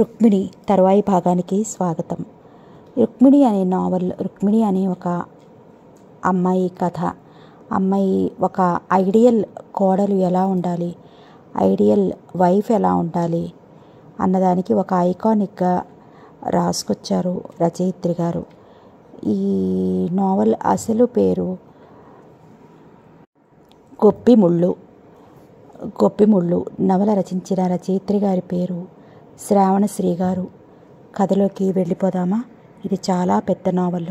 రుక్మిణి తరువాయి భాగానికి స్వాగతం రుక్మిణి అనే నావల్ రుక్మిణి అనే ఒక అమ్మాయి కథ అమ్మాయి ఒక ఐడియల్ కోడలు ఎలా ఉండాలి ఐడియల్ వైఫ్ ఎలా ఉండాలి అన్నదానికి ఒక ఐకానిక్గా రాసుకొచ్చారు రచయిత్రి గారు ఈ నావల్ అసలు పేరు గొప్పిముళ్ళు గొప్పిముళ్ళు నవల రచించిన రచయిత్రి గారి పేరు శ్రీ గారు కథలోకి వెళ్ళిపోదామా ఇది చాలా పెద్ద నావల్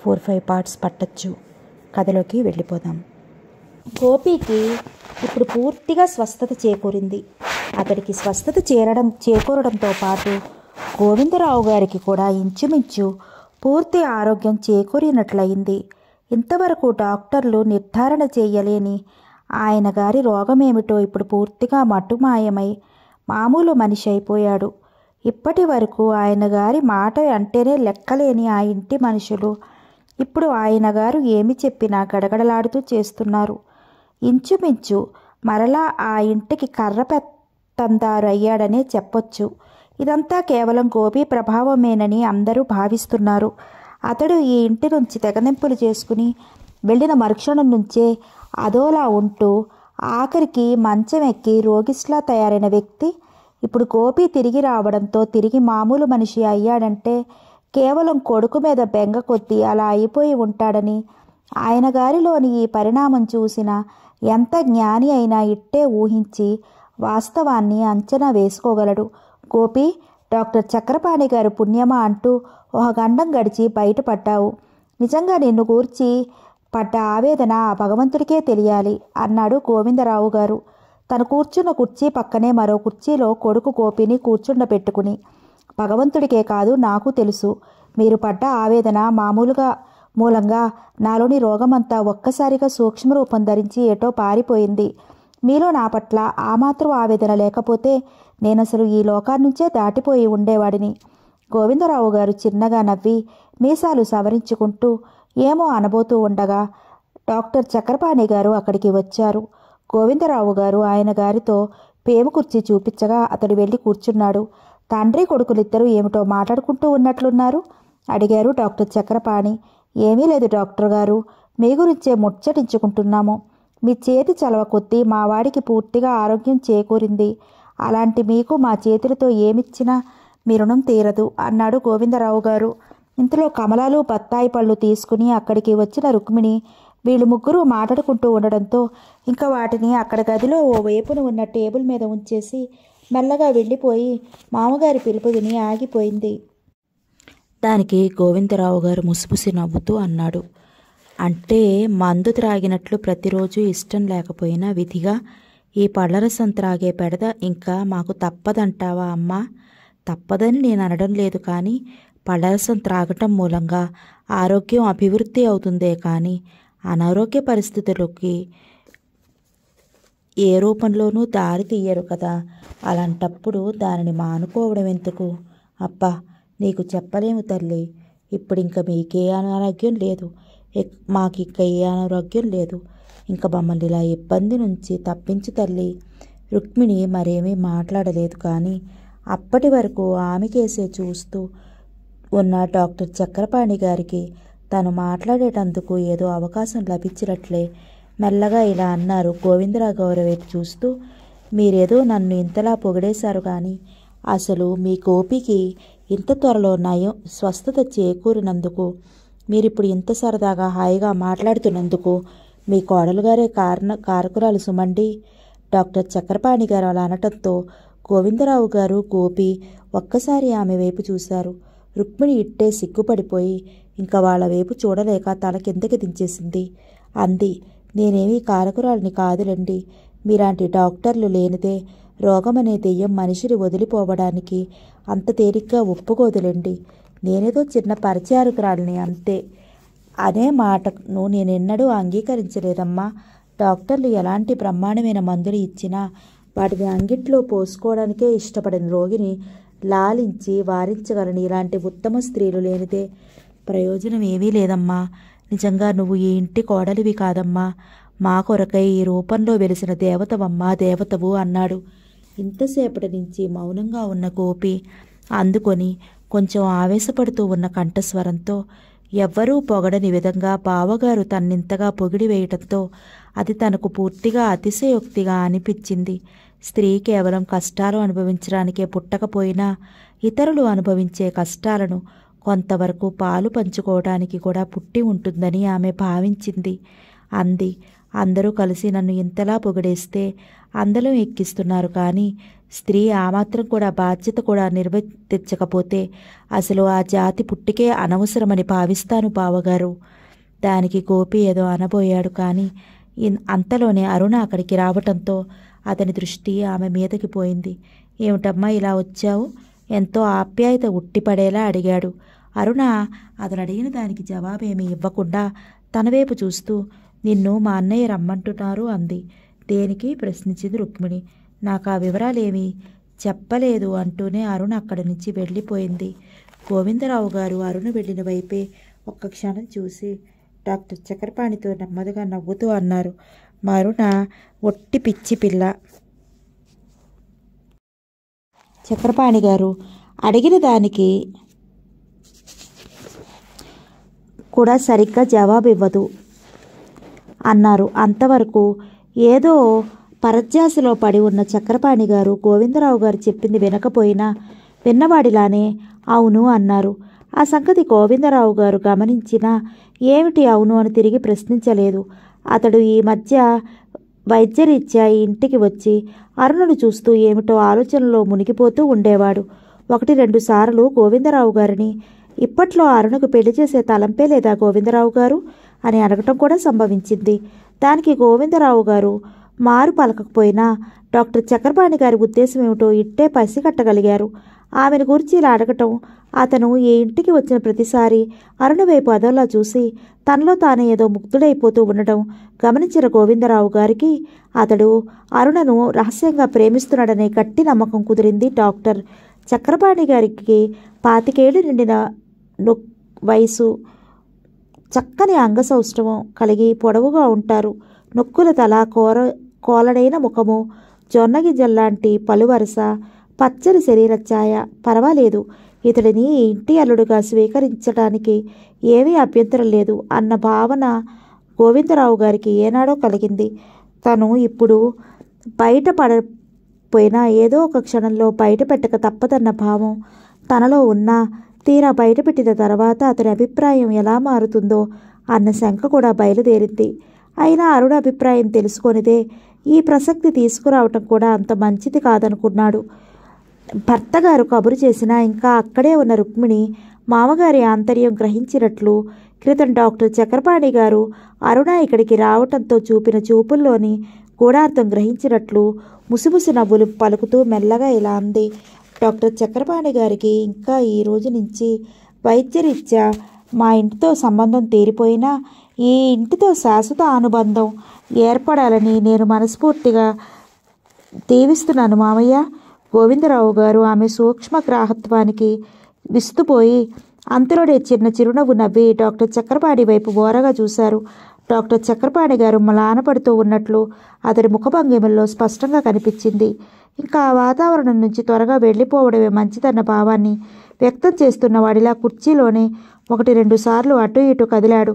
ఫోర్ ఫైవ్ పార్ట్స్ పట్టచ్చు కథలోకి వెళ్ళిపోదాం గోపికి ఇప్పుడు పూర్తిగా స్వస్థత చేకూరింది అతడికి స్వస్థత చేరడం చేకూరడంతో పాటు గోవిందరావు గారికి కూడా ఇంచుమించు పూర్తి ఆరోగ్యం చేకూరినట్లయింది ఇంతవరకు డాక్టర్లు నిర్ధారణ చేయలేని ఆయన గారి రోగమేమిటో ఇప్పుడు పూర్తిగా మట్టుమాయమై మామూలు మనిషి అయిపోయాడు ఇప్పటి వరకు ఆయన గారి మాట అంటేనే లెక్కలేని ఆ ఇంటి మనుషులు ఇప్పుడు ఆయన గారు ఏమి చెప్పినా గడగడలాడుతూ చేస్తున్నారు ఇంచుమించు మరలా ఆ ఇంటికి కర్ర పెత్తందారు అయ్యాడనే చెప్పొచ్చు ఇదంతా కేవలం గోపీ ప్రభావమేనని అందరూ భావిస్తున్నారు అతడు ఈ ఇంటి నుంచి తెగనింపులు చేసుకుని వెళ్ళిన మరుక్షణం నుంచే అదోలా ఉంటూ ఆఖరికి మంచం ఎక్కి రోగిస్లా తయారైన వ్యక్తి ఇప్పుడు గోపి తిరిగి రావడంతో తిరిగి మామూలు మనిషి అయ్యాడంటే కేవలం కొడుకు మీద బెంగ కొద్ది అలా అయిపోయి ఉంటాడని ఆయన గారిలోని ఈ పరిణామం చూసిన ఎంత జ్ఞాని అయినా ఇట్టే ఊహించి వాస్తవాన్ని అంచనా వేసుకోగలడు గోపి డాక్టర్ చక్రపాణి గారు పుణ్యమా అంటూ ఒక గండం గడిచి బయటపడ్డావు నిజంగా నిన్ను గూర్చి పడ్డ ఆవేదన ఆ భగవంతుడికే తెలియాలి అన్నాడు గోవిందరావు గారు తను కూర్చున్న కుర్చీ పక్కనే మరో కుర్చీలో కొడుకు గోపిని కూర్చుండబెట్టుకుని భగవంతుడికే కాదు నాకు తెలుసు మీరు పడ్డ ఆవేదన మామూలుగా మూలంగా నాలోని రోగమంతా ఒక్కసారిగా సూక్ష్మ రూపం ధరించి ఏటో పారిపోయింది మీలో నా పట్ల ఆ మాత్రం ఆవేదన లేకపోతే నేనసలు ఈ లోకాన్నించే దాటిపోయి ఉండేవాడిని గోవిందరావు గారు చిన్నగా నవ్వి మీసాలు సవరించుకుంటూ ఏమో అనబోతూ ఉండగా డాక్టర్ చక్రపాణి గారు అక్కడికి వచ్చారు గోవిందరావు గారు ఆయన గారితో పేము కుర్చీ చూపించగా అతడు వెళ్ళి కూర్చున్నాడు తండ్రి కొడుకులిద్దరూ ఏమిటో మాట్లాడుకుంటూ ఉన్నట్లున్నారు అడిగారు డాక్టర్ చక్రపాణి ఏమీ లేదు డాక్టర్ గారు మీ గురించే ముచ్చటించుకుంటున్నాము మీ చేతి చలవ కొద్దీ మా వాడికి పూర్తిగా ఆరోగ్యం చేకూరింది అలాంటి మీకు మా చేతులతో ఏమిచ్చినా మీ రుణం తీరదు అన్నాడు గోవిందరావు గారు ఇంతలో కమలాలు బత్తాయి పళ్ళు తీసుకుని అక్కడికి వచ్చిన రుక్మిణి వీళ్ళు ముగ్గురు మాట్లాడుకుంటూ ఉండడంతో ఇంకా వాటిని అక్కడ గదిలో ఓ వైపున ఉన్న టేబుల్ మీద ఉంచేసి మెల్లగా వెళ్ళిపోయి మామగారి పిలుపు విని ఆగిపోయింది దానికి గోవిందరావు గారు ముసిపుసి నవ్వుతూ అన్నాడు అంటే మందు త్రాగినట్లు ప్రతిరోజు ఇష్టం లేకపోయినా విధిగా ఈ పళ్ళరసం త్రాగే పెడద ఇంకా మాకు తప్పదంటావా అమ్మా తప్పదని నేను అనడం లేదు కానీ పడాసం త్రాగటం మూలంగా ఆరోగ్యం అభివృద్ధి అవుతుందే కానీ అనారోగ్య పరిస్థితులకి ఏ రూపంలోనూ దారి తీయరు కదా అలాంటప్పుడు దానిని మానుకోవడం ఎందుకు అబ్బా నీకు చెప్పలేము తల్లి ఇప్పుడు ఇంకా మీకే అనారోగ్యం లేదు మాకు ఇక ఏ అనారోగ్యం లేదు ఇంకా మమ్మల్ని ఇలా ఇబ్బంది నుంచి తప్పించు తల్లి రుక్మిణి మరేమీ మాట్లాడలేదు కానీ అప్పటి వరకు ఆమెకేసే చూస్తూ ఉన్న డాక్టర్ చక్రపాణి గారికి తను మాట్లాడేటందుకు ఏదో అవకాశం లభించినట్లే మెల్లగా ఇలా అన్నారు గోవిందరావు గారు వైపు చూస్తూ మీరేదో నన్ను ఇంతలా పొగిడేశారు కానీ అసలు మీ గోపికి ఇంత త్వరలో నయం స్వస్థత చేకూరినందుకు మీరిప్పుడు ఇంత సరదాగా హాయిగా మాట్లాడుతున్నందుకు మీ కోడలు గారే కారణ కారకురాలు సుమండి డాక్టర్ చక్రపాణి గారు అలా అనటంతో గోవిందరావు గారు గోపి ఒక్కసారి ఆమె వైపు చూశారు రుక్మిణి ఇట్టే సిగ్గుపడిపోయి ఇంకా వాళ్ళ వైపు చూడలేక తల కిందకి దించేసింది అంది నేనేమీ కారకురాలిని కాదులండి మీలాంటి డాక్టర్లు లేనిదే రోగమనే దెయ్యం మనిషిని వదిలిపోవడానికి అంత తేలిగ్గా ఒప్పుకోదులండి నేనేదో చిన్న పరిచారకురాలిని అంతే అనే మాటను నేనెన్నడూ అంగీకరించలేదమ్మా డాక్టర్లు ఎలాంటి బ్రహ్మాండమైన మందులు ఇచ్చినా వాటిని అంగిట్లో పోసుకోవడానికే ఇష్టపడిన రోగిని లాలించి వారించగలని ఇలాంటి ఉత్తమ స్త్రీలు లేనిదే ప్రయోజనం ఏమీ లేదమ్మా నిజంగా నువ్వు ఈ ఇంటి కోడలివి కాదమ్మా మా కొరకై ఈ రూపంలో వెలిసిన దేవతవమ్మా దేవతవు అన్నాడు ఇంతసేపటి నుంచి మౌనంగా ఉన్న గోపి అందుకొని కొంచెం ఆవేశపడుతూ ఉన్న కంఠస్వరంతో ఎవ్వరూ పొగడని విధంగా బావగారు తన్నింతగా పొగిడి వేయటంతో అది తనకు పూర్తిగా అతిశయోక్తిగా అనిపించింది స్త్రీ కేవలం కష్టాలు అనుభవించడానికే పుట్టకపోయినా ఇతరులు అనుభవించే కష్టాలను కొంతవరకు పాలు పంచుకోవడానికి కూడా పుట్టి ఉంటుందని ఆమె భావించింది అంది అందరూ కలిసి నన్ను ఇంతలా పొగిడేస్తే అందరం ఎక్కిస్తున్నారు కానీ స్త్రీ ఆ మాత్రం కూడా బాధ్యత కూడా నిర్వర్తించకపోతే అసలు ఆ జాతి పుట్టికే అనవసరమని భావిస్తాను బావగారు దానికి గోపి ఏదో అనబోయాడు కానీ అంతలోనే అరుణ అక్కడికి రావటంతో అతని దృష్టి ఆమె మీదకి పోయింది ఏమిటమ్మా ఇలా వచ్చావు ఎంతో ఆప్యాయత ఉట్టిపడేలా అడిగాడు అరుణ అతను అడిగిన దానికి జవాబేమీ ఇవ్వకుండా తనవైపు చూస్తూ నిన్ను మా అన్నయ్య రమ్మంటున్నారు అంది దేనికి ప్రశ్నించింది రుక్మిణి నాకు ఆ వివరాలేమి చెప్పలేదు అంటూనే అరుణ్ అక్కడి నుంచి వెళ్ళిపోయింది గోవిందరావు గారు అరుణ్ వెళ్ళిన వైపే ఒక్క క్షణం చూసి డాక్టర్ చక్రపాణితో నెమ్మదిగా నవ్వుతూ అన్నారు మరున ఒట్టి పిచ్చి పిల్ల చక్రపాణి గారు అడిగిన దానికి కూడా సరిగ్గా జవాబు ఇవ్వదు అన్నారు అంతవరకు ఏదో పరధ్యాసలో పడి ఉన్న చక్రపాణి గారు గోవిందరావు గారు చెప్పింది వినకపోయినా విన్నవాడిలానే అవును అన్నారు ఆ సంగతి గోవిందరావు గారు గమనించినా ఏమిటి అవును అని తిరిగి ప్రశ్నించలేదు అతడు ఈ మధ్య వైద్యరీత్యా ఇంటికి వచ్చి అరుణుడు చూస్తూ ఏమిటో ఆలోచనలో మునిగిపోతూ ఉండేవాడు ఒకటి రెండు సార్లు గోవిందరావు గారిని ఇప్పట్లో అరుణకు పెళ్లి చేసే తలంపే లేదా గోవిందరావు గారు అని అడగటం కూడా సంభవించింది దానికి గోవిందరావు గారు మారు పలకకపోయినా డాక్టర్ చక్రపాణి గారి ఉద్దేశం ఏమిటో ఇట్టే పసిగట్టగలిగారు ఆమెను గురించి ఇలా అడగటం అతను ఏ ఇంటికి వచ్చిన ప్రతిసారి అరుణ వైపు అదోలా చూసి తనలో తానే ఏదో ముగ్ధుడైపోతూ ఉండటం గమనించిన గోవిందరావు గారికి అతడు అరుణను రహస్యంగా ప్రేమిస్తున్నాడనే గట్టి నమ్మకం కుదిరింది డాక్టర్ చక్రపాణి గారికి పాతికేళ్ళు నిండిన వయసు చక్కని అంగసౌష్ఠవం కలిగి పొడవుగా ఉంటారు నొక్కుల తల కోర కోలడైన ముఖము జొన్నగిజల్లాంటి పలువరస పచ్చని శరీరఛాయ పర్వాలేదు ఇతడిని ఇంటి అల్లుడుగా స్వీకరించడానికి ఏమీ అభ్యంతరం లేదు అన్న భావన గోవిందరావు గారికి ఏనాడో కలిగింది తను ఇప్పుడు బయట పడపోయినా ఏదో ఒక క్షణంలో బయట పెట్టక తప్పదన్న భావం తనలో ఉన్నా తీరా బయటపెట్టిన తర్వాత అతని అభిప్రాయం ఎలా మారుతుందో అన్న శంక కూడా బయలుదేరింది అయినా అరుణ అభిప్రాయం తెలుసుకొనిదే ఈ ప్రసక్తి తీసుకురావటం కూడా అంత మంచిది కాదనుకున్నాడు భర్త గారు కబురు చేసినా ఇంకా అక్కడే ఉన్న రుక్మిణి మామగారి ఆంతర్యం గ్రహించినట్లు క్రితం డాక్టర్ చక్రపాణి గారు అరుణ ఇక్కడికి రావటంతో చూపిన చూపుల్లోని గూఢార్థం గ్రహించినట్లు ముసిముసి నవ్వులు పలుకుతూ మెల్లగా ఇలా అంది డాక్టర్ చక్రపాణి గారికి ఇంకా ఈ రోజు నుంచి వైద్యరీత్యా మా ఇంటితో సంబంధం తీరిపోయినా ఈ ఇంటితో శాశ్వత అనుబంధం ఏర్పడాలని నేను మనస్ఫూర్తిగా దీవిస్తున్నాను మామయ్య గోవిందరావు గారు ఆమె సూక్ష్మ గ్రాహత్వానికి విస్తుపోయి అంతలోనే చిన్న చిరునవ్వు నవ్వి డాక్టర్ చక్రపాణి వైపు బోరగా చూశారు డాక్టర్ చక్రపాణి గారు మలానపడుతూ ఉన్నట్లు అతడి ముఖభంగిమల్లో స్పష్టంగా కనిపించింది ఇంకా ఆ వాతావరణం నుంచి త్వరగా వెళ్ళిపోవడమే మంచిదన్న భావాన్ని వ్యక్తం చేస్తున్న వాడిలా కుర్చీలోనే ఒకటి రెండు సార్లు అటు ఇటు కదిలాడు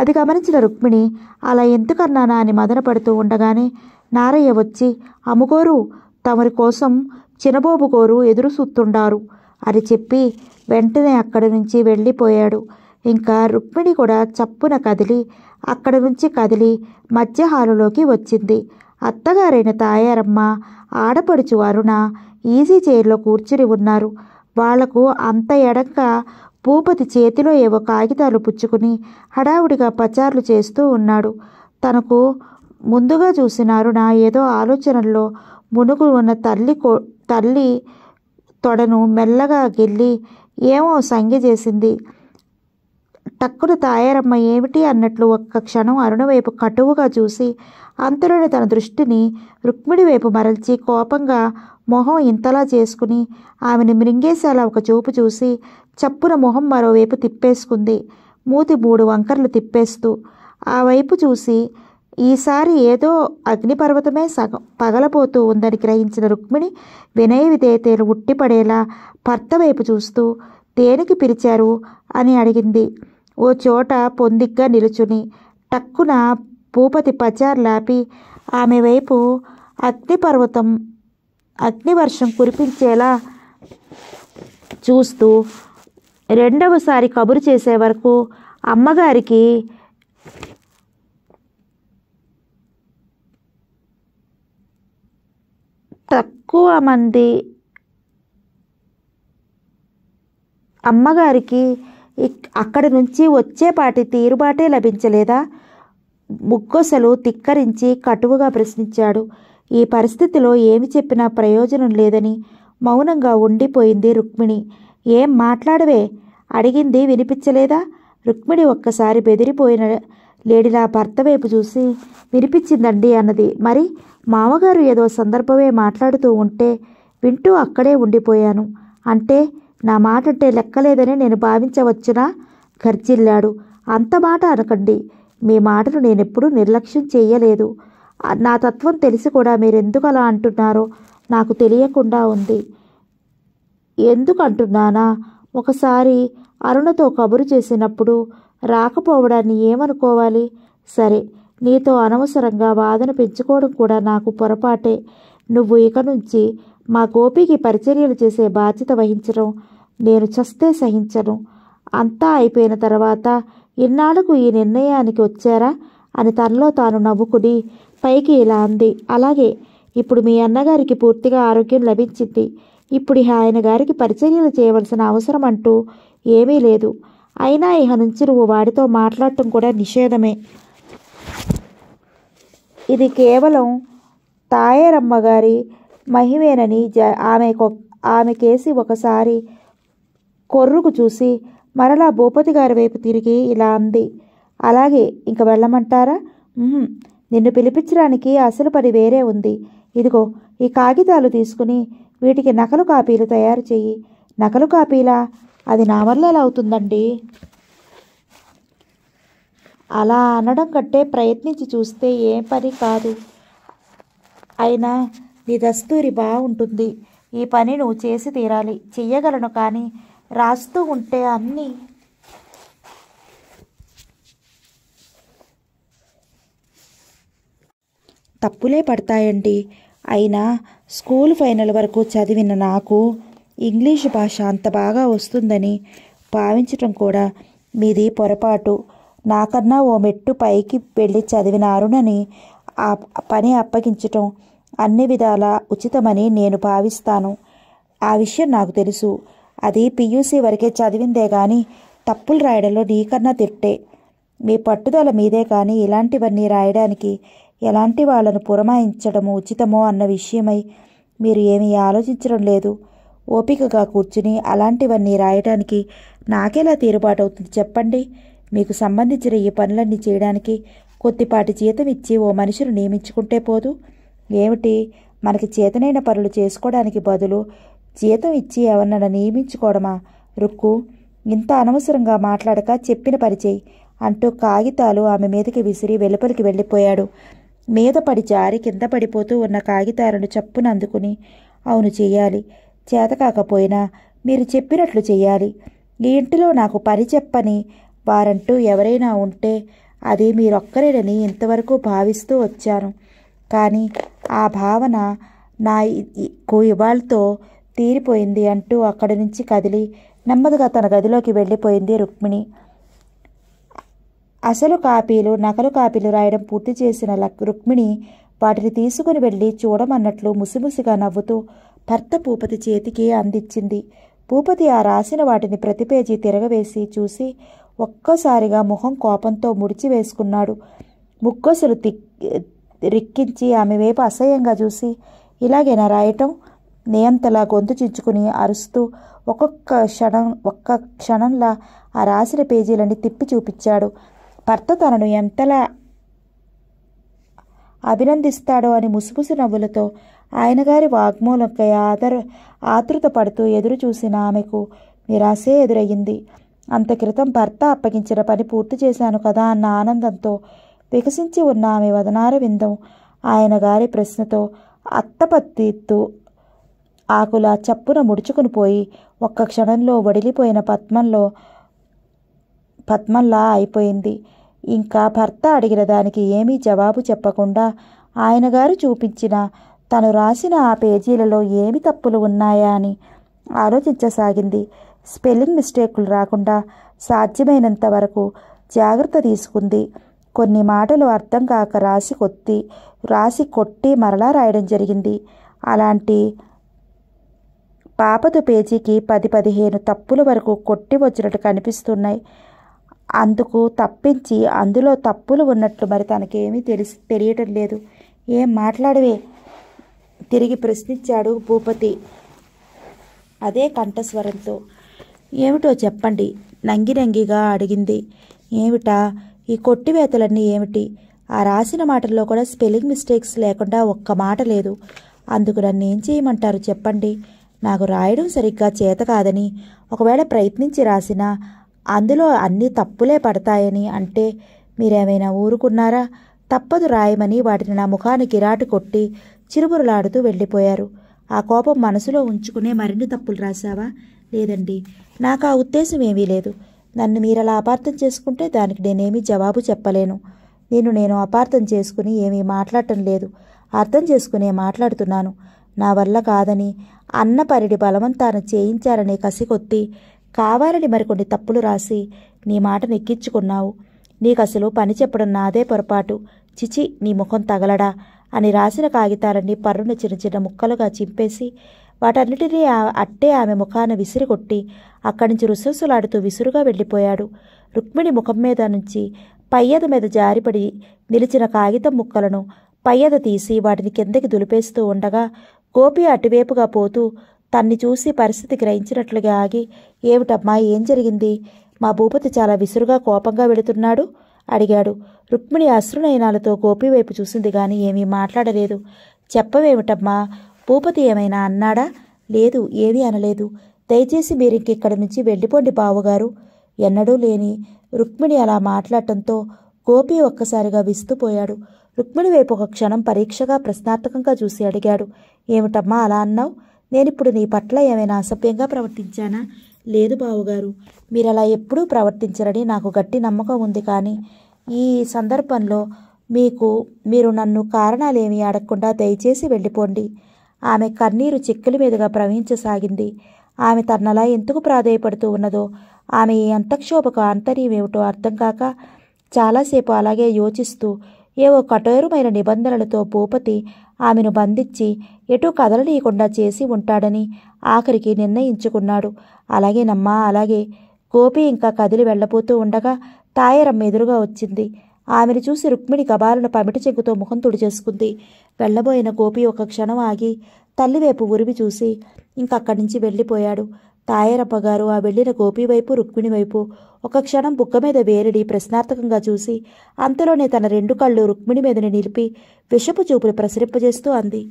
అది గమనించిన రుక్మిణి అలా ఎందుకన్నానా అని మదనపడుతూ ఉండగానే నారయ్య వచ్చి అమ్ముగోరు తమరి కోసం చినబాబు గోరు ఎదురు చూస్తుండారు అని చెప్పి వెంటనే అక్కడి నుంచి వెళ్ళిపోయాడు ఇంకా రుక్మిణి కూడా చప్పున కదిలి అక్కడి నుంచి కదిలి మధ్యహాలులోకి వచ్చింది అత్తగారైన తాయారమ్మ ఆడపడుచు అరుణ ఈజీ చైర్లో కూర్చుని ఉన్నారు వాళ్లకు అంత ఎడంక భూపతి చేతిలో ఏవో కాగితాలు పుచ్చుకుని హడావుడిగా పచారులు చేస్తూ ఉన్నాడు తనకు ముందుగా చూసిన అరుణ ఏదో ఆలోచనల్లో మునుగు ఉన్న తల్లి కో తల్లి తొడను మెల్లగా గెల్లి ఏమో సంగి చేసింది టక్కున తాయారమ్మ ఏమిటి అన్నట్లు ఒక్క క్షణం అరుణ వైపు కటువుగా చూసి అంతలోనే తన దృష్టిని రుక్మిణి వైపు మరల్చి కోపంగా మొహం ఇంతలా చేసుకుని ఆమెను మృంగేసేలా ఒక చూపు చూసి చప్పున మొహం మరోవైపు తిప్పేసుకుంది మూతి మూడు వంకర్లు తిప్పేస్తూ ఆ వైపు చూసి ఈసారి ఏదో అగ్నిపర్వతమే సగం పగలపోతూ ఉందని గ్రహించిన రుక్మిణి వినయ విధేయతలు ఉట్టిపడేలా భర్త వైపు చూస్తూ దేనికి పిలిచారు అని అడిగింది ఓ చోట పొందిగ్గా నిలుచుని టక్కున భూపతి పచార్ లాపి ఆమె వైపు అగ్నిపర్వతం అగ్నివర్షం కురిపించేలా చూస్తూ రెండవసారి కబురు చేసే వరకు అమ్మగారికి ఎక్కువ మంది అమ్మగారికి అక్కడి నుంచి వచ్చేపాటి తీరుబాటే లభించలేదా ముగ్గొసలు తిక్కరించి కటువుగా ప్రశ్నించాడు ఈ పరిస్థితిలో ఏమి చెప్పినా ప్రయోజనం లేదని మౌనంగా ఉండిపోయింది రుక్మిణి ఏం మాట్లాడవే అడిగింది వినిపించలేదా రుక్మిణి ఒక్కసారి బెదిరిపోయిన లేడిలా భర్త వైపు చూసి వినిపించిందండి అన్నది మరి మామగారు ఏదో సందర్భమే మాట్లాడుతూ ఉంటే వింటూ అక్కడే ఉండిపోయాను అంటే నా మాట అంటే లెక్కలేదని నేను భావించవచ్చునా గర్జిల్లాడు అంత మాట అనకండి మీ మాటను నేనెప్పుడూ నిర్లక్ష్యం చేయలేదు నా తత్వం తెలిసి కూడా మీరెందుకు అలా అంటున్నారో నాకు తెలియకుండా ఉంది ఎందుకు అంటున్నానా ఒకసారి అరుణతో కబురు చేసినప్పుడు రాకపోవడాన్ని ఏమనుకోవాలి సరే నీతో అనవసరంగా వాదన పెంచుకోవడం కూడా నాకు పొరపాటే నువ్వు ఇక నుంచి మా గోపికి పరిచర్యలు చేసే బాధ్యత వహించడం నేను చస్తే సహించను అంతా అయిపోయిన తర్వాత ఇన్నాళ్లకు ఈ నిర్ణయానికి వచ్చారా అని తనలో తాను నవ్వుకుడి పైకి ఇలా అంది అలాగే ఇప్పుడు మీ అన్నగారికి పూర్తిగా ఆరోగ్యం లభించింది ఇప్పుడు ఆయన గారికి పరిచర్యలు చేయవలసిన అవసరం అంటూ ఏమీ లేదు అయినా ఇహ నుంచి నువ్వు వాడితో మాట్లాడటం కూడా నిషేధమే ఇది కేవలం తాయారమ్మగారి మహిమేనని జ ఆమెకు ఆమెకేసి ఒకసారి కొర్రుకు చూసి మరలా భూపతి గారి వైపు తిరిగి ఇలా అంది అలాగే ఇంక వెళ్ళమంటారా నిన్ను పిలిపించడానికి అసలు పని వేరే ఉంది ఇదిగో ఈ కాగితాలు తీసుకుని వీటికి నకలు కాపీలు తయారు చెయ్యి నకలు కాపీలా అది నా వల్ల ఎలా అవుతుందండి అలా అనడం కంటే ప్రయత్నించి చూస్తే ఏ పని కాదు అయినా నీ దస్తూరి బాగుంటుంది ఈ పని నువ్వు చేసి తీరాలి చెయ్యగలను కానీ రాస్తూ ఉంటే అన్నీ తప్పులే పడతాయండి అయినా స్కూల్ ఫైనల్ వరకు చదివిన నాకు ఇంగ్లీష్ భాష అంత బాగా వస్తుందని భావించటం కూడా మీది పొరపాటు నాకన్నా ఓ మెట్టు పైకి వెళ్ళి చదివిన అరుణని ఆ పని అప్పగించటం అన్ని విధాలా ఉచితమని నేను భావిస్తాను ఆ విషయం నాకు తెలుసు అది పియూసీ వరకే చదివిందే కానీ తప్పులు రాయడంలో నీకన్నా తిట్టే మీ పట్టుదల మీదే కానీ ఇలాంటివన్నీ రాయడానికి ఎలాంటి వాళ్ళను పురమాయించడము ఉచితమో అన్న విషయమై మీరు ఏమీ ఆలోచించడం లేదు ఓపికగా కూర్చుని అలాంటివన్నీ రాయడానికి నాకెలా తీరుబాటవుతుంది చెప్పండి మీకు సంబంధించిన ఈ పనులన్నీ చేయడానికి కొద్దిపాటి జీతం ఇచ్చి ఓ మనిషిని నియమించుకుంటే పోదు ఏమిటి మనకి చేతనైన పనులు చేసుకోవడానికి బదులు జీతం ఇచ్చి ఎవరినైనా నియమించుకోవడమా రుక్కు ఇంత అనవసరంగా మాట్లాడక చెప్పిన పరిచేయి అంటూ కాగితాలు ఆమె మీదకి విసిరి వెలుపలికి వెళ్ళిపోయాడు మీద పడి జారి కింద పడిపోతూ ఉన్న కాగితాలను చప్పున అందుకుని అవును చేయాలి చేత కాకపోయినా మీరు చెప్పినట్లు చేయాలి ఈ ఇంటిలో నాకు పని చెప్పని వారంటూ ఎవరైనా ఉంటే అది మీరొక్కరేనని ఇంతవరకు భావిస్తూ వచ్చాను కానీ ఆ భావన నా ఇవాళతో తీరిపోయింది అంటూ అక్కడి నుంచి కదిలి నెమ్మదిగా తన గదిలోకి వెళ్ళిపోయింది రుక్మిణి అసలు కాపీలు నకలు కాపీలు రాయడం పూర్తి చేసిన రుక్మిణి వాటిని తీసుకుని వెళ్ళి చూడమన్నట్లు ముసిముసిగా నవ్వుతూ భర్త భూపతి చేతికి అందించింది భూపతి ఆ రాసిన వాటిని ప్రతి పేజీ తిరగవేసి చూసి ఒక్కసారిగా ముఖం కోపంతో ముడిచి వేసుకున్నాడు ముక్కోసలు తిక్ రిక్కించి ఆమె వైపు అసహ్యంగా చూసి ఇలాగైనా రాయటం నియంతలా గొంతు చించుకుని అరుస్తూ ఒక్కొక్క క్షణం ఒక్క క్షణంలా ఆ రాసిన పేజీలని తిప్పి చూపించాడు భర్త తనను ఎంతలా అభినందిస్తాడో అని ముసుముసు నవ్వులతో ఆయనగారి వాగ్మూలకై ఆదర ఆతృత పడుతూ ఎదురు చూసిన ఆమెకు నిరాశే ఎదురయ్యింది అంత క్రితం భర్త అప్పగించిన పని పూర్తి చేశాను కదా అన్న ఆనందంతో వికసించి ఉన్న ఆమె వదనార విందం ఆయన గారి ప్రశ్నతో అత్తపత్తిత్తు ఆకుల చప్పున ముడుచుకుని పోయి ఒక్క క్షణంలో వడిలిపోయిన పద్మంలో పద్మంలా అయిపోయింది ఇంకా భర్త అడిగిన దానికి ఏమీ జవాబు చెప్పకుండా ఆయన గారు చూపించిన తను రాసిన ఆ పేజీలలో ఏమి తప్పులు ఉన్నాయా అని ఆలోచించసాగింది స్పెల్లింగ్ మిస్టేకులు రాకుండా సాధ్యమైనంత వరకు జాగ్రత్త తీసుకుంది కొన్ని మాటలు అర్థం కాక రాసి కొత్తి రాసి కొట్టి మరలా రాయడం జరిగింది అలాంటి పాపదు పేజీకి పది పదిహేను తప్పుల వరకు కొట్టి వచ్చినట్టు కనిపిస్తున్నాయి అందుకు తప్పించి అందులో తప్పులు ఉన్నట్లు మరి తనకేమీ తెలిసి తెలియటం లేదు ఏం మాట్లాడవే తిరిగి ప్రశ్నించాడు భూపతి అదే కంఠస్వరంతో ఏమిటో చెప్పండి నంగిరంగిగా అడిగింది ఏమిటా ఈ కొట్టివేతలన్నీ ఏమిటి ఆ రాసిన మాటల్లో కూడా స్పెల్లింగ్ మిస్టేక్స్ లేకుండా ఒక్క మాట లేదు అందుకు నన్ను ఏం చేయమంటారు చెప్పండి నాకు రాయడం సరిగ్గా చేత కాదని ఒకవేళ ప్రయత్నించి రాసినా అందులో అన్ని తప్పులే పడతాయని అంటే మీరేమైనా ఊరుకున్నారా తప్పదు రాయమని వాటిని నా ముఖానికి రాటు కొట్టి చిరుబురులాడుతూ వెళ్ళిపోయారు ఆ కోపం మనసులో ఉంచుకునే మరిన్ని తప్పులు రాశావా లేదండి నాకు ఆ ఉద్దేశం ఏమీ లేదు నన్ను మీరు అలా అపార్థం చేసుకుంటే దానికి నేనేమీ జవాబు చెప్పలేను నేను నేను అపార్థం చేసుకుని ఏమీ మాట్లాడటం లేదు అర్థం చేసుకునే మాట్లాడుతున్నాను నా వల్ల కాదని అన్న పరిడి బలవంతాన చేయించారనే కసికొత్తి కావాలని మరికొన్ని తప్పులు రాసి నీ మాట నెక్కించుకున్నావు నీకు అసలు పని చెప్పడం నాదే పొరపాటు చిచి నీ ముఖం తగలడా అని రాసిన కాగితాలన్నీ పర్రున చిన్న చిన్న ముక్కలుగా చింపేసి వాటన్నిటినీ అట్టే ఆమె ముఖాన విసిరికొట్టి అక్కడి నుంచి రుసరుసలాడుతూ విసురుగా వెళ్ళిపోయాడు రుక్మిణి ముఖం మీద నుంచి పయ్యద మీద జారిపడి నిలిచిన కాగితం ముక్కలను పయ్యద తీసి వాటిని కిందకి దులిపేస్తూ ఉండగా గోపి అటువైపుగా పోతూ తన్ని చూసి పరిస్థితి గ్రహించినట్లుగా ఆగి ఏమిటమ్మా ఏం జరిగింది మా భూపతి చాలా విసురుగా కోపంగా వెళుతున్నాడు అడిగాడు రుక్మిణి అశ్రునయనాలతో గోపి వైపు చూసింది కానీ ఏమీ మాట్లాడలేదు చెప్పవేమిటమ్మా భూపతి ఏమైనా అన్నాడా లేదు ఏమీ అనలేదు దయచేసి మీరు ఇక్కడి నుంచి వెళ్ళిపోండి బావగారు ఎన్నడూ లేని రుక్మిణి అలా మాట్లాడటంతో గోపి ఒక్కసారిగా విస్తుపోయాడు రుక్మిణి వైపు ఒక క్షణం పరీక్షగా ప్రశ్నార్థకంగా చూసి అడిగాడు ఏమిటమ్మా అలా అన్నావు నేనిప్పుడు నీ పట్ల ఏమైనా అసభ్యంగా ప్రవర్తించానా లేదు బావుగారు మీరు అలా ఎప్పుడూ ప్రవర్తించరని నాకు గట్టి నమ్మకం ఉంది కానీ ఈ సందర్భంలో మీకు మీరు నన్ను కారణాలేమీ అడగకుండా దయచేసి వెళ్ళిపోండి ఆమె కన్నీరు చిక్కుల మీదుగా ప్రవహించసాగింది ఆమె తన్నలా ఎందుకు ప్రాధేయపడుతూ ఉన్నదో ఆమె ఈ అంతక్షోభకు అంతర్యమేమిటో అర్థం కాక చాలాసేపు అలాగే యోచిస్తూ ఏవో కఠోరమైన నిబంధనలతో భూపతి ఆమెను బంధించి ఎటు కదలనీయకుండా చేసి ఉంటాడని ఆఖరికి నిర్ణయించుకున్నాడు అలాగే నమ్మా అలాగే గోపి ఇంకా కదిలి వెళ్ళబోతూ ఉండగా తాయరమ్మ ఎదురుగా వచ్చింది ఆమెను చూసి రుక్మిణి గబాలను పమిటి చెంగుతో ముఖం తుడిచేసుకుంది వెళ్ళబోయిన గోపి ఒక క్షణం ఆగి తల్లివైపు ఉరివి చూసి ఇంకక్కడి నుంచి వెళ్ళిపోయాడు తాయరప్పగారు గారు ఆ వెళ్ళిన గోపివైపు రుక్మిణివైపు ఒక క్షణం బుక్క మీద వేరడి ప్రశ్నార్థకంగా చూసి అంతలోనే తన రెండు కళ్ళు రుక్మిణి మీదని నిలిపి విషపు చూపులు ప్రసరింపజేస్తూ అంది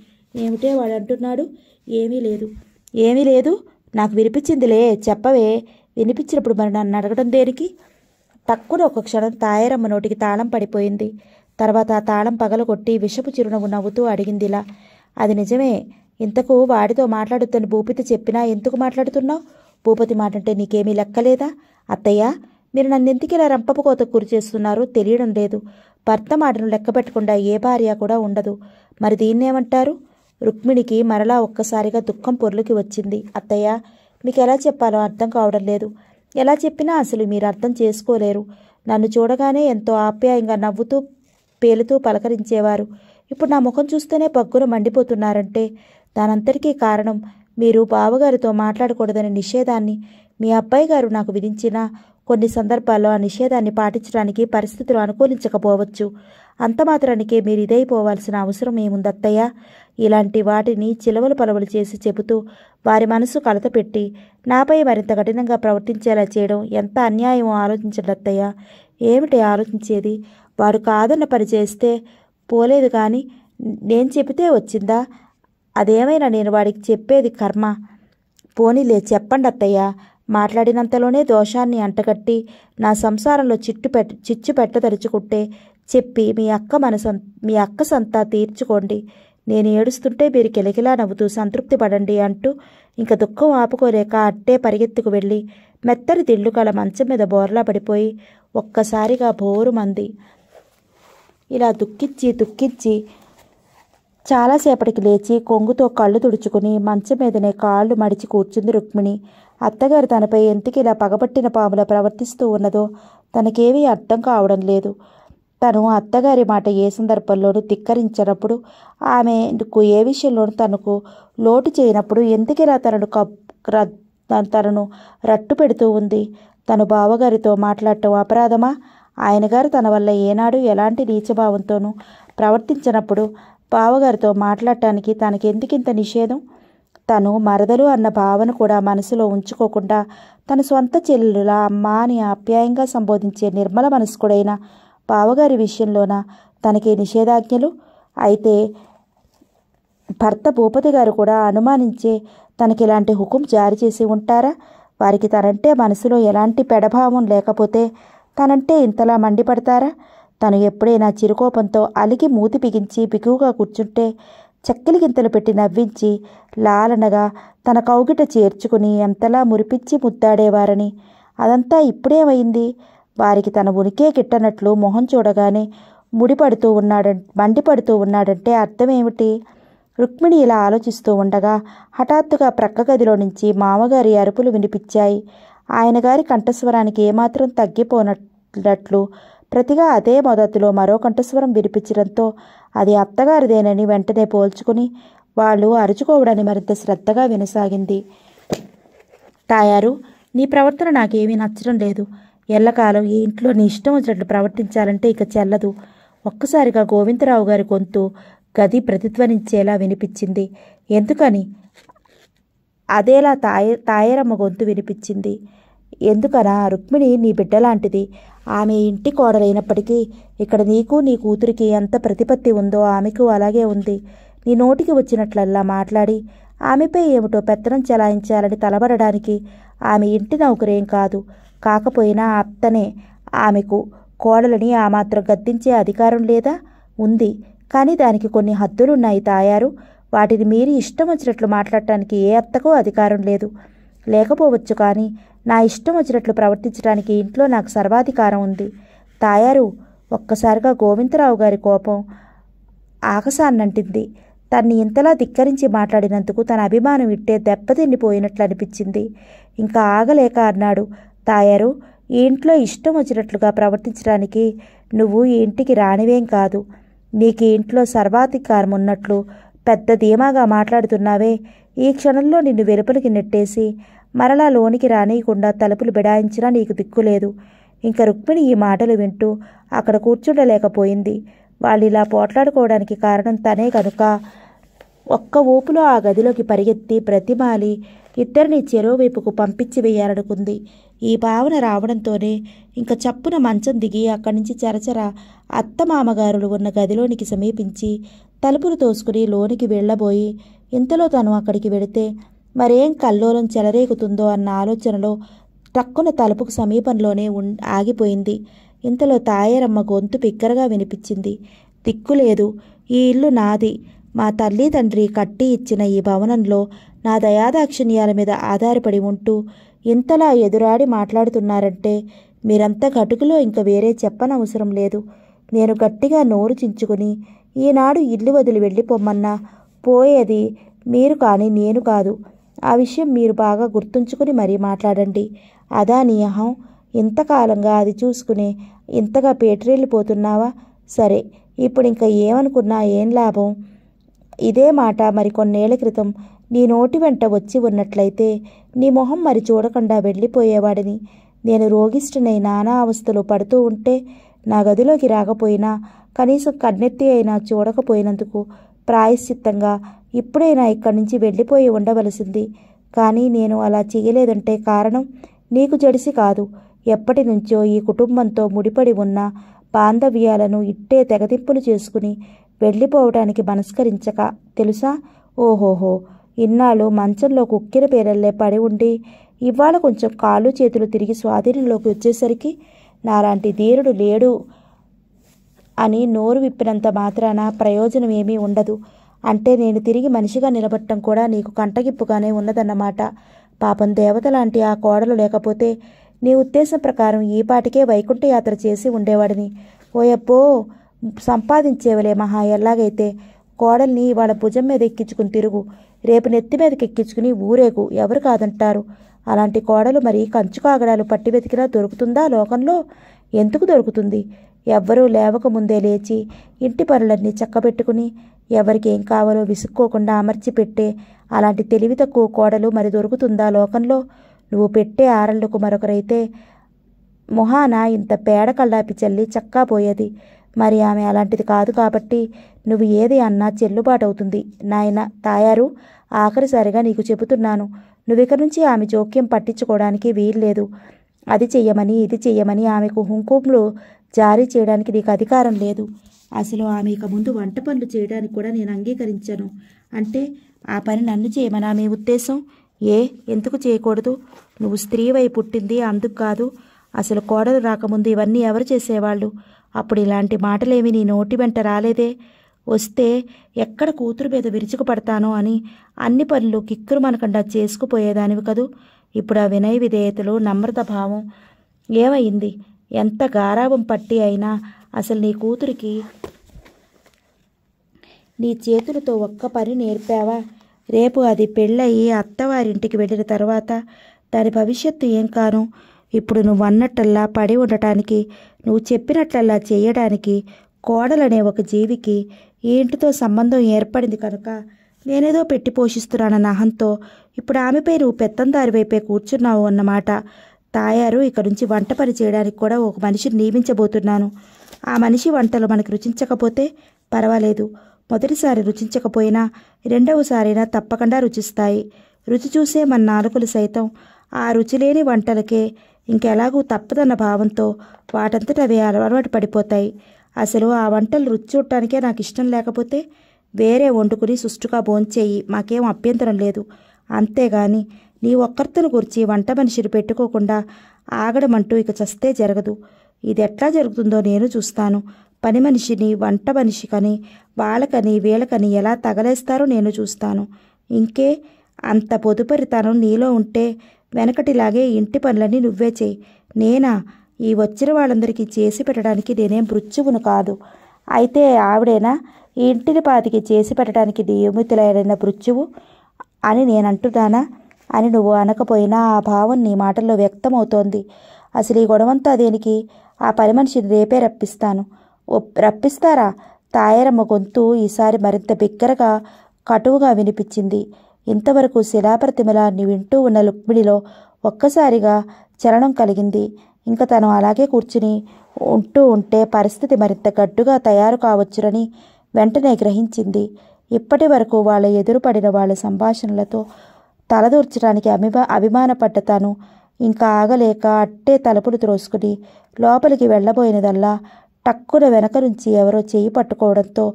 ఏమిటే వాడు అంటున్నాడు ఏమీ లేదు ఏమీ లేదు నాకు వినిపించిందిలే చెప్పవే వినిపించినప్పుడు మరి నన్ను అడగడం దేనికి తక్కువ ఒక క్షణం తాయరమ్మ నోటికి తాళం పడిపోయింది తర్వాత ఆ తాళం పగలగొట్టి విషపు చిరునవ్వు నవ్వుతూ అడిగిందిలా అది నిజమే ఇంతకు వాడితో మాట్లాడుతున్న భూపతి చెప్పినా ఎందుకు మాట్లాడుతున్నావు భూపతి మాటంటే నీకేమీ లెక్కలేదా అత్తయ్య మీరు ఎందుకు ఇలా రంపపుకోత గురి చేస్తున్నారో తెలియడం లేదు భర్త మాటను లెక్కపెట్టకుండా ఏ భార్య కూడా ఉండదు మరి దీన్నేమంటారు రుక్మిణికి మరలా ఒక్కసారిగా దుఃఖం పొర్లుకి వచ్చింది అత్తయ్య మీకు ఎలా చెప్పాలో అర్థం కావడం లేదు ఎలా చెప్పినా అసలు మీరు అర్థం చేసుకోలేరు నన్ను చూడగానే ఎంతో ఆప్యాయంగా నవ్వుతూ పేలుతూ పలకరించేవారు ఇప్పుడు నా ముఖం చూస్తేనే పగ్గున మండిపోతున్నారంటే దానంతటికీ కారణం మీరు బావగారితో మాట్లాడకూడదనే నిషేధాన్ని మీ అబ్బాయి గారు నాకు విధించిన కొన్ని సందర్భాల్లో ఆ నిషేధాన్ని పాటించడానికి పరిస్థితులు అనుకూలించకపోవచ్చు అంతమాత్రానికే మీరు ఇదైపోవాల్సిన అవసరం ఏముందత్తయ్య ఇలాంటి వాటిని చిలవలు పలవలు చేసి చెబుతూ వారి మనసు కలతపెట్టి నాపై మరింత కఠినంగా ప్రవర్తించేలా చేయడం ఎంత అన్యాయమో ఆలోచించండి అత్తయ్య ఏమిటి ఆలోచించేది వాడు కాదన్న పని చేస్తే పోలేదు కానీ నేను చెబితే వచ్చిందా అదేమైనా నేను వాడికి చెప్పేది కర్మ పోనీలే చెప్పండి అత్తయ్య మాట్లాడినంతలోనే దోషాన్ని అంటగట్టి నా సంసారంలో చిట్టు పెట్ చిచ్చు పెట్టదలుచుకుంటే చెప్పి మీ అక్క మన మీ అక్క సంతా తీర్చుకోండి నేను ఏడుస్తుంటే మీరు కిలకిలా నవ్వుతూ సంతృప్తి పడండి అంటూ ఇంక దుఃఖం ఆపుకోలేక అట్టే పరిగెత్తుకు వెళ్ళి మెత్తని తిళ్ళు కల మంచం మీద బోర్లా పడిపోయి ఒక్కసారిగా బోరు మంది ఇలా దుఃఖించి దుఃఖించి చాలాసేపటికి లేచి కొంగుతో కళ్ళు తుడుచుకుని మంచం మీదనే కాళ్ళు మడిచి కూర్చుంది రుక్మిణి అత్తగారు తనపై ఎంతకిలా పగబట్టిన పాములా ప్రవర్తిస్తూ ఉన్నదో తనకేమీ అర్థం కావడం లేదు తను అత్తగారి మాట ఏ సందర్భంలోనూ ధిక్కరించినప్పుడు ఆమెకు ఏ విషయంలోనూ తనకు లోటు చేయనప్పుడు ఇలా తనను తనను రట్టు పెడుతూ ఉంది తను బావగారితో మాట్లాడటం అపరాధమా ఆయనగారు తన వల్ల ఏనాడు ఎలాంటి నీచభావంతోనూ ప్రవర్తించినప్పుడు పావగారితో మాట్లాడటానికి తనకెందుకింత నిషేధం తను మరదలు అన్న భావన కూడా మనసులో ఉంచుకోకుండా తన సొంత చెల్లెలులా అమ్మ అని ఆప్యాయంగా సంబోధించే నిర్మల మనస్కుడైన పావగారి విషయంలోన తనకి నిషేధాజ్ఞలు అయితే భర్త భూపతి గారు కూడా అనుమానించే తనకి ఇలాంటి హుకుం జారీ చేసి ఉంటారా వారికి తనంటే మనసులో ఎలాంటి పెడభావం లేకపోతే తనంటే ఇంతలా మండిపడతారా తను ఎప్పుడైనా చిరుకోపంతో అలిగి మూతి బిగించి బిగువుగా కూర్చుంటే చెక్కిలి గింతలు పెట్టి నవ్వించి లాలనగా తన కౌగిట చేర్చుకుని ఎంతలా మురిపించి ముద్దాడేవారని అదంతా ఇప్పుడేమైంది వారికి తన ఉనికే గిట్టనట్లు మొహం చూడగానే ముడిపడుతూ ఉన్నాడ మండిపడుతూ ఉన్నాడంటే అర్థమేమిటి రుక్మిణి ఇలా ఆలోచిస్తూ ఉండగా హఠాత్తుగా ప్రక్క గదిలో నుంచి మామగారి అరుపులు వినిపించాయి ఆయనగారి కంఠస్వరానికి ఏమాత్రం తగ్గిపోనట్లు ప్రతిగా అదే మొదట్లో మరో కంఠస్వరం వినిపించడంతో అది అత్తగారిదేనని వెంటనే పోల్చుకుని వాళ్ళు అరుచుకోవడాన్ని మరింత శ్రద్ధగా వినసాగింది తాయారు నీ ప్రవర్తన నాకేమీ నచ్చడం లేదు ఎల్లకాలం ఈ ఇంట్లో నీ ఇష్టం వచ్చినట్లు ప్రవర్తించాలంటే ఇక చెల్లదు ఒక్కసారిగా గోవిందరావు గారి గొంతు గది ప్రతిధ్వనించేలా వినిపించింది ఎందుకని అదేలా తాయ తాయరమ్మ గొంతు వినిపించింది ఎందుకనా రుక్మిణి నీ బిడ్డలాంటిది ఆమె ఇంటి కోడలైనప్పటికీ ఇక్కడ నీకు నీ కూతురికి ఎంత ప్రతిపత్తి ఉందో ఆమెకు అలాగే ఉంది నీ నోటికి వచ్చినట్లల్లా మాట్లాడి ఆమెపై ఏమిటో పెత్తనం చెలాయించాలని తలబడడానికి ఆమె ఇంటి నౌకరేం కాదు కాకపోయినా అత్తనే ఆమెకు కోడలని ఆ మాత్రం గద్దించే అధికారం లేదా ఉంది కానీ దానికి కొన్ని హద్దులున్నాయి తాయారు వాటిని మీరు ఇష్టం వచ్చినట్లు మాట్లాడటానికి ఏ అత్తకో అధికారం లేదు లేకపోవచ్చు కానీ నా ఇష్టం వచ్చినట్లు ప్రవర్తించడానికి ఇంట్లో నాకు సర్వాధికారం ఉంది తాయారు ఒక్కసారిగా గోవిందరావు గారి కోపం ఆకసాన్నంటింది తన్ని ఇంతలా ధిక్కరించి మాట్లాడినందుకు తన అభిమానం ఇట్టే దెబ్బతిండిపోయినట్లు అనిపించింది ఇంకా ఆగలేక అన్నాడు తాయారు ఈ ఇంట్లో ఇష్టం వచ్చినట్లుగా ప్రవర్తించడానికి నువ్వు ఈ ఇంటికి రానివేం కాదు నీకు ఈ ఇంట్లో సర్వాధికారం ఉన్నట్లు పెద్ద ధీమాగా మాట్లాడుతున్నావే ఈ క్షణంలో నిన్ను వెలుపలికి నెట్టేసి మరలా లోనికి రానియకుండా తలుపులు బిడాయించినా నీకు దిక్కులేదు ఇంకా రుక్మిణి ఈ మాటలు వింటూ అక్కడ కూర్చుండలేకపోయింది వాళ్ళు ఇలా పోట్లాడుకోవడానికి కారణం తనే కనుక ఒక్క ఊపులో ఆ గదిలోకి పరిగెత్తి ప్రతిమాలి ఇద్దరిని చెరువు వైపుకు పంపించి వేయాలనుకుంది ఈ భావన రావడంతోనే ఇంకా చప్పున మంచం దిగి అక్కడి నుంచి చరచర అత్తమామగారులు ఉన్న గదిలోనికి సమీపించి తలుపులు తోసుకుని లోనికి వెళ్ళబోయి ఇంతలో తను అక్కడికి వెడితే మరేం కల్లోలం చెలరేగుతుందో అన్న ఆలోచనలో టక్కున తలుపుకు సమీపంలోనే ఉన్ ఆగిపోయింది ఇంతలో తాయారమ్మ గొంతు బిగ్గరగా వినిపించింది దిక్కులేదు ఈ ఇల్లు నాది మా తల్లి తండ్రి కట్టి ఇచ్చిన ఈ భవనంలో నా దయాదాక్షిణ్యాల మీద ఆధారపడి ఉంటూ ఇంతలా ఎదురాడి మాట్లాడుతున్నారంటే మీరంతా గటుకులో ఇంక వేరే చెప్పనవసరం లేదు నేను గట్టిగా నోరు చించుకుని ఈనాడు ఇల్లు వదిలి వెళ్ళిపోమ్మన్నా పోయేది మీరు కానీ నేను కాదు ఆ విషయం మీరు బాగా గుర్తుంచుకుని మరీ మాట్లాడండి అదాని అహం ఇంతకాలంగా అది చూసుకుని ఇంతగా పేటరెళ్ళిపోతున్నావా సరే ఇప్పుడు ఇంకా ఏమనుకున్నా ఏం లాభం ఇదే మాట మరి కొన్నేళ్ల క్రితం నీ నోటి వెంట వచ్చి ఉన్నట్లయితే నీ మొహం మరి చూడకుండా వెళ్ళిపోయేవాడిని నేను రోగిష్టనై నానా అవస్థలు పడుతూ ఉంటే నా గదిలోకి రాకపోయినా కనీసం కన్నెత్తి అయినా చూడకపోయినందుకు ప్రాయశ్చిత్తంగా ఇప్పుడైనా ఇక్కడి నుంచి వెళ్ళిపోయి ఉండవలసింది కానీ నేను అలా చేయలేదంటే కారణం నీకు జడిసి కాదు ఎప్పటి నుంచో ఈ కుటుంబంతో ముడిపడి ఉన్న బాంధవ్యాలను ఇట్టే తెగతింపులు చేసుకుని వెళ్ళిపోవటానికి మనస్కరించక తెలుసా ఓహోహో ఇన్నాళ్ళు మంచంలో కుక్కిన పేరల్లే పడి ఉండి ఇవాళ కొంచెం కాళ్ళు చేతులు తిరిగి స్వాధీనంలోకి వచ్చేసరికి నాలాంటి ధీరుడు లేడు అని నోరు విప్పినంత మాత్రాన ప్రయోజనం ఏమీ ఉండదు అంటే నేను తిరిగి మనిషిగా నిలబట్టడం కూడా నీకు కంటగిప్పుగానే ఉన్నదన్నమాట పాపం దేవత లాంటి ఆ కోడలు లేకపోతే నీ ఉద్దేశం ప్రకారం ఈ పాటికే వైకుంఠ యాత్ర చేసి ఉండేవాడిని ఓయప్పో సంపాదించేవలే మహా ఎలాగైతే కోడల్ని వాళ్ళ భుజం మీద ఎక్కించుకుని తిరుగు రేపు నెత్తి మీదకి ఎక్కించుకుని ఊరేగు ఎవరు కాదంటారు అలాంటి కోడలు మరి కంచు కాగడాలు పట్టి వెతికినా దొరుకుతుందా లోకంలో ఎందుకు దొరుకుతుంది ఎవ్వరూ లేవకముందే లేచి ఇంటి పనులన్నీ చక్కబెట్టుకుని ఎవరికేం కావాలో విసుక్కోకుండా అమర్చి పెట్టే అలాంటి తెలివి తక్కువ కోడలు మరి దొరుకుతుందా లోకంలో నువ్వు పెట్టే ఆరళ్లకు మరొకరైతే మొహాన ఇంత పేడ కళ్ళాపి చల్లి చక్కా పోయేది మరి ఆమె అలాంటిది కాదు కాబట్టి నువ్వు ఏది అన్నా చెల్లుబాటు అవుతుంది నాయన తాయారు ఆఖరిసారిగా నీకు చెబుతున్నాను నువ్విక నుంచి ఆమె జోక్యం పట్టించుకోవడానికి వీల్లేదు అది చెయ్యమని ఇది చెయ్యమని ఆమెకు హుంకుములు జారీ చేయడానికి నీకు అధికారం లేదు అసలు ఆమె ఇక ముందు వంట పనులు చేయడానికి కూడా నేను అంగీకరించాను అంటే ఆ పని నన్ను చేయమనా మీ ఉద్దేశం ఏ ఎందుకు చేయకూడదు నువ్వు స్త్రీవై పుట్టింది అందుకు కాదు అసలు కోడలు రాకముందు ఇవన్నీ ఎవరు చేసేవాళ్ళు అప్పుడు ఇలాంటి మాటలేమి నీ నోటి వెంట రాలేదే వస్తే ఎక్కడ కూతురు మీద విరుచుకుపడతానో అని అన్ని పనులు కిక్కురు మనకుండా చేసుకుపోయేదానివి కదూ ఇప్పుడు ఆ వినయ విధేయతలు నమ్రత భావం ఏమైంది ఎంత గారాబం పట్టి అయినా అసలు నీ కూతురికి నీ చేతులతో ఒక్క పని నేర్పావా రేపు అది పెళ్ళయి అత్తవారింటికి వెళ్ళిన తర్వాత దాని భవిష్యత్తు ఏం కాను ఇప్పుడు నువ్వు అన్నట్టల్లా పడి ఉండటానికి నువ్వు చెప్పినట్లల్లా చేయడానికి కోడలనే ఒక జీవికి ఏంటితో సంబంధం ఏర్పడింది కనుక నేనేదో పెట్టి పోషిస్తున్నానన్న అహంతో ఇప్పుడు ఆమెపై నువ్వు పెత్తందారి వైపే కూర్చున్నావు అన్నమాట తాయారు ఇక్కడి నుంచి వంట పని చేయడానికి కూడా ఒక మనిషిని నియమించబోతున్నాను ఆ మనిషి వంటలు మనకు రుచించకపోతే పర్వాలేదు మొదటిసారి రుచించకపోయినా రెండవసారైనా తప్పకుండా రుచిస్తాయి రుచి చూసే మన నాలుకలు సైతం ఆ రుచిలేని వంటలకే ఇంకెలాగూ తప్పదన్న భావంతో వాటంతట అవి అలవాటు పడిపోతాయి అసలు ఆ వంటలు రుచి చూడటానికే నాకు ఇష్టం లేకపోతే వేరే వండుకుని సుష్టుగా భోంచేయి మాకేం అభ్యంతరం లేదు అంతేగాని నీ ఒక్కరితను గురించి వంట మనిషిని పెట్టుకోకుండా ఆగడమంటూ ఇక చస్తే జరగదు ఇది ఎట్లా జరుగుతుందో నేను చూస్తాను పని మనిషిని వంట మనిషికని వాళ్ళకని వీళ్ళకని ఎలా తగలేస్తారో నేను చూస్తాను ఇంకే అంత పొదుపరితనం నీలో ఉంటే వెనకటిలాగే ఇంటి పనులన్నీ నువ్వే చేయి నేనా ఈ వచ్చిన వాళ్ళందరికీ చేసి పెట్టడానికి నేనేం మృత్యువును కాదు అయితే ఆవిడేనా ఈ ఇంటిని పాతికి చేసి పెట్టడానికి దేవుమితులైన మృత్యువు అని నేనంటున్నానా అని నువ్వు అనకపోయినా ఆ భావం నీ మాటల్లో వ్యక్తమవుతోంది అసలు ఈ గొడవంతా దేనికి ఆ పని మనిషిని రేపే రప్పిస్తాను రప్పిస్తారా తాయరమ్మ గొంతు ఈసారి మరింత బిగ్గరగా కటువుగా వినిపించింది ఇంతవరకు శిలాప్రతిమలాన్ని వింటూ ఉన్న లుక్మిణిలో ఒక్కసారిగా చలనం కలిగింది ఇంకా తను అలాగే కూర్చుని ఉంటూ ఉంటే పరిస్థితి మరింత గడ్డుగా తయారు కావచ్చునని వెంటనే గ్రహించింది ఇప్పటి వరకు వాళ్ళ ఎదురుపడిన వాళ్ళ సంభాషణలతో తలదూర్చడానికి అభిమా అభిమానపడ్డ తను ఇంకా ఆగలేక అట్టే తలుపులు త్రోసుకుని లోపలికి వెళ్ళబోయినదల్లా టక్కున వెనక నుంచి ఎవరో చేయి పట్టుకోవడంతో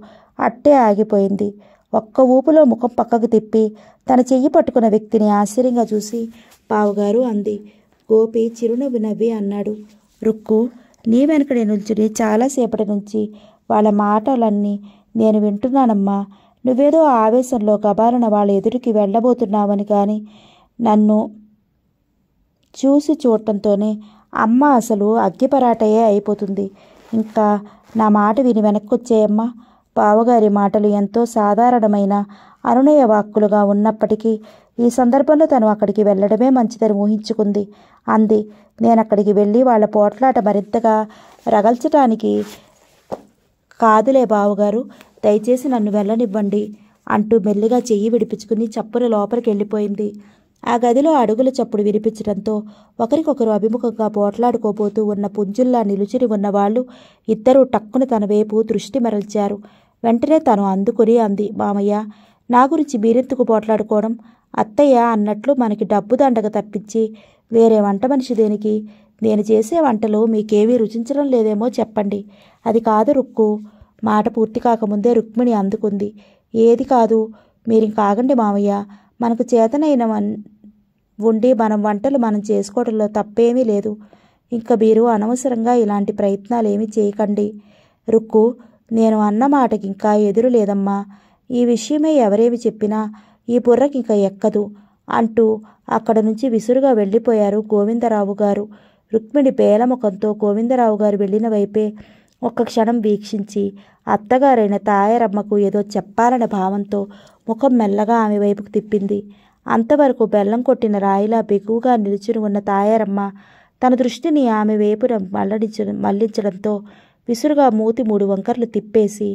అట్టే ఆగిపోయింది ఒక్క ఊపులో ముఖం పక్కకు తిప్పి తన చెయ్యి పట్టుకున్న వ్యక్తిని ఆశ్చర్యంగా చూసి బావుగారు అంది గోపి చిరునవ్వు నవ్వి అన్నాడు రుక్కు నీ వెనకడే నుంచుని చాలాసేపటి నుంచి వాళ్ళ మాటలన్నీ నేను వింటున్నానమ్మా నువ్వేదో ఆవేశంలో కబాలన వాళ్ళ ఎదురికి వెళ్ళబోతున్నావని కానీ నన్ను చూసి చూడటంతోనే అమ్మ అసలు అగ్గిపరాటయే అయిపోతుంది ఇంకా నా మాట విని వెనక్కొచ్చేయమ్మా బావగారి మాటలు ఎంతో సాధారణమైన అరుణయ వాక్కులుగా ఉన్నప్పటికీ ఈ సందర్భంలో తను అక్కడికి వెళ్ళడమే మంచిదని ఊహించుకుంది అంది నేను అక్కడికి వెళ్ళి వాళ్ళ పోట్లాట మరింతగా రగల్చటానికి కాదులే బావుగారు దయచేసి నన్ను వెళ్ళనివ్వండి అంటూ మెల్లిగా చెయ్యి విడిపించుకుని చప్పున లోపలికి వెళ్ళిపోయింది ఆ గదిలో అడుగుల చప్పుడు వినిపించడంతో ఒకరికొకరు అభిముఖంగా పోట్లాడుకోబోతూ ఉన్న పుంజుల్లా నిలుచుని ఉన్నవాళ్లు ఇద్దరూ టక్కున తన వైపు దృష్టి మరల్చారు వెంటనే తను అందుకుని అంది మామయ్య నా గురించి మీరెందుకు పోట్లాడుకోవడం అత్తయ్య అన్నట్లు మనకి డబ్బు దండగ తప్పించి వేరే వంట మనిషి దేనికి నేను చేసే వంటలు మీకేమీ రుచించడం లేదేమో చెప్పండి అది కాదు రుక్కు మాట పూర్తి కాకముందే రుక్మిణి అందుకుంది ఏది కాదు మీరు కాగండి మామయ్య మనకు చేతనైన ఉండి మనం వంటలు మనం చేసుకోవడంలో తప్పేమీ లేదు ఇంకా మీరు అనవసరంగా ఇలాంటి ప్రయత్నాలు ఏమీ చేయకండి రుక్కు నేను అన్న మాటకి ఇంకా ఎదురు లేదమ్మా ఈ విషయమే ఎవరేమి చెప్పినా ఈ బుర్రకి ఇంకా ఎక్కదు అంటూ అక్కడ నుంచి విసురుగా వెళ్ళిపోయారు గోవిందరావు గారు రుక్మిణి పేలముఖంతో గోవిందరావు గారు వెళ్ళిన వైపే ఒక్క క్షణం వీక్షించి అత్తగారైన తాయారమ్మకు ఏదో చెప్పాలనే భావంతో ముఖం మెల్లగా ఆమె వైపుకు తిప్పింది అంతవరకు బెల్లం కొట్టిన రాయిలా బిగువుగా నిలుచుని ఉన్న తాయారమ్మ తన దృష్టిని ఆమె వైపున మల్లడించ మళ్లించడంతో విసురుగా మూతి మూడు వంకర్లు తిప్పేసి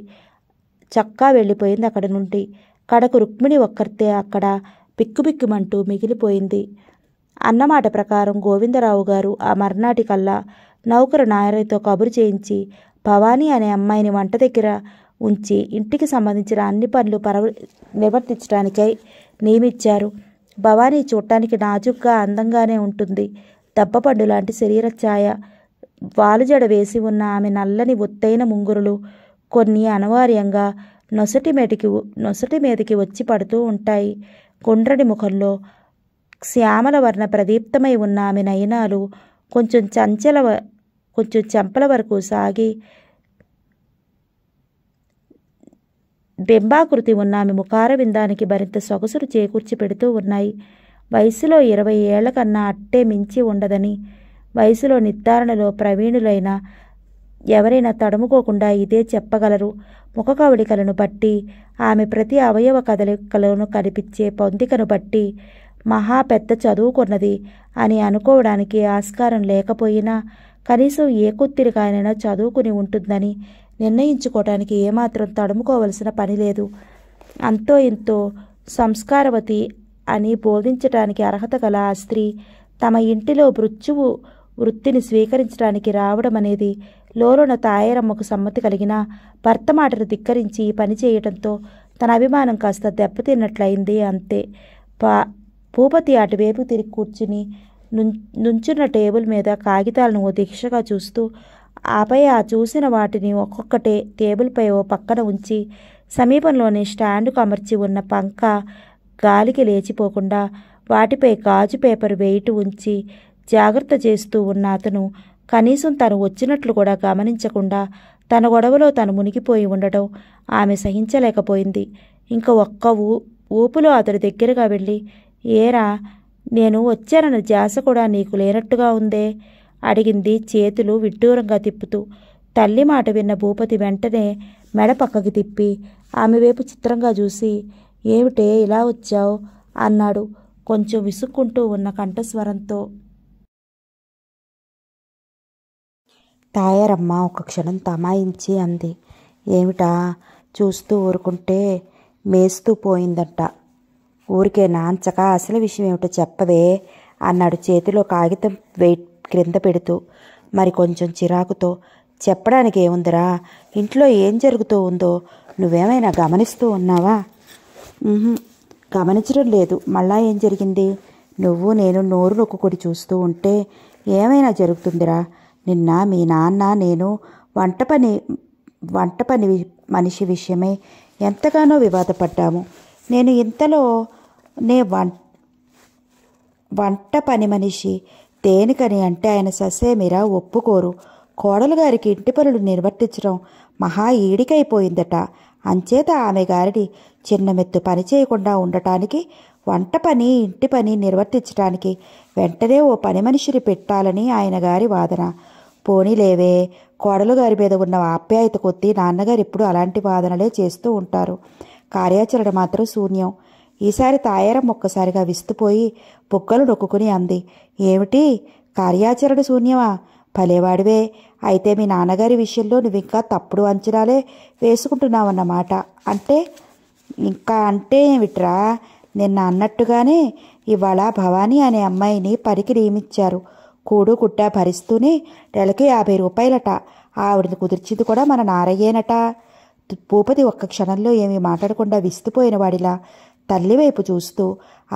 చక్కా వెళ్ళిపోయింది అక్కడ నుండి కడకు రుక్మిణి ఒక్కరితే అక్కడ బిక్కుబిక్కుమంటూ మిగిలిపోయింది అన్నమాట ప్రకారం గోవిందరావు గారు ఆ మర్నాటి కల్లా నౌకరు నాయనతో కబురు చేయించి భవానీ అనే అమ్మాయిని వంట దగ్గర ఉంచి ఇంటికి సంబంధించిన అన్ని పనులు పరవ నిర్వర్తించడానికై నియమించారు భవానీ చూడటానికి నాజుగ్గా అందంగానే ఉంటుంది దెబ్బపండు లాంటి శరీర ఛాయ వాలుజడ వేసి ఉన్న ఆమె నల్లని ఒత్తైన ముంగురులు కొన్ని అనివార్యంగా నొసటి మీదకి నొసటి మీదకి వచ్చి పడుతూ ఉంటాయి గుండ్రని ముఖంలో శ్యామల వర్ణ ప్రదీప్తమై ఉన్న ఆమె నయనాలు కొంచెం చంచల కొంచెం చెంపల వరకు సాగి బింబాకృతి ఉన్న ఆమె ముఖార విందానికి మరింత సొగసులు చేకూర్చి పెడుతూ ఉన్నాయి వయసులో ఇరవై ఏళ్ల కన్నా అట్టే మించి ఉండదని వయసులో నిర్ధారణలో ప్రవీణులైన ఎవరైనా తడుముకోకుండా ఇదే చెప్పగలరు ముఖ కవళికలను బట్టి ఆమె ప్రతి అవయవ కదలికలను కనిపించే పొందికను బట్టి మహా పెద్ద చదువుకున్నది అని అనుకోవడానికి ఆస్కారం లేకపోయినా కనీసం ఏ కొత్తిరికాయనైనా చదువుకుని ఉంటుందని నిర్ణయించుకోవటానికి ఏమాత్రం తడుముకోవలసిన పని లేదు అంతో ఇంతో సంస్కారవతి అని బోధించటానికి అర్హత గల ఆ స్త్రీ తమ ఇంటిలో మృత్యువు వృత్తిని స్వీకరించడానికి రావడం అనేది లోలోన తాయారమ్మకు సమ్మతి కలిగిన భర్త మాటను ధిక్కరించి పని చేయటంతో తన అభిమానం కాస్త దెబ్బతిన్నట్లయింది అంతే పా భూపతి అటువైపు తిరిగి కూర్చుని నుంచున్న టేబుల్ మీద కాగితాలను ఓ దీక్షగా చూస్తూ ఆపై ఆ చూసిన వాటిని ఒక్కొక్కటే టేబుల్పై ఓ పక్కన ఉంచి సమీపంలోని స్టాండ్కు అమర్చి ఉన్న పంక గాలికి లేచిపోకుండా వాటిపై గాజు పేపర్ వేయిటి ఉంచి జాగ్రత్త చేస్తూ ఉన్న అతను కనీసం తను వచ్చినట్లు కూడా గమనించకుండా తన గొడవలో తను మునిగిపోయి ఉండటం ఆమె సహించలేకపోయింది ఇంకా ఒక్క ఊపులో అతడి దగ్గరగా వెళ్ళి ఏరా నేను వచ్చానన్న జాస కూడా నీకు లేనట్టుగా ఉందే అడిగింది చేతులు విడ్డూరంగా తిప్పుతూ తల్లి మాట విన్న భూపతి వెంటనే మెడ పక్కకి తిప్పి ఆమె వైపు చిత్రంగా చూసి ఏమిటే ఇలా వచ్చావు అన్నాడు కొంచెం విసుక్కుంటూ ఉన్న కంఠస్వరంతో తాయారమ్మ ఒక క్షణం తమాయించి అంది ఏమిటా చూస్తూ ఊరుకుంటే మేస్తూ పోయిందట ఊరికే నాంచక అసలు విషయం ఏమిటో చెప్పవే అన్నాడు చేతిలో కాగితం వెయిట్ క్రింద పెడుతూ మరి కొంచెం చిరాకుతో చెప్పడానికి ఏముందిరా ఇంట్లో ఏం జరుగుతూ ఉందో నువ్వేమైనా గమనిస్తూ ఉన్నావా గమనించడం లేదు మళ్ళా ఏం జరిగింది నువ్వు నేను నోరు నొక్కుకొని చూస్తూ ఉంటే ఏమైనా జరుగుతుందిరా నిన్న మీ నాన్న నేను వంట పని వంట పని మనిషి విషయమై ఎంతగానో వివాదపడ్డాము నేను ఇంతలో నే వంట పని మనిషి దేనికని అంటే ఆయన ససేమిరా ఒప్పుకోరు కోడలు గారికి ఇంటి పనులు నిర్వర్తించడం మహా ఈడికైపోయిందట అంచేత ఆమె గారిని చిన్నమెత్తు పని చేయకుండా ఉండటానికి వంట పని ఇంటి పని నిర్వర్తించడానికి వెంటనే ఓ పని మనిషిని పెట్టాలని ఆయన గారి వాదన పోనీలేవే కోడలు గారి మీద ఉన్న ఆప్యాయత కొద్దీ నాన్నగారు ఎప్పుడు అలాంటి వాదనలే చేస్తూ ఉంటారు కార్యాచరణ మాత్రం శూన్యం ఈసారి తాయారం ఒక్కసారిగా విస్తుపోయి పుక్కలు నొక్కుని అంది ఏమిటి కార్యాచరణ శూన్యమా భలేవాడివే అయితే మీ నాన్నగారి విషయంలో నువ్వు ఇంకా తప్పుడు అంచనాలే వేసుకుంటున్నావన్నమాట అంటే ఇంకా అంటే ఏమిట్రా నిన్న అన్నట్టుగానే ఇవాళ భవానీ అనే అమ్మాయిని పనికి నియమించారు కూడు గుడ్డ భరిస్తూనే నెలకి యాభై రూపాయలట ఆవిడని కుదిర్చింది కూడా మన నారయ్యేనట భూపతి ఒక్క క్షణంలో ఏమీ మాట్లాడకుండా విస్తుపోయిన వాడిలా తల్లివైపు చూస్తూ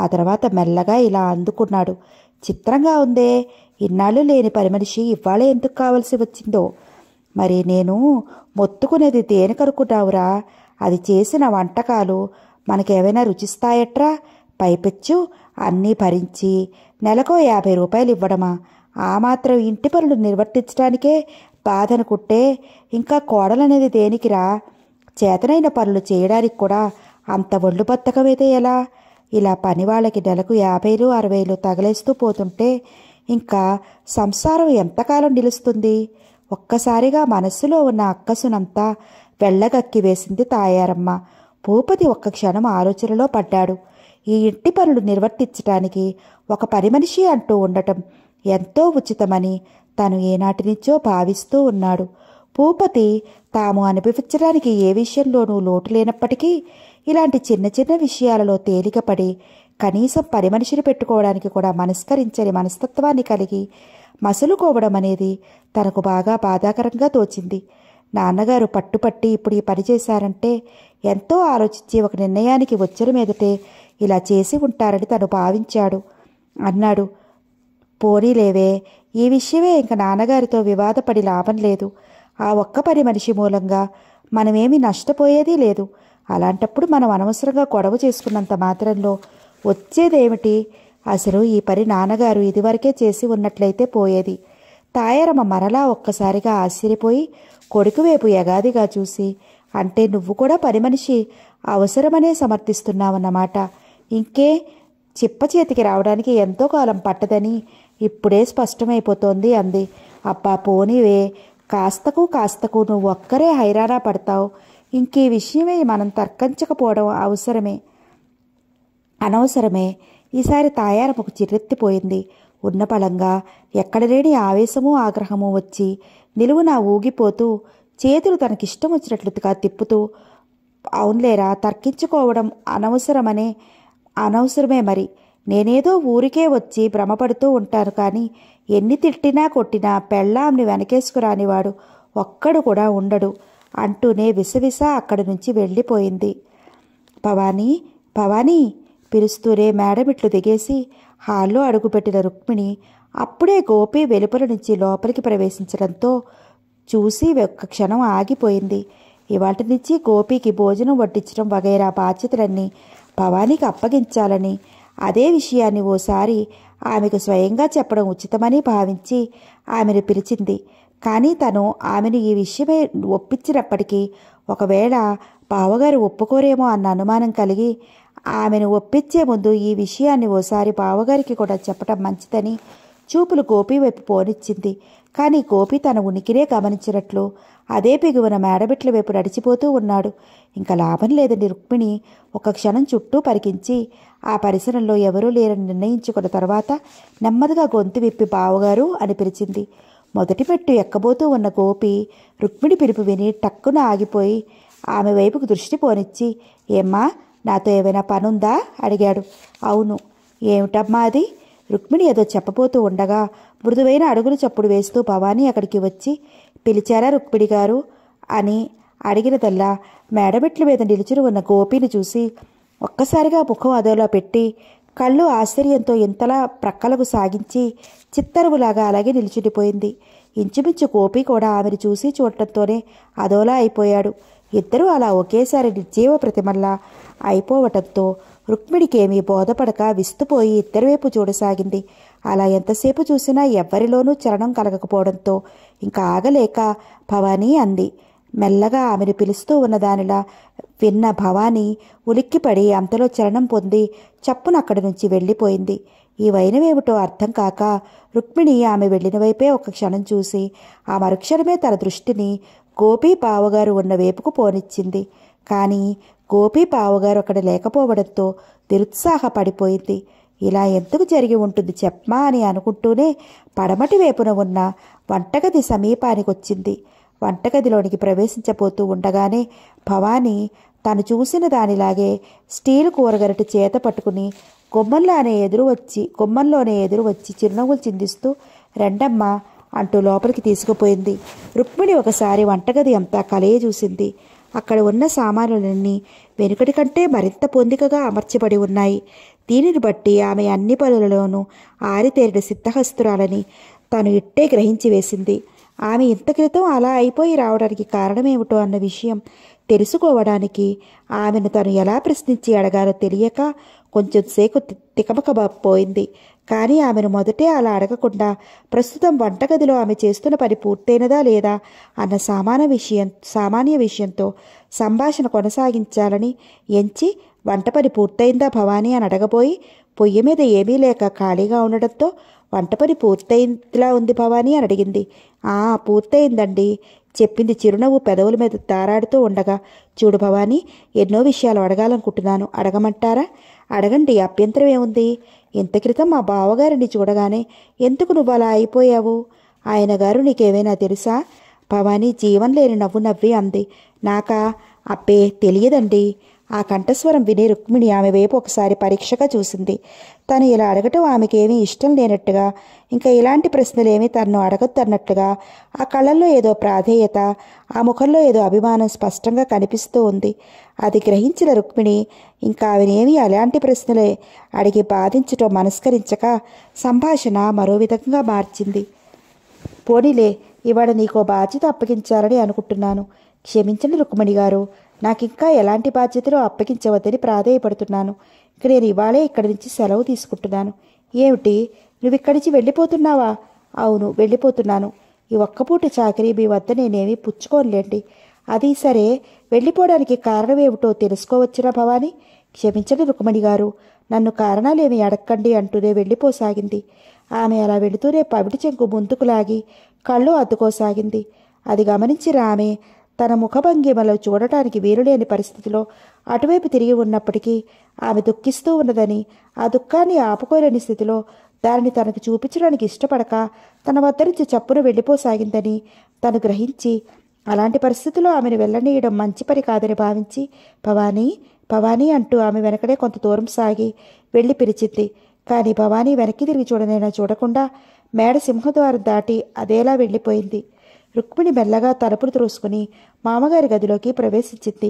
ఆ తర్వాత మెల్లగా ఇలా అందుకున్నాడు చిత్రంగా ఉందే ఇన్నాళ్ళు లేని పరిమనిషి మనిషి ఎందుకు కావలసి వచ్చిందో మరి నేను మొత్తుకునేది దేనికనుకున్నావురా అది చేసిన వంటకాలు మనకేమైనా రుచిస్తాయట్రా పైపెచ్చు అన్నీ భరించి నెలకో యాభై రూపాయలు ఇవ్వడమా ఆ మాత్రం ఇంటి పనులు నిర్వర్తించడానికే బాధనుకుంటే ఇంకా కోడలనేది దేనికిరా చేతనైన పనులు చేయడానికి కూడా అంత ఒళ్ళు బతకమైతే ఎలా ఇలా పని వాళ్ళకి నెలకు యాభైలు అరవైలు తగలేస్తూ పోతుంటే ఇంకా సంసారం ఎంతకాలం నిలుస్తుంది ఒక్కసారిగా మనస్సులో ఉన్న అక్కసునంతా వెళ్ళగక్కి వేసింది తాయారమ్మ భూపతి ఒక్క క్షణం ఆలోచనలో పడ్డాడు ఈ ఇంటి పనులు నిర్వర్తించటానికి ఒక పని మనిషి అంటూ ఉండటం ఎంతో ఉచితమని తను ఏనాటి నుంచో భావిస్తూ ఉన్నాడు భూపతి తాము అనుభవించడానికి ఏ విషయంలోనూ లోటు లేనప్పటికీ ఇలాంటి చిన్న చిన్న విషయాలలో తేలికపడి కనీసం పని మనిషిని పెట్టుకోవడానికి కూడా మనస్కరించని మనస్తత్వాన్ని కలిగి మసులుకోవడం అనేది తనకు బాగా బాధాకరంగా తోచింది నాన్నగారు పట్టుపట్టి ఇప్పుడు ఈ పని చేశారంటే ఎంతో ఆలోచించి ఒక నిర్ణయానికి వచ్చిన మీదటే ఇలా చేసి ఉంటారని తను భావించాడు అన్నాడు పోనీలేవే ఈ విషయమే ఇంక నాన్నగారితో వివాదపడి లాభం లేదు ఆ ఒక్క పని మనిషి మూలంగా మనమేమి నష్టపోయేది లేదు అలాంటప్పుడు మనం అనవసరంగా గొడవ చేసుకున్నంత మాత్రంలో వచ్చేదేమిటి అసలు ఈ పని నాన్నగారు ఇదివరకే చేసి ఉన్నట్లయితే పోయేది తాయారమ్మ మరలా ఒక్కసారిగా ఆశ్చర్యపోయి కొడుకువైపు యగాదిగా చూసి అంటే నువ్వు కూడా పని మనిషి అవసరమనే సమర్థిస్తున్నావన్నమాట ఇంకే చిప్ప చేతికి రావడానికి ఎంతో కాలం పట్టదని ఇప్పుడే స్పష్టమైపోతోంది అంది అబ్బా పోనీవే కాస్తకు కాస్తకు నువ్వు ఒక్కరే హైరానా పడతావు ఇంకే విషయమే మనం తర్కించకపోవడం అవసరమే అనవసరమే ఈసారి తాయారపు ఒక చిరెత్తిపోయింది ఉన్న పలంగా ఎక్కడలేని ఆవేశము ఆగ్రహము వచ్చి నా ఊగిపోతూ చేతులు తనకిష్టం వచ్చినట్లుగా తిప్పుతూ అవునులేరా తర్కించుకోవడం అనవసరమనే అనవసరమే మరి నేనేదో ఊరికే వచ్చి భ్రమపడుతూ ఉంటాను కానీ ఎన్ని తిట్టినా కొట్టినా పెళ్ళాంని వెనకేసుకురానివాడు ఒక్కడు కూడా ఉండడు అంటూనే విసవిస అక్కడి నుంచి వెళ్ళిపోయింది పవానీ పవానీ పిలుస్తూనే మేడమిట్లు దిగేసి హాల్లో అడుగుపెట్టిన రుక్మిణి అప్పుడే గోపి వెలుపల నుంచి లోపలికి ప్రవేశించడంతో చూసి ఒక్క క్షణం ఆగిపోయింది ఇవాటి నుంచి గోపికి భోజనం వడ్డించడం వగైరా బాధ్యతలన్నీ పవానీకి అప్పగించాలని అదే విషయాన్ని ఓసారి ఆమెకు స్వయంగా చెప్పడం ఉచితమని భావించి ఆమెను పిలిచింది కానీ తను ఆమెను ఈ విషయమే ఒప్పించినప్పటికీ ఒకవేళ బావగారు ఒప్పుకోరేమో అన్న అనుమానం కలిగి ఆమెను ఒప్పించే ముందు ఈ విషయాన్ని ఓసారి బావగారికి కూడా చెప్పడం మంచిదని చూపులు గోపి వైపు పోనిచ్చింది కానీ గోపి తన ఉనికినే గమనించినట్లు అదే పెగువన మేడబిట్ల వైపు నడిచిపోతూ ఉన్నాడు ఇంకా లాభం లేదండి రుక్మిణి ఒక క్షణం చుట్టూ పరికించి ఆ పరిసరంలో ఎవరూ లేరని నిర్ణయించుకున్న తర్వాత నెమ్మదిగా గొంతు విప్పి బావగారు అని పిలిచింది మొదటి మెట్టు ఎక్కబోతూ ఉన్న గోపి రుక్మిణి పిలుపు విని టక్కున ఆగిపోయి ఆమె వైపుకు దృష్టి పోనిచ్చి ఏమ్మా నాతో ఏమైనా పనుందా అడిగాడు అవును ఏమిటమ్మా అది రుక్మిణి ఏదో చెప్పబోతూ ఉండగా మృదువైన అడుగులు చప్పుడు వేస్తూ భవానీ అక్కడికి వచ్చి పిలిచారా రుక్మిడి గారు అని అడిగినదల్లా మేడమెట్ల మీద నిలిచిన ఉన్న గోపిని చూసి ఒక్కసారిగా ముఖం అదోలా పెట్టి కళ్ళు ఆశ్చర్యంతో ఇంతలా ప్రక్కలకు సాగించి చిత్తరువులాగా అలాగే నిలిచిండిపోయింది ఇంచుమించు గోపి కూడా ఆమెను చూసి చూడటంతోనే అదోలా అయిపోయాడు ఇద్దరూ అలా ఒకేసారి నిర్జీవ ప్రతిమల్లా అయిపోవటంతో రుక్మిడికేమీ బోధపడక విస్తుపోయి ఇద్దరివైపు చూడసాగింది అలా ఎంతసేపు చూసినా ఎవ్వరిలోనూ చలనం కలగకపోవడంతో ఇంకా ఆగలేక భవానీ అంది మెల్లగా ఆమెను పిలుస్తూ ఉన్నదానిలా విన్న భవానీ ఉలిక్కిపడి అంతలో చలనం పొంది చప్పున అక్కడి నుంచి వెళ్ళిపోయింది ఈ వైనమేమిటో అర్థం కాక రుక్మిణి ఆమె వెళ్ళిన వైపే ఒక క్షణం చూసి ఆ మరుక్షణమే తన దృష్టిని గోపీ పావుగారు ఉన్న వైపుకు పోనిచ్చింది కానీ గోపీ పావుగారు అక్కడ లేకపోవడంతో నిరుత్సాహపడిపోయింది ఇలా ఎందుకు జరిగి ఉంటుంది చెప్పమా అని అనుకుంటూనే పడమటి వైపున ఉన్న వంటగది సమీపానికి వచ్చింది వంటగదిలోనికి ప్రవేశించబోతూ ఉండగానే భవానీ తను చూసిన దానిలాగే స్టీల్ కూరగరటి చేత పట్టుకుని గుమ్మంలోనే ఎదురు వచ్చి గుమ్మంలోనే ఎదురు వచ్చి చిరునవ్వులు చిందిస్తూ రెండమ్మ అంటూ లోపలికి తీసుకుపోయింది రుక్మిణి ఒకసారి వంటగది అంతా కలయ చూసింది అక్కడ ఉన్న సామానులన్నీ వెనుకటి కంటే మరింత పొందికగా అమర్చబడి ఉన్నాయి దీనిని బట్టి ఆమె అన్ని పనులలోనూ ఆరితేరిన సిద్ధహస్తురాలని తను ఇట్టే గ్రహించి వేసింది ఆమె ఇంత క్రితం అలా అయిపోయి రావడానికి కారణమేమిటో అన్న విషయం తెలుసుకోవడానికి ఆమెను తను ఎలా ప్రశ్నించి అడగాలో తెలియక కొంచెం సేకు పోయింది కానీ ఆమెను మొదటే అలా అడగకుండా ప్రస్తుతం వంటగదిలో ఆమె చేస్తున్న పని పూర్తయినదా లేదా అన్న సామాన్య విషయం సామాన్య విషయంతో సంభాషణ కొనసాగించాలని ఎంచి వంట పని పూర్తయిందా భవానీ అని అడగబోయి పొయ్యి మీద ఏమీ లేక ఖాళీగా ఉండడంతో వంట పని పూర్తయిందిలా ఉంది భవానీ అని అడిగింది ఆ పూర్తయిందండి చెప్పింది చిరునవ్వు పెదవుల మీద తారాడుతూ ఉండగా చూడు భవానీ ఎన్నో విషయాలు అడగాలనుకుంటున్నాను అడగమంటారా అడగండి అభ్యంతరం ఏముంది ఇంత క్రితం మా బావగారిని చూడగానే ఎందుకు నువ్వు అలా అయిపోయావు ఆయన గారు నీకేమైనా తెలుసా భవానీ జీవన లేని నవ్వు నవ్వి అంది నాకా అప్పే తెలియదండి ఆ కంఠస్వరం విని రుక్మిణి ఆమె వైపు ఒకసారి పరీక్షగా చూసింది తను ఇలా అడగటం ఆమెకేమీ ఇష్టం లేనట్టుగా ఇంకా ఇలాంటి ప్రశ్నలేమీ తనను అడగొద్దన్నట్టుగా ఆ కళ్ళల్లో ఏదో ప్రాధేయత ఆ ముఖంలో ఏదో అభిమానం స్పష్టంగా కనిపిస్తూ ఉంది అది గ్రహించిన రుక్మిణి ఇంకా ఆమెనేమీ అలాంటి ప్రశ్నలే అడిగి బాధించటం మనస్కరించక సంభాషణ మరో విధంగా మార్చింది పోనీలే ఇవాడ నీకో బాధ్యత అప్పగించాలని అనుకుంటున్నాను క్షమించండి రుక్మిణి గారు నాకు ఇంకా ఎలాంటి బాధ్యతలు అప్పగించవద్దని ప్రాధాయపడుతున్నాను ఇక నేను ఇవాళే ఇక్కడి నుంచి సెలవు తీసుకుంటున్నాను ఏమిటి నువ్వు ఇక్కడి నుంచి వెళ్ళిపోతున్నావా అవును వెళ్ళిపోతున్నాను ఈ ఒక్కపూట చాకరీ మీ వద్ద నేనేమీ పుచ్చుకోనులేండి అది సరే వెళ్ళిపోవడానికి కారణం ఏమిటో తెలుసుకోవచ్చురా భవాని క్షమించండి రుక్మణి గారు నన్ను కారణాలేమి అడక్కండి అంటూనే వెళ్ళిపోసాగింది ఆమె అలా వెళుతూనే పవిటి చెంకు ముందుకు లాగి కళ్ళు అద్దుకోసాగింది అది గమనించిన ఆమె తన ముఖభంగిమలో చూడటానికి వీరులేని పరిస్థితిలో అటువైపు తిరిగి ఉన్నప్పటికీ ఆమె దుఃఖిస్తూ ఉన్నదని ఆ దుఃఖాన్ని ఆపుకోలేని స్థితిలో దానిని తనకు చూపించడానికి ఇష్టపడక తన వద్ద నుంచి చప్పున వెళ్ళిపోసాగిందని తను గ్రహించి అలాంటి పరిస్థితిలో ఆమెను వెళ్ళనీయడం మంచి పని కాదని భావించి భవానీ భవానీ అంటూ ఆమె వెనకడే కొంత దూరం సాగి వెళ్ళి పిలిచింది కానీ భవానీ వెనక్కి తిరిగి చూడనైనా చూడకుండా మేడ సింహద్వారం దాటి అదేలా వెళ్ళిపోయింది రుక్మిణి మెల్లగా తలుపులు త్రోసుకుని మామగారి గదిలోకి ప్రవేశించింది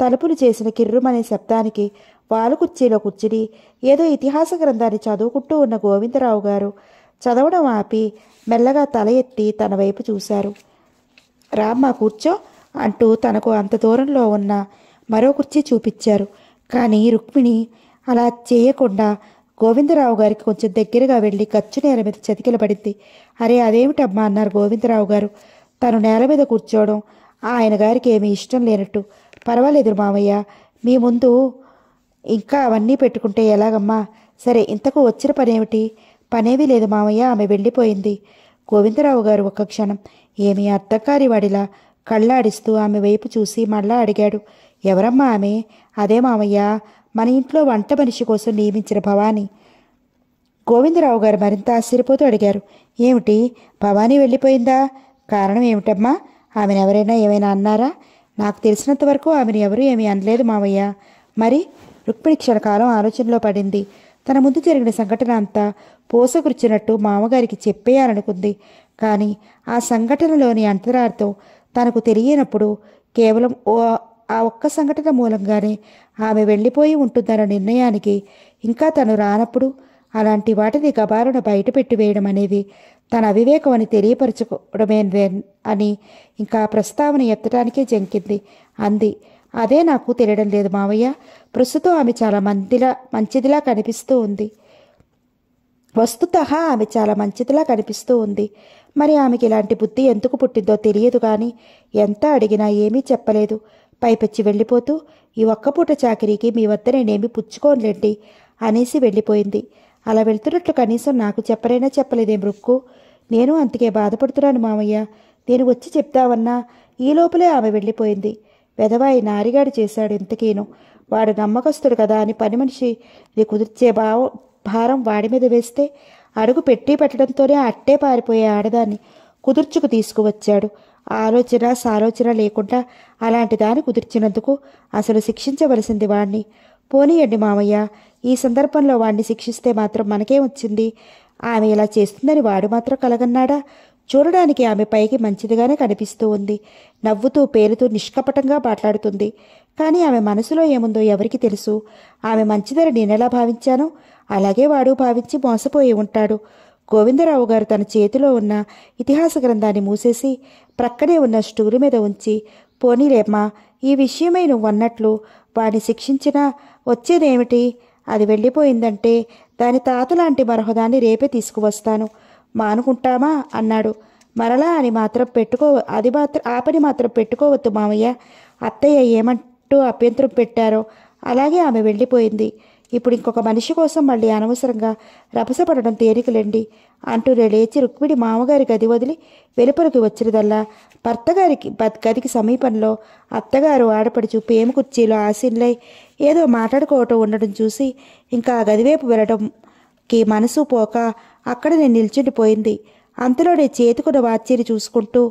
తలుపులు చేసిన కిర్రుమనే శబ్దానికి వాలు కుర్చీలో కూర్చుని ఏదో ఇతిహాస గ్రంథాన్ని చదువుకుంటూ ఉన్న గోవిందరావు గారు చదవడం ఆపి మెల్లగా తల ఎత్తి తన వైపు చూశారు రామ్మ కూర్చో అంటూ తనకు అంత దూరంలో ఉన్న మరో కుర్చీ చూపించారు కానీ రుక్మిణి అలా చేయకుండా గోవిందరావు గారికి కొంచెం దగ్గరగా వెళ్ళి గచ్చు నేల మీద చతికిలబడింది అరే అదేమిటమ్మా అన్నారు గోవిందరావు గారు తను నేల మీద కూర్చోవడం ఆయన గారికి ఏమీ ఇష్టం లేనట్టు పర్వాలేదు మామయ్య మీ ముందు ఇంకా అవన్నీ పెట్టుకుంటే ఎలాగమ్మా సరే ఇంతకు వచ్చిన పనేమిటి పనేమీ లేదు మామయ్య ఆమె వెళ్ళిపోయింది గోవిందరావు గారు ఒక క్షణం ఏమీ అర్థకారి వాడిలా కళ్ళాడిస్తూ ఆమె వైపు చూసి మళ్ళా అడిగాడు ఎవరమ్మా ఆమె అదే మామయ్య మన ఇంట్లో వంట మనిషి కోసం నియమించిన భవానీ గోవిందరావు గారు మరింత ఆశ్చర్యపోతూ అడిగారు ఏమిటి భవానీ వెళ్ళిపోయిందా కారణం ఏమిటమ్మా ఆమెను ఎవరైనా ఏమైనా అన్నారా నాకు తెలిసినంత వరకు ఆమెను ఎవరూ ఏమీ అనలేదు మావయ్య మరి రుక్మిణి క్షణకాలం ఆలోచనలో పడింది తన ముందు జరిగిన సంఘటన అంతా పోసగుర్చినట్టు మామగారికి చెప్పేయాలనుకుంది కానీ ఆ సంఘటనలోని అంతరార్థం తనకు తెలియనప్పుడు కేవలం ఓ ఆ ఒక్క సంఘటన మూలంగానే ఆమె వెళ్ళిపోయి ఉంటుందన్న నిర్ణయానికి ఇంకా తను రానప్పుడు అలాంటి వాటిని గబారున బయటపెట్టి వేయడం అనేది తన అవివేకం అని తెలియపరచుకోవడమే అని ఇంకా ప్రస్తావన ఎత్తడానికే జంకింది అంది అదే నాకు తెలియడం లేదు మావయ్య ప్రస్తుతం ఆమె చాలా మందిలా మంచిదిలా కనిపిస్తూ ఉంది వస్తుత ఆమె చాలా మంచిదిలా కనిపిస్తూ ఉంది మరి ఆమెకి ఇలాంటి బుద్ధి ఎందుకు పుట్టిందో తెలియదు కానీ ఎంత అడిగినా ఏమీ చెప్పలేదు పైపెచ్చి వెళ్ళిపోతూ ఈ ఒక్కపూట చాకరీకి మీ వద్ద నేనేమి పుచ్చుకోనులేండి అనేసి వెళ్ళిపోయింది అలా వెళ్తున్నట్లు కనీసం నాకు చెప్పరైనా చెప్పలేదేం రుక్కు నేను అంతకే బాధపడుతున్నాను మామయ్య నేను వచ్చి చెప్తావన్నా ఈ లోపలే ఆమె వెళ్ళిపోయింది వెధవాయి నారిగాడు చేశాడు ఇంతకీను వాడు నమ్మకస్తుడు కదా అని పని మనిషి నీ కుదిర్చే భావం భారం వాడి మీద వేస్తే అడుగు పెట్టి పెట్టడంతోనే అట్టే పారిపోయే ఆడదాన్ని కుదుర్చుకు తీసుకువచ్చాడు ఆలోచన సాలోచన లేకుండా అలాంటి దాన్ని కుదిర్చినందుకు అసలు శిక్షించవలసింది వాణ్ణి పోనీయండి మామయ్య ఈ సందర్భంలో వాణ్ణి శిక్షిస్తే మాత్రం మనకేం వచ్చింది ఆమె ఇలా చేస్తుందని వాడు మాత్రం కలగన్నాడా చూడడానికి ఆమె పైకి మంచిదిగానే కనిపిస్తూ ఉంది నవ్వుతూ పేరుతూ నిష్కపటంగా మాట్లాడుతుంది కానీ ఆమె మనసులో ఏముందో ఎవరికి తెలుసు ఆమె మంచిదని నేనెలా భావించానో అలాగే వాడు భావించి మోసపోయి ఉంటాడు గోవిందరావు గారు తన చేతిలో ఉన్న ఇతిహాస గ్రంథాన్ని మూసేసి ప్రక్కనే ఉన్న స్టూలు మీద ఉంచి పోనీలేమ్మా ఈ విషయమై నువ్వన్నట్లు వాడిని శిక్షించినా వచ్చేదేమిటి అది వెళ్ళిపోయిందంటే దాని తాత లాంటి రేపే తీసుకువస్తాను మానుకుంటామా అన్నాడు మరలా అని మాత్రం పెట్టుకో అది మాత్రం ఆ పని మాత్రం పెట్టుకోవద్దు మామయ్య అత్తయ్య ఏమంటూ అభ్యంతరం పెట్టారో అలాగే ఆమె వెళ్ళిపోయింది ఇప్పుడు ఇంకొక మనిషి కోసం మళ్ళీ అనవసరంగా రభసపడడం తేలికలేండి అంటూ లేచి రుక్విడి మామగారి గది వదిలి వెలుపలకి వచ్చినదల్లా భర్తగారికి గదికి సమీపంలో అత్తగారు ఆడపడుచు పేమ కుర్చీలో ఆశీన్లై ఏదో మాట్లాడుకోవటం ఉండడం చూసి ఇంకా ఆ గదివైపు వెళ్ళడంకి మనసు పోక అక్కడ నేను నిల్చుండిపోయింది అంతలోనే చేతికున్న వాచీని చూసుకుంటూ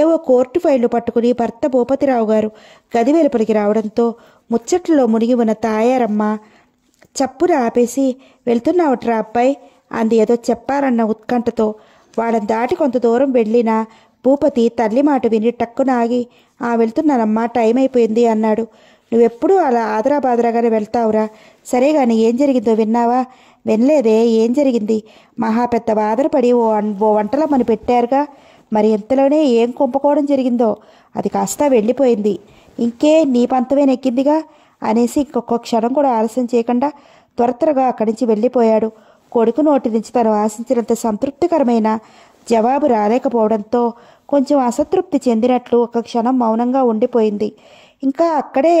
ఏవో కోర్టు ఫైళ్లు పట్టుకుని భర్త భూపతిరావు గారు గది వెలుపలికి రావడంతో ముచ్చట్లో మునిగి ఉన్న తాయారమ్మ చప్పున ఆపేసి వెళ్తున్నావుట్రా అబ్బాయి అంది ఏదో చెప్పారన్న ఉత్కంఠతో వాళ్ళని దాటి కొంత దూరం వెళ్ళినా భూపతి తల్లి మాట విని టక్కున ఆగి ఆ వెళ్తున్నానమ్మా టైం అయిపోయింది అన్నాడు నువ్వెప్పుడూ అలా ఆదరాబాదరాగానే వెళ్తావురా సరే కానీ ఏం జరిగిందో విన్నావా వినలేదే ఏం జరిగింది మహా పెద్ద బాధపడి ఓ ఓ వంటలో మని పెట్టారుగా మరి ఇంతలోనే ఏం కుంపుకోవడం జరిగిందో అది కాస్త వెళ్ళిపోయింది ఇంకే నీ పంతమే నెక్కిందిగా అనేసి ఇంకొక క్షణం కూడా ఆలస్యం చేయకుండా త్వర త్వరగా అక్కడి నుంచి వెళ్ళిపోయాడు కొడుకు నోటి నుంచి తను ఆశించినంత సంతృప్తికరమైన జవాబు రాలేకపోవడంతో కొంచెం అసంతృప్తి చెందినట్లు ఒక క్షణం మౌనంగా ఉండిపోయింది ఇంకా అక్కడే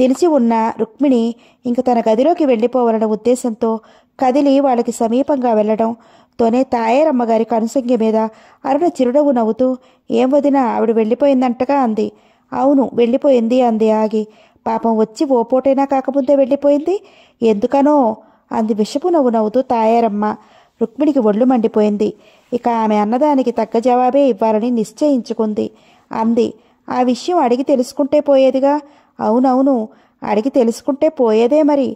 నిలిచి ఉన్న రుక్మిణి ఇంక తన గదిలోకి వెళ్ళిపోవాలనే ఉద్దేశంతో కదిలి వాళ్ళకి సమీపంగా వెళ్ళడం తోనే తాయారమ్మ గారి కనుసంఖ్య మీద అరుణ చిరునవ్వు నవ్వుతూ ఏం వదినా ఆవిడ వెళ్ళిపోయిందంటగా అంది అవును వెళ్ళిపోయింది అంది ఆగి పాపం వచ్చి ఓ పూటైనా కాకముందే వెళ్ళిపోయింది ఎందుకనో అంది విషపు నవ్వు నవ్వుతూ తాయారమ్మ రుక్మిణికి ఒళ్ళు మండిపోయింది ఇక ఆమె అన్నదానికి తగ్గ జవాబే ఇవ్వాలని నిశ్చయించుకుంది అంది ఆ విషయం అడిగి తెలుసుకుంటే పోయేదిగా అవునవును అడిగి తెలుసుకుంటే పోయేదే మరి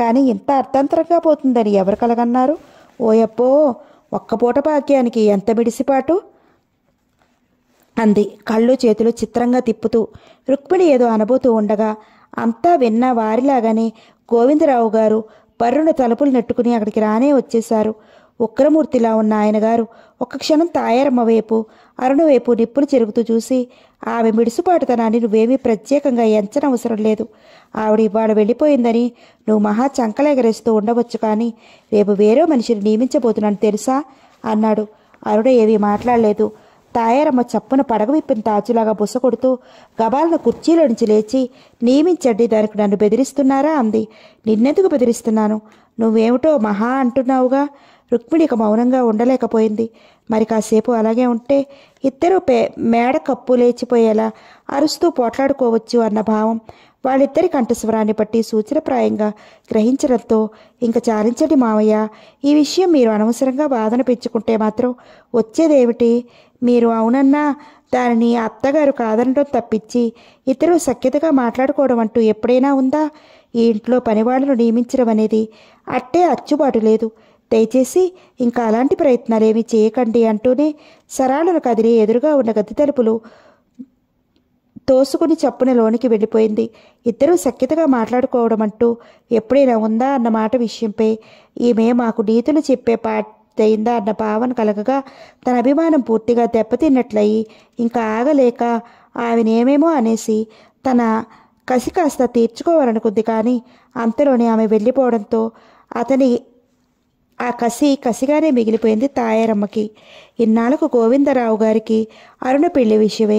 కానీ ఇంత అర్థంతరంగా పోతుందని ఎవరు కలగన్నారు ఓయప్పో పూట భాగ్యానికి ఎంత మిడిసిపాటు అంది కళ్ళు చేతులు చిత్రంగా తిప్పుతూ రుక్మిణి ఏదో అనబోతూ ఉండగా అంతా విన్న వారిలాగానే గోవిందరావు గారు పర్రును తలుపులు నెట్టుకుని అక్కడికి రానే వచ్చేశారు ఉగ్రమూర్తిలా ఉన్న ఆయన గారు ఒక్క క్షణం తాయారమ్మ వైపు అరుణ వైపు నిప్పులు చెరుగుతూ చూసి ఆమె మిడుసుపాటుతనాన్ని నువ్వేమీ ప్రత్యేకంగా ఎంచనవసరం లేదు ఆవిడ ఇవాళ వెళ్ళిపోయిందని నువ్వు మహా చంకలెగరేస్తూ ఉండవచ్చు కానీ రేపు వేరే మనిషిని నియమించబోతున్నాను తెలుసా అన్నాడు అరుణ ఏమీ మాట్లాడలేదు తాయారమ్మ చప్పున పడగ విప్పిన తాచులాగా కొడుతూ గబాల కుర్చీలో నుంచి లేచి నియమించండి దానికి నన్ను బెదిరిస్తున్నారా అంది నిన్నెందుకు బెదిరిస్తున్నాను నువ్వేమిటో మహా అంటున్నావుగా రుక్మిణిక మౌనంగా ఉండలేకపోయింది మరి కాసేపు అలాగే ఉంటే ఇద్దరు పే మేడ కప్పు లేచిపోయేలా అరుస్తూ పోట్లాడుకోవచ్చు అన్న భావం వాళ్ళిద్దరి కంఠస్వరాన్ని బట్టి సూచనప్రాయంగా గ్రహించడంతో ఇంక చాలించండి మావయ్య ఈ విషయం మీరు అనవసరంగా బాధను పెంచుకుంటే మాత్రం వచ్చేదేమిటి మీరు అవునన్నా దానిని అత్తగారు కాదనడం తప్పించి ఇద్దరు సఖ్యతగా మాట్లాడుకోవడం అంటూ ఎప్పుడైనా ఉందా ఈ ఇంట్లో పనివాళ్లను నియమించడం అనేది అట్టే అచ్చుబాటు లేదు దయచేసి ఇంకా అలాంటి ప్రయత్నాలేమీ చేయకండి అంటూనే సరాలను కదిలి ఎదురుగా ఉన్న గది తలుపులు తోసుకుని చప్పున లోనికి వెళ్ళిపోయింది ఇద్దరూ సఖ్యతగా మాట్లాడుకోవడం అంటూ ఎప్పుడైనా ఉందా అన్న మాట విషయంపై ఈమె మాకు నీతులు చెప్పే పాటైందా అన్న భావన కలగగా తన అభిమానం పూర్తిగా దెబ్బతిన్నట్లయి ఇంకా ఆగలేక ఆమెనేమేమో అనేసి తన కసి కాస్త తీర్చుకోవాలనుకుంది కానీ అంతలోనే ఆమె వెళ్ళిపోవడంతో అతని ఆ కసి కసిగానే మిగిలిపోయింది తాయారమ్మకి ఇన్నాళ్లకు గోవిందరావు గారికి అరుణ పెళ్లి విషయమే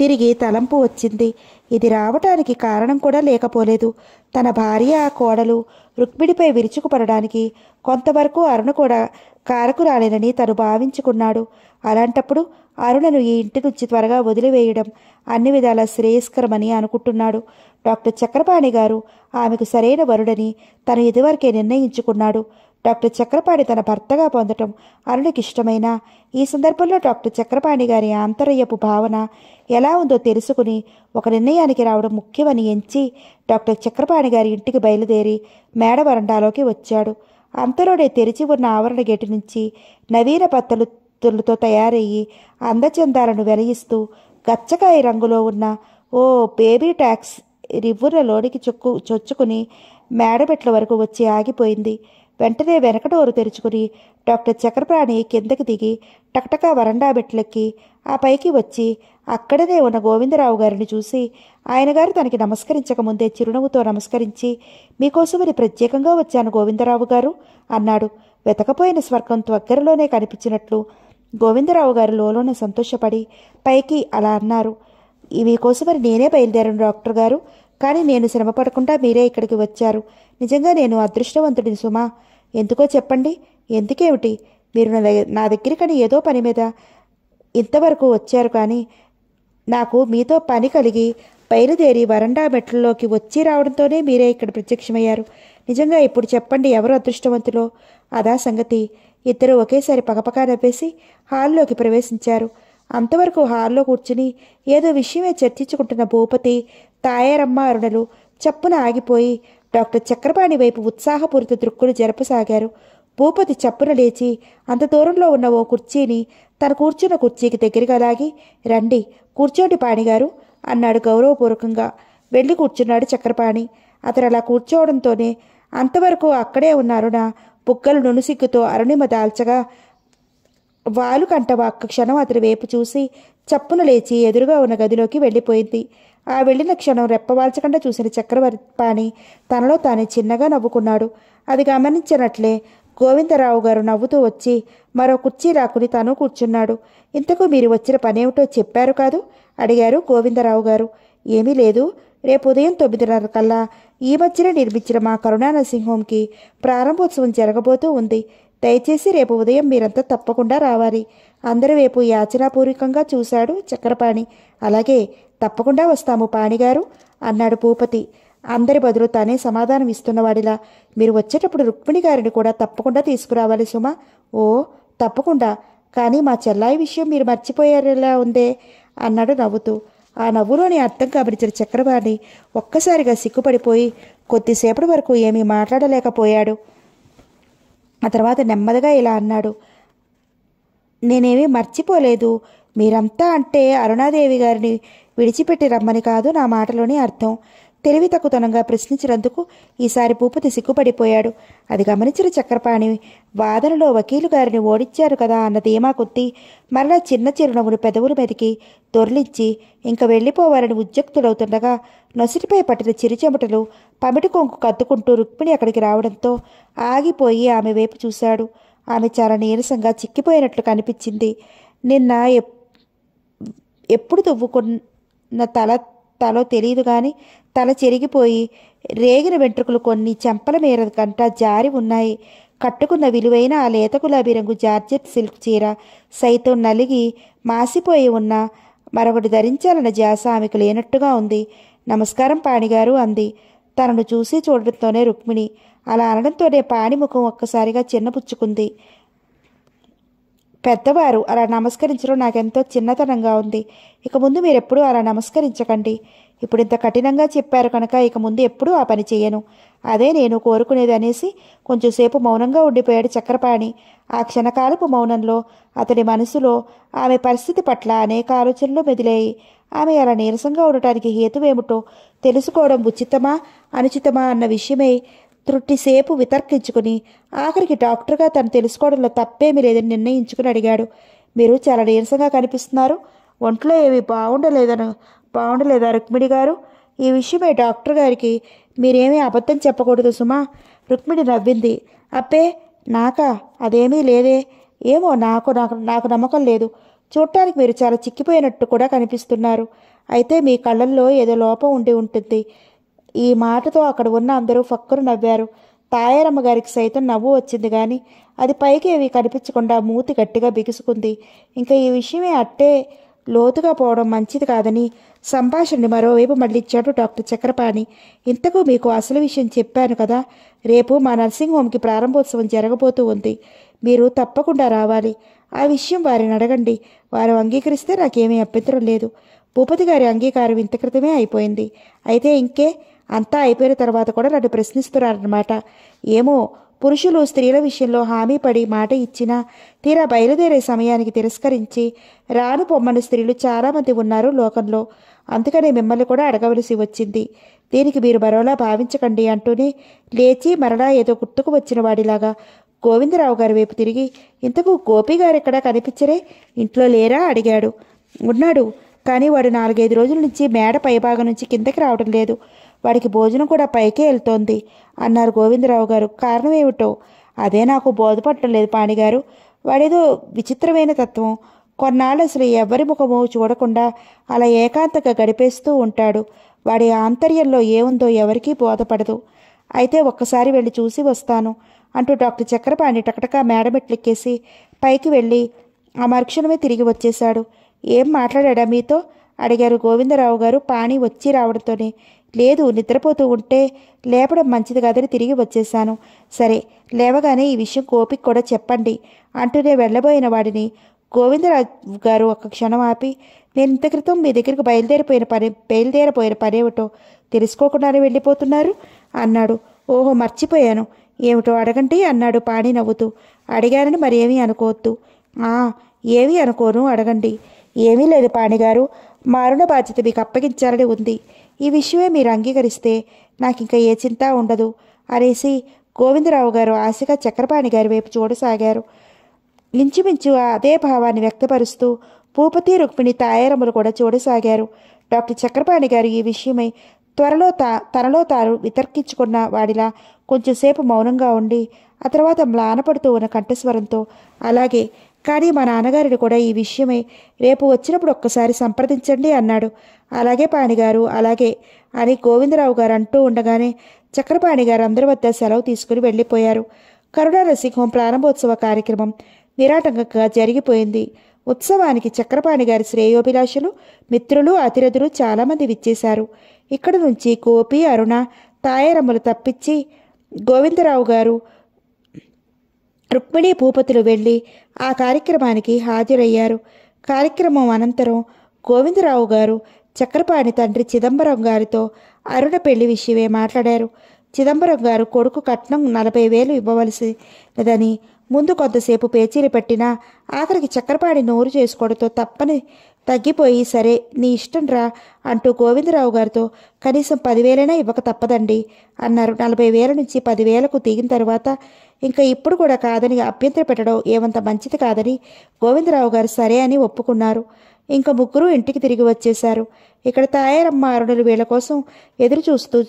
తిరిగి తలంపు వచ్చింది ఇది రావటానికి కారణం కూడా లేకపోలేదు తన భార్య ఆ కోడలు రుక్మిడిపై విరుచుకుపడడానికి కొంతవరకు అరుణ కూడా కారకు రాలేదని తను భావించుకున్నాడు అలాంటప్పుడు అరుణను ఈ ఇంటి నుంచి త్వరగా వదిలివేయడం అన్ని విధాల శ్రేయస్కరమని అనుకుంటున్నాడు డాక్టర్ చక్రపాణి గారు ఆమెకు సరైన వరుడని తను ఇదివరకే నిర్ణయించుకున్నాడు డాక్టర్ చక్రపాణి తన భర్తగా పొందటం అరుణకి ఈ సందర్భంలో డాక్టర్ చక్రపాణి గారి ఆంతరయ్యపు భావన ఎలా ఉందో తెలుసుకుని ఒక నిర్ణయానికి రావడం ముఖ్యమని ఎంచి డాక్టర్ చక్రపాణి గారి ఇంటికి బయలుదేరి మేడ వరండాలోకి వచ్చాడు అంతలోనే తెరిచి ఉన్న ఆవరణ గేటు నుంచి నవీన పత్తలుతో తయారయ్యి అందచందాలను వెలయిస్తూ గచ్చకాయ రంగులో ఉన్న ఓ బేబీ ట్యాక్స్ రివ్వున లోడికి చొక్కు చొచ్చుకుని మేడబెట్ల వరకు వచ్చి ఆగిపోయింది వెంటనే వెనక డోరు తెరుచుకుని డాక్టర్ చక్రప్రాణి కిందకి దిగి టకటకా వరండా బెట్లెక్కి ఆ పైకి వచ్చి అక్కడనే ఉన్న గోవిందరావు గారిని చూసి ఆయనగారు తనకి నమస్కరించకముందే చిరునవ్వుతో నమస్కరించి మీకోసమని ప్రత్యేకంగా వచ్చాను గోవిందరావు గారు అన్నాడు వెతకపోయిన స్వర్గం త్వగ్గరలోనే కనిపించినట్లు గోవిందరావు గారు లోలోన సంతోషపడి పైకి అలా అన్నారు మీకోసమని నేనే బయలుదేరాను డాక్టర్ గారు కానీ నేను శ్రమ పడకుండా మీరే ఇక్కడికి వచ్చారు నిజంగా నేను అదృష్టవంతుడిని సుమా ఎందుకో చెప్పండి ఎందుకేమిటి మీరు నా దగ్గరికని ఏదో పని మీద ఇంతవరకు వచ్చారు కానీ నాకు మీతో పని కలిగి బయలుదేరి వరండా మెట్లలోకి వచ్చి రావడంతోనే మీరే ఇక్కడ ప్రత్యక్షమయ్యారు నిజంగా ఇప్పుడు చెప్పండి ఎవరు అదృష్టవంతులో అదా సంగతి ఇద్దరు ఒకేసారి పగపక నవ్వేసి హాల్లోకి ప్రవేశించారు అంతవరకు హాల్లో కూర్చుని ఏదో విషయమే చర్చించుకుంటున్న భూపతి తాయారమ్మ అరుణలు చప్పున ఆగిపోయి డాక్టర్ చక్రపాణి వైపు ఉత్సాహపూరిత దృక్కులు జరపసాగారు భూపతి చప్పున లేచి అంత దూరంలో ఉన్న ఓ కుర్చీని తను కూర్చున్న కుర్చీకి దగ్గరగా లాగి రండి కూర్చోండి పాణిగారు అన్నాడు గౌరవపూర్వకంగా వెళ్ళి కూర్చున్నాడు చక్రపాణి అతను అలా కూర్చోవడంతోనే అంతవరకు అక్కడే ఉన్నారున బుగ్గలు నునుసిగ్గుతో అరుణిమ దాల్చగా వాలు కంట ఒక్క క్షణం అతని వైపు చూసి చప్పున లేచి ఎదురుగా ఉన్న గదిలోకి వెళ్ళిపోయింది ఆ వెళ్ళిన క్షణం రెప్పవాల్చకుండా చూసిన చక్రవర్తి పాణి తనలో తానే చిన్నగా నవ్వుకున్నాడు అది గమనించినట్లే గోవిందరావు గారు నవ్వుతూ వచ్చి మరో కుర్చీ రాకుని తను కూర్చున్నాడు ఇంతకు మీరు వచ్చిన పనేమిటో చెప్పారు కాదు అడిగారు గోవిందరావు గారు ఏమీ లేదు రేపు ఉదయం తొమ్మిదిన్నర కల్లా ఈ మధ్యన నిర్మించిన మా కరుణానర్సింగ్ ప్రారంభోత్సవం జరగబోతూ ఉంది దయచేసి రేపు ఉదయం మీరంతా తప్పకుండా రావాలి అందరి వైపు యాచనాపూర్వకంగా చూశాడు చక్రపాణి అలాగే తప్పకుండా వస్తాము పాణిగారు అన్నాడు భూపతి అందరి బదులు తానే సమాధానం ఇస్తున్నవాడిలా మీరు వచ్చేటప్పుడు రుక్మిణి గారిని కూడా తప్పకుండా తీసుకురావాలి సుమ ఓ తప్పకుండా కానీ మా చెల్లాయి విషయం మీరు మర్చిపోయారేలా ఉందే అన్నాడు నవ్వుతూ ఆ నవ్వులోని అర్థం గమనించిన చక్రవాణి ఒక్కసారిగా సిగ్గుపడిపోయి కొద్దిసేపటి వరకు ఏమీ మాట్లాడలేకపోయాడు ఆ తర్వాత నెమ్మదిగా ఇలా అన్నాడు నేనేమీ మర్చిపోలేదు మీరంతా అంటే అరుణాదేవి గారిని విడిచిపెట్టి రమ్మని కాదు నా మాటలోని అర్థం తెలివి ప్రశ్నించినందుకు ఈసారి భూపతి సిగ్గుపడిపోయాడు అది గమనించిన చక్రపాణి వాదనలో వకీలు గారిని ఓడించారు కదా అన్న ధీమా కొద్ది మరలా చిన్న చిరునవ్వును పెదవుల మీదకి దొర్లించి ఇంక వెళ్ళిపోవాలని ఉద్యక్తులవుతుండగా నొసిటిపై పట్టిన చిరుచెమటలు పమిటి కొంకు కత్తుకుంటూ రుక్మిణి అక్కడికి రావడంతో ఆగిపోయి ఆమె వైపు చూశాడు ఆమె చాలా నీరసంగా చిక్కిపోయినట్లు కనిపించింది నిన్న ఎప్పుడు దువ్వుకున్న తల తలో తెలియదు కానీ తల చెరిగిపోయి రేగిన వెంట్రుకలు కొన్ని చెంపల మేర కంట జారి ఉన్నాయి కట్టుకున్న విలువైన ఆ లేత గులాబీ రంగు జార్జెట్ సిల్క్ చీర సైతం నలిగి మాసిపోయి ఉన్న మరొకటి ధరించాలన్న జాస ఆమెకు లేనట్టుగా ఉంది నమస్కారం పాణిగారు అంది తనను చూసి చూడటంతోనే రుక్మిణి అలా అనడంతోనే పాణిముఖం ఒక్కసారిగా చిన్నపుచ్చుకుంది పెద్దవారు అలా నమస్కరించడం నాకెంతో చిన్నతనంగా ఉంది ఇక ముందు మీరెప్పుడూ అలా నమస్కరించకండి ఇప్పుడు ఇంత కఠినంగా చెప్పారు కనుక ఇక ముందు ఎప్పుడూ ఆ పని చేయను అదే నేను కోరుకునేది అనేసి కొంచెంసేపు మౌనంగా ఉండిపోయాడు చక్రపాణి ఆ క్షణకాలపు మౌనంలో అతడి మనసులో ఆమె పరిస్థితి పట్ల అనేక ఆలోచనలు మెదిలాయి ఆమె అలా నీరసంగా ఉండటానికి హేతువేమిటో తెలుసుకోవడం ఉచితమా అనుచితమా అన్న విషయమై త్రుట్టిసేపు వితర్కించుకుని ఆఖరికి డాక్టర్గా తను తెలుసుకోవడంలో తప్పేమీ లేదని నిర్ణయించుకుని అడిగాడు మీరు చాలా నీరసంగా కనిపిస్తున్నారు ఒంట్లో ఏమీ బాగుండలేదను బాగుండలేదా రుక్మిడి గారు ఈ విషయమే డాక్టర్ గారికి మీరేమీ అబద్ధం చెప్పకూడదు సుమా రుక్మిడి నవ్వింది అప్పే నాకా అదేమీ లేదే ఏమో నాకు నాకు నాకు నమ్మకం లేదు చూడటానికి మీరు చాలా చిక్కిపోయినట్టు కూడా కనిపిస్తున్నారు అయితే మీ కళ్ళల్లో ఏదో లోపం ఉండి ఉంటుంది ఈ మాటతో అక్కడ ఉన్న అందరూ ఫక్కరు నవ్వారు తాయారమ్మ గారికి సైతం నవ్వు వచ్చింది కానీ అది పైకి ఏవి కనిపించకుండా మూతి గట్టిగా బిగుసుకుంది ఇంకా ఈ విషయమే అట్టే లోతుగా పోవడం మంచిది కాదని సంభాషణని మరోవైపు మళ్లించాడు డాక్టర్ చక్రపాణి ఇంతకు మీకు అసలు విషయం చెప్పాను కదా రేపు మా నర్సింగ్ హోమ్కి ప్రారంభోత్సవం జరగబోతూ ఉంది మీరు తప్పకుండా రావాలి ఆ విషయం వారిని అడగండి వారు అంగీకరిస్తే నాకేమీ అభ్యంతరం లేదు భూపతి గారి అంగీకారం ఇంత క్రితమే అయిపోయింది అయితే ఇంకే అంతా అయిపోయిన తర్వాత కూడా నన్ను ప్రశ్నిస్తున్నారన్నమాట ఏమో పురుషులు స్త్రీల విషయంలో హామీ పడి మాట ఇచ్చినా తీరా బయలుదేరే సమయానికి తిరస్కరించి రాను పొమ్మని స్త్రీలు చాలామంది ఉన్నారు లోకంలో అందుకనే మిమ్మల్ని కూడా అడగవలసి వచ్చింది దీనికి మీరు మరోలా భావించకండి అంటూనే లేచి మరలా ఏదో గుర్తుకు వచ్చిన వాడిలాగా గోవిందరావు గారి వైపు తిరిగి ఇంతకు గోపి గారు కనిపించరే ఇంట్లో లేరా అడిగాడు ఉన్నాడు కానీ వాడు నాలుగైదు రోజుల నుంచి మేడ పైభాగం నుంచి కిందకి రావడం లేదు వాడికి భోజనం కూడా పైకే వెళ్తోంది అన్నారు గోవిందరావు గారు కారణం ఏమిటో అదే నాకు బోధపడటం లేదు పాణిగారు వాడేదో విచిత్రమైన తత్వం కొన్నాళ్ళు అసలు ఎవరి ముఖము చూడకుండా అలా ఏకాంతగా గడిపేస్తూ ఉంటాడు వాడి ఆంతర్యంలో ఏముందో ఎవరికీ బోధపడదు అయితే ఒక్కసారి వెళ్ళి చూసి వస్తాను అంటూ డాక్టర్ చక్రపాణి టకటకా మేడమెట్లెక్కేసి పైకి వెళ్ళి ఆ మరుక్షణమే తిరిగి వచ్చేశాడు ఏం మాట్లాడా మీతో అడిగారు గోవిందరావు గారు పాణి వచ్చి రావడంతోనే లేదు నిద్రపోతూ ఉంటే లేపడం మంచిది కాదని తిరిగి వచ్చేశాను సరే లేవగానే ఈ విషయం కోపిక్ కూడా చెప్పండి అంటూనే వెళ్ళబోయిన వాడిని గోవిందరాజు గారు ఒక క్షణం ఆపి నేను ఇంత క్రితం మీ దగ్గరికి బయలుదేరిపోయిన పని బయలుదేరిపోయిన ఏమిటో తెలుసుకోకుండానే వెళ్ళిపోతున్నారు అన్నాడు ఓహో మర్చిపోయాను ఏమిటో అడగండి అన్నాడు పాణి నవ్వుతూ అడిగానని మరి ఏమీ అనుకోవద్దు ఆ ఏమీ అనుకోను అడగండి ఏమీ లేదు పాణిగారు గారు మారుణ బాధ్యత మీకు అప్పగించాలని ఉంది ఈ విషయమే మీరు అంగీకరిస్తే నాకు ఇంకా ఏ చింత ఉండదు అనేసి గోవిందరావు గారు ఆశగా చక్రపాణి గారి వైపు చూడసాగారు ఇంచుమించు అదే భావాన్ని వ్యక్తపరుస్తూ భూపతి రుక్మిణి తాయారములు కూడా చూడసాగారు డాక్టర్ చక్రపాణి గారు ఈ విషయమై త్వరలో తా తనలో తాను వితర్కించుకున్న వాడిలా కొంచెంసేపు మౌనంగా ఉండి ఆ తర్వాత మ్లానపడుతూ ఉన్న కంఠస్వరంతో అలాగే కానీ మా నాన్నగారిని కూడా ఈ విషయమై రేపు వచ్చినప్పుడు ఒక్కసారి సంప్రదించండి అన్నాడు అలాగే పాణిగారు అలాగే అని గోవిందరావు గారు అంటూ ఉండగానే చక్రపాణి గారు అందరి వద్ద సెలవు తీసుకుని వెళ్ళిపోయారు కరుణారసింహం ప్రారంభోత్సవ కార్యక్రమం నిరాటంకంగా జరిగిపోయింది ఉత్సవానికి చక్రపాణి గారి శ్రేయోభిలాషులు మిత్రులు అతిరథులు చాలామంది విచ్చేశారు ఇక్కడ నుంచి గోపి అరుణ తాయారమ్మలు తప్పించి గోవిందరావు గారు రుక్మిణీ భూపతులు వెళ్ళి ఆ కార్యక్రమానికి హాజరయ్యారు కార్యక్రమం అనంతరం గోవిందరావు గారు చక్రపాణి తండ్రి చిదంబరం గారితో అరుణ పెళ్లి విషయమే మాట్లాడారు చిదంబరం గారు కొడుకు కట్నం నలభై వేలు ఇవ్వవలసినదని ముందు కొద్దిసేపు పేచీలు పెట్టినా ఆఖరికి చక్కరపాడి నోరు చేసుకోవడంతో తప్పని తగ్గిపోయి సరే నీ ఇష్టం రా అంటూ గోవిందరావు గారితో కనీసం పదివేలైనా ఇవ్వక తప్పదండి అన్నారు నలభై వేల నుంచి పదివేలకు దిగిన తర్వాత ఇంకా ఇప్పుడు కూడా కాదని అభ్యంతర పెట్టడం ఏమంత మంచిది కాదని గోవిందరావు గారు సరే అని ఒప్పుకున్నారు ఇంకా ముగ్గురు ఇంటికి తిరిగి వచ్చేశారు ఇక్కడ తాయారమ్మ అరుణులు వీళ్ళ కోసం ఎదురు చూస్తూ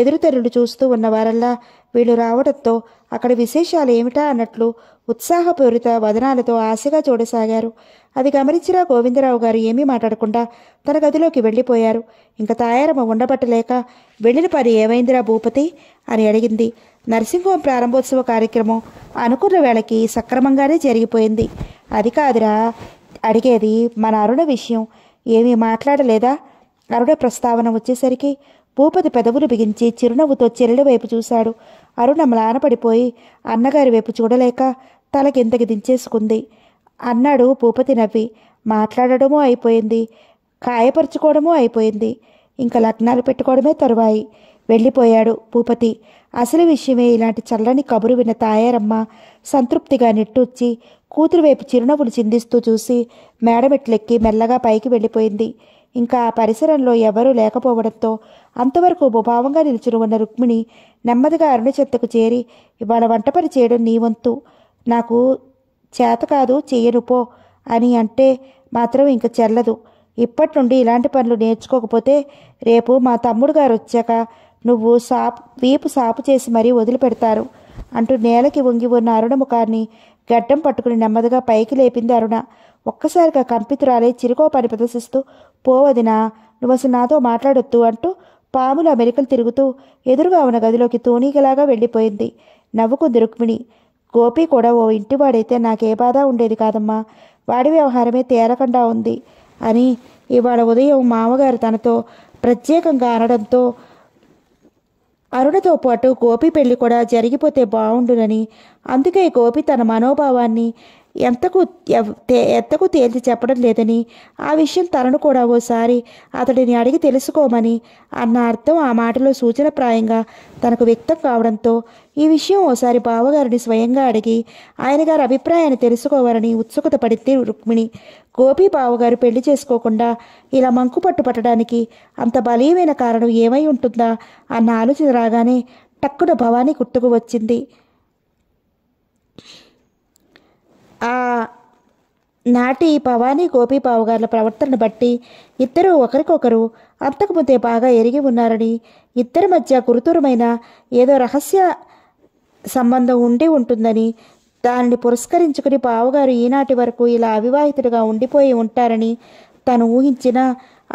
ఎదురుతెరులు చూస్తూ ఉన్నవారల్లా వీళ్ళు రావడంతో అక్కడ విశేషాలు ఏమిటా అన్నట్లు ఉత్సాహపూరిత వదనాలతో ఆశగా చూడసాగారు అది గమనించిన గోవిందరావు గారు ఏమీ మాట్లాడకుండా తన గదిలోకి వెళ్ళిపోయారు ఇంకా తాయారమ్మ ఉండబట్టలేక వెళ్ళిన పని ఏమైందిరా భూపతి అని అడిగింది నర్సింహోం ప్రారంభోత్సవ కార్యక్రమం అనుకున్న వేళకి సక్రమంగానే జరిగిపోయింది అది కాదురా అడిగేది మన అరుణ విషయం ఏమీ మాట్లాడలేదా అరుణ ప్రస్తావన వచ్చేసరికి భూపతి పెదవులు బిగించి చిరునవ్వుతో చెల్లెడి వైపు చూశాడు అరుణ మ్లానపడిపోయి అన్నగారి వైపు చూడలేక తల కిందకి దించేసుకుంది అన్నాడు భూపతి నవ్వి మాట్లాడడమూ అయిపోయింది కాయపరుచుకోవడమూ అయిపోయింది ఇంకా లగ్నాలు పెట్టుకోవడమే తరువాయి వెళ్ళిపోయాడు భూపతి అసలు విషయమే ఇలాంటి చల్లని కబురు విన్న తాయారమ్మ సంతృప్తిగా నిట్టూర్చి కూతురు వైపు చిరునవ్వులు చిందిస్తూ చూసి మేడమెట్లెక్కి మెల్లగా పైకి వెళ్ళిపోయింది ఇంకా ఆ పరిసరంలో ఎవరూ లేకపోవడంతో అంతవరకు ఉపభావంగా నిలిచిన ఉన్న రుక్మిణి నెమ్మదిగా అరుణ చెత్తకు చేరి ఇవాళ వంట పని చేయడం నీ వంతు నాకు చేత కాదు చేయను పో అని అంటే మాత్రం ఇంక చెల్లదు ఇప్పటి నుండి ఇలాంటి పనులు నేర్చుకోకపోతే రేపు మా తమ్ముడు గారు వచ్చాక నువ్వు సాపు వీపు సాపు చేసి మరీ వదిలిపెడతారు అంటూ నేలకి వంగి ఉన్న అరుణ ముఖాన్ని గడ్డం పట్టుకుని నెమ్మదిగా పైకి లేపింది అరుణ ఒక్కసారిగా చిరుకో పని ప్రదర్శిస్తూ పోవదినా నువ్వసలు నాతో మాట్లాడొద్దు అంటూ పాముల అమెరికలు తిరుగుతూ ఎదురుగా ఉన్న గదిలోకి తూనీగలాగా వెళ్ళిపోయింది నవ్వుకుంది రుక్మిణి గోపి కూడా ఓ ఇంటివాడైతే నాకే బాధ ఉండేది కాదమ్మా వాడి వ్యవహారమే తేలకుండా ఉంది అని ఇవాళ ఉదయం మామగారు తనతో ప్రత్యేకంగా అనడంతో అరుణతో పాటు గోపి పెళ్లి కూడా జరిగిపోతే బాగుండునని అందుకే గోపి తన మనోభావాన్ని ఎంతకు ఎంతకు తేల్చి చెప్పడం లేదని ఆ విషయం తనను కూడా ఓసారి అతడిని అడిగి తెలుసుకోమని అన్న అర్థం ఆ మాటలో సూచనప్రాయంగా తనకు వ్యక్తం కావడంతో ఈ విషయం ఓసారి బావగారిని స్వయంగా అడిగి ఆయన గారి అభిప్రాయాన్ని తెలుసుకోవాలని ఉత్సుకత పడింది రుక్మిణి గోపి బావగారు పెళ్లి చేసుకోకుండా ఇలా మంకు పట్టడానికి అంత బలీయమైన కారణం ఏమై ఉంటుందా అన్న ఆలోచన రాగానే టక్కున భవానీ గుర్తుకు వచ్చింది ఆ నాటి పవాని గోపి గారి ప్రవర్తనను బట్టి ఇద్దరూ ఒకరికొకరు అంతకుముందే బాగా ఎరిగి ఉన్నారని ఇద్దరి మధ్య గురుతూరమైన ఏదో రహస్య సంబంధం ఉండి ఉంటుందని దానిని పురస్కరించుకుని పావుగారు ఈనాటి వరకు ఇలా అవివాహితుడిగా ఉండిపోయి ఉంటారని తను ఊహించిన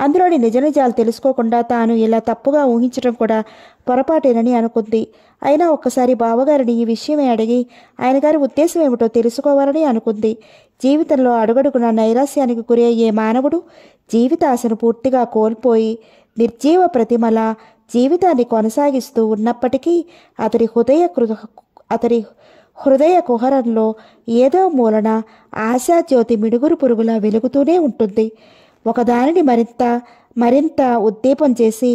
అందులోని నిజ నిజాలు తెలుసుకోకుండా తాను ఇలా తప్పుగా ఊహించడం కూడా పొరపాటేనని అనుకుంది అయినా ఒక్కసారి బావగారిని ఈ విషయమే అడిగి ఆయన గారి ఉద్దేశం ఏమిటో తెలుసుకోవాలని అనుకుంది జీవితంలో అడుగడుగున నైరాస్యానికి గురి అయ్యే మానవుడు జీవితాశను పూర్తిగా కోల్పోయి నిర్జీవ ప్రతిమల జీవితాన్ని కొనసాగిస్తూ ఉన్నప్పటికీ అతడి హృదయ అతడి హృదయ కుహరంలో ఏదో మూలన ఆశాజ్యోతి మిడుగురు పురుగులా వెలుగుతూనే ఉంటుంది ఒకదానిని మరింత మరింత ఉద్దీపం చేసి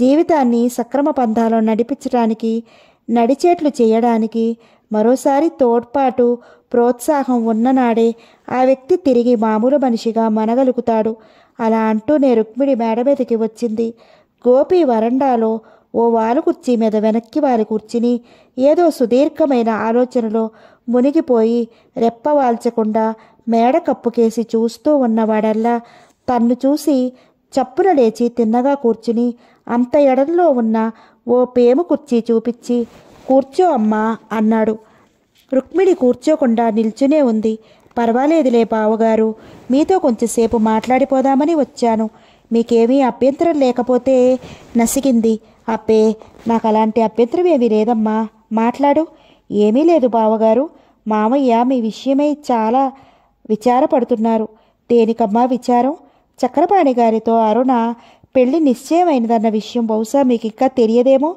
జీవితాన్ని సక్రమ పంధాలో నడిపించడానికి నడిచేట్లు చేయడానికి మరోసారి తోడ్పాటు ప్రోత్సాహం ఉన్ననాడే ఆ వ్యక్తి తిరిగి మామూలు మనిషిగా మనగలుగుతాడు అలా అంటూనే రుక్మిడి మేడ మీదకి వచ్చింది గోపి వరండాలో ఓ వాలు కుర్చీ మీద వెనక్కి వారి కూర్చుని ఏదో సుదీర్ఘమైన ఆలోచనలో మునిగిపోయి రెప్పవాల్చకుండా మేడ కప్పుకేసి చూస్తూ ఉన్నవాడల్లా తన్ను చూసి చప్పున లేచి తిన్నగా కూర్చుని అంత ఎడంలో ఉన్న ఓ పేము కుర్చీ చూపించి కూర్చో అమ్మా అన్నాడు రుక్మిణి కూర్చోకుండా నిల్చునే ఉంది పర్వాలేదులే బావగారు మీతో కొంచెంసేపు మాట్లాడిపోదామని వచ్చాను మీకేమీ అభ్యంతరం లేకపోతే నసిగింది అప్పే నాకు అలాంటి అభ్యంతరం ఏమీ లేదమ్మా మాట్లాడు ఏమీ లేదు బావగారు మామయ్య మీ విషయమై చాలా విచారపడుతున్నారు దేనికమ్మా విచారం చక్రపాణి గారితో అరుణ పెళ్లి నిశ్చయమైనదన్న విషయం బహుశా మీకు ఇంకా తెలియదేమో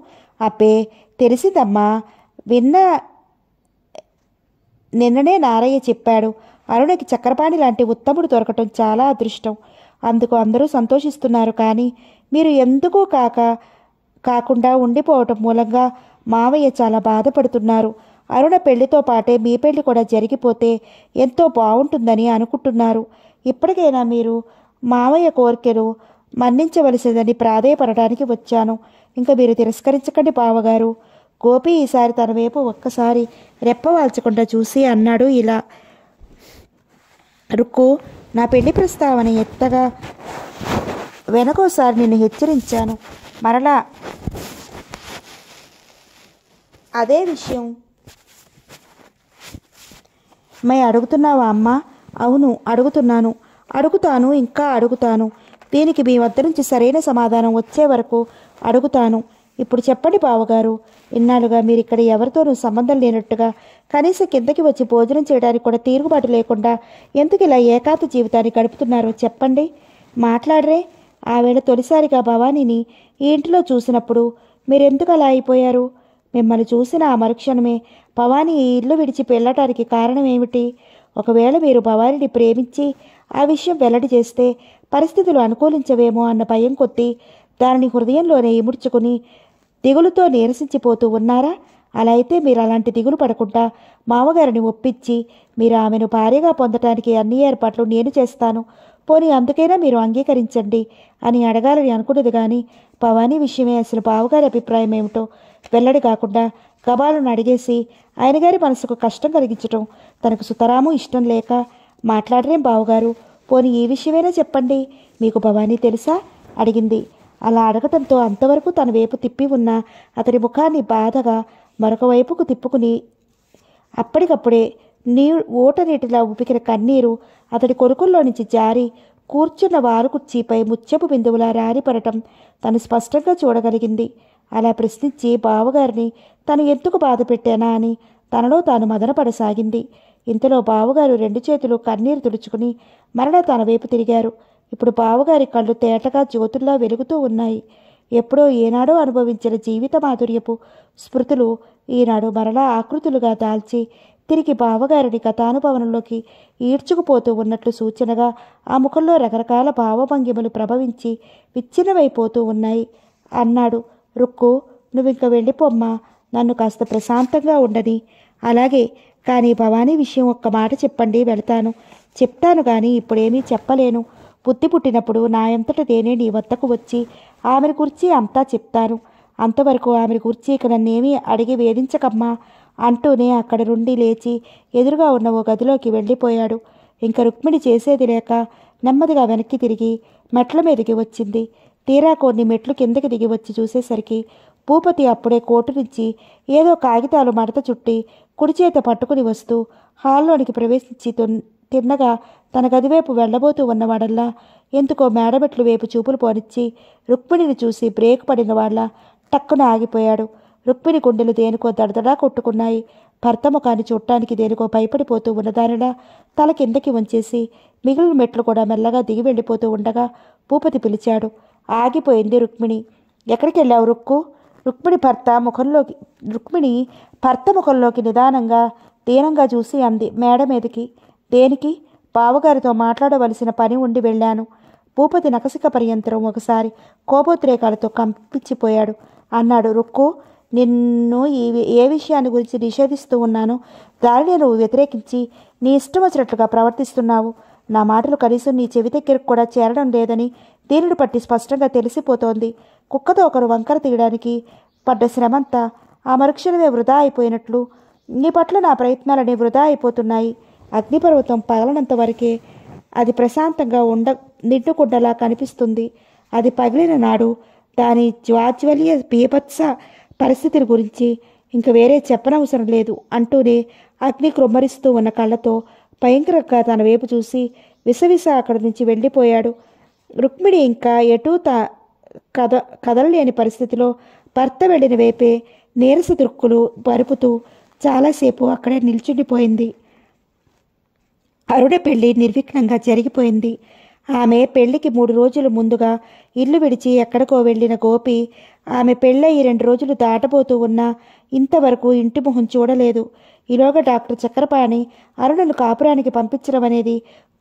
అబ్బే తెలిసిందమ్మా విన్న నిన్ననే నారయ్య చెప్పాడు అరుణకి చక్రపాణి లాంటి ఉత్తముడు దొరకటం చాలా అదృష్టం అందుకు అందరూ సంతోషిస్తున్నారు కానీ మీరు ఎందుకు కాక కాకుండా ఉండిపోవటం మూలంగా మావయ్య చాలా బాధపడుతున్నారు అరుణ పెళ్లితో పాటే మీ పెళ్లి కూడా జరిగిపోతే ఎంతో బాగుంటుందని అనుకుంటున్నారు ఇప్పటికైనా మీరు మావయ్య కోరికను మన్నించవలసిందని ప్రాధేయపడటానికి వచ్చాను ఇంకా మీరు తిరస్కరించకండి బావగారు గోపి ఈసారి తన వైపు ఒక్కసారి రెప్పవాల్చకుండా చూసి అన్నాడు ఇలా రుక్కు నా పెళ్లి ప్రస్తావన ఎత్తగా వెనకోసారి నిన్ను హెచ్చరించాను మరలా అదే విషయం మై అడుగుతున్నావా అమ్మ అవును అడుగుతున్నాను అడుగుతాను ఇంకా అడుగుతాను దీనికి మీ వద్ద నుంచి సరైన సమాధానం వచ్చే వరకు అడుగుతాను ఇప్పుడు చెప్పండి బావగారు ఇన్నాళ్ళుగా మీరు ఇక్కడ ఎవరితోనూ సంబంధం లేనట్టుగా కనీసం కిందకి వచ్చి భోజనం చేయడానికి కూడా తీరుగుబాటు లేకుండా ఎందుకు ఇలా ఏకాంత జీవితాన్ని గడుపుతున్నారో చెప్పండి మాట్లాడరే ఆవేళ తొలిసారిగా భవానీని ఈ ఇంటిలో చూసినప్పుడు మీరెందుకు అలా అయిపోయారు మిమ్మల్ని చూసిన ఆ మరుక్షణమే భవానీ ఈ ఇల్లు విడిచి వెళ్ళటానికి కారణం ఏమిటి ఒకవేళ మీరు భవానీని ప్రేమించి ఆ విషయం వెల్లడి చేస్తే పరిస్థితులు అనుకూలించవేమో అన్న భయం కొత్తి దానిని హృదయంలోనే ఇముడ్చుకుని దిగులుతో నీరసించిపోతూ ఉన్నారా అలా అయితే మీరు అలాంటి దిగులు పడకుండా మామగారిని ఒప్పించి మీరు ఆమెను భార్యగా పొందటానికి అన్ని ఏర్పాట్లు నేను చేస్తాను పోనీ అందుకైనా మీరు అంగీకరించండి అని అడగాలని అనుకున్నది కానీ భవానీ విషయమే అసలు బావగారి అభిప్రాయం ఏమిటో వెల్లడి కాకుండా గబాలను అడిగేసి ఆయనగారి మనసుకు కష్టం కలిగించటం తనకు సుతరాము ఇష్టం లేక మాట్లాడరేం బావగారు పోని ఏ విషయమైనా చెప్పండి మీకు భవానీ తెలుసా అడిగింది అలా అడగటంతో అంతవరకు తన వైపు తిప్పి ఉన్న అతని ముఖాన్ని బాధగా మరొక వైపుకు తిప్పుకుని అప్పటికప్పుడే నీ ఓట నీటిలా ఉపికిన కన్నీరు అతడి కొరుకుల్లో నుంచి జారి కూర్చున్న వారు కుర్చీపై ముత్యపు బిందువులా రారిపడటం తను స్పష్టంగా చూడగలిగింది అలా ప్రశ్నించి బావగారిని తను ఎందుకు బాధ పెట్టానా అని తనలో తాను మదనపడసాగింది ఇంతలో బావగారు రెండు చేతులు కన్నీరు తుడుచుకుని మరణ తన వైపు తిరిగారు ఇప్పుడు బావగారి కళ్ళు తేటగా జ్యోతుల్లా వెలుగుతూ ఉన్నాయి ఎప్పుడో ఏనాడో అనుభవించిన జీవిత మాధుర్యపు స్మృతులు ఈనాడు మరలా ఆకృతులుగా దాల్చి తిరిగి బావగారిని గతానుభవనంలోకి ఈడ్చుకుపోతూ ఉన్నట్లు సూచనగా ఆ ముఖంలో రకరకాల భావభంగిమలు ప్రభవించి విచ్ఛిన్నమైపోతూ ఉన్నాయి అన్నాడు రుక్కు నువ్వింక వెళ్ళిపోమ్మా నన్ను కాస్త ప్రశాంతంగా ఉండని అలాగే కానీ భవానీ విషయం ఒక్క మాట చెప్పండి వెళతాను చెప్తాను కానీ ఇప్పుడేమీ చెప్పలేను బుద్ధి పుట్టినప్పుడు నా ఎంతట నేనే నీ వద్దకు వచ్చి ఆమెను గురించి అంతా చెప్తాను అంతవరకు ఆమెను గురించి ఇక నన్నేమీ అడిగి వేధించకమ్మా అంటూనే అక్కడ నుండి లేచి ఎదురుగా ఉన్న ఓ గదిలోకి వెళ్ళిపోయాడు ఇంకా రుక్మిణి చేసేది లేక నెమ్మదిగా వెనక్కి తిరిగి మెట్ల మీదకి వచ్చింది తీరా కొన్ని మెట్లు కిందకి దిగి వచ్చి చూసేసరికి భూపతి అప్పుడే కోటు నుంచి ఏదో కాగితాలు మడత చుట్టి కుడిచేత పట్టుకుని వస్తూ హాల్లోనికి ప్రవేశించి తిన్నగా తన గదివైపు వెళ్ళబోతూ ఉన్నవాడల్లా ఎందుకో మేడబెట్లు వైపు చూపులు పోనిచ్చి రుక్మిణిని చూసి బ్రేక్ పడిన వాళ్ళ టక్కున ఆగిపోయాడు రుక్మిణి గుండెలు దేనికో దడదడా కొట్టుకున్నాయి భర్త ముఖాన్ని చూడటానికి దేనికో భయపడిపోతూ ఉన్నదానిలా తల కిందకి ఉంచేసి మిగిలిన మెట్లు కూడా మెల్లగా దిగి వెళ్ళిపోతూ ఉండగా భూపతి పిలిచాడు ఆగిపోయింది రుక్మిణి ఎక్కడికి వెళ్ళావు రుక్కు రుక్మిణి భర్త ముఖంలోకి రుక్మిణి భర్త ముఖంలోకి నిదానంగా దీనంగా చూసి అంది మేడ మీదకి దేనికి బావగారితో మాట్లాడవలసిన పని ఉండి వెళ్ళాను భూపతి నకసిక పర్యంతరం ఒకసారి కోపోద్రేకాలతో కంపించిపోయాడు అన్నాడు రుక్కు నిన్ను ఈ ఏ విషయాన్ని గురించి నిషేధిస్తూ ఉన్నాను దానిని నువ్వు వ్యతిరేకించి నీ ఇష్టం వచ్చినట్లుగా ప్రవర్తిస్తున్నావు నా మాటలు కనీసం నీ చెవి దగ్గరకు కూడా చేరడం లేదని దీనిని బట్టి స్పష్టంగా తెలిసిపోతోంది కుక్కతో ఒకరు వంకర తీయడానికి పడ్డ శ్రమంతా ఆ మరుక్షణమే వృధా అయిపోయినట్లు నీ పట్ల నా ప్రయత్నాలని వృధా అయిపోతున్నాయి అగ్నిపర్వతం పగలనంత వరకే అది ప్రశాంతంగా ఉండ నిండుకుండలా కనిపిస్తుంది అది పగిలిన నాడు దాని జ్వాజ్వల్య బీభత్స పరిస్థితుల గురించి ఇంక వేరే చెప్పనవసరం లేదు అంటూనే అగ్ని క్రొమ్మరిస్తూ ఉన్న కళ్ళతో భయంకరంగా తన వైపు చూసి విసవిస అక్కడి నుంచి వెళ్ళిపోయాడు రుక్మిణి ఇంకా ఎటూ తా కద కదలలేని పరిస్థితిలో భర్త వెళ్ళిన వైపే నీరస దృక్కులు పరుపుతూ చాలాసేపు అక్కడే నిల్చుండిపోయింది అరుణ పెళ్లి నిర్విఘ్నంగా జరిగిపోయింది ఆమె పెళ్లికి మూడు రోజులు ముందుగా ఇల్లు విడిచి ఎక్కడికో వెళ్ళిన గోపి ఆమె పెళ్ళయి రెండు రోజులు దాటబోతూ ఉన్నా ఇంతవరకు ఇంటి మొహం చూడలేదు ఈలోగా డాక్టర్ చక్రపాణి అరుణను కాపురానికి పంపించడం అనేది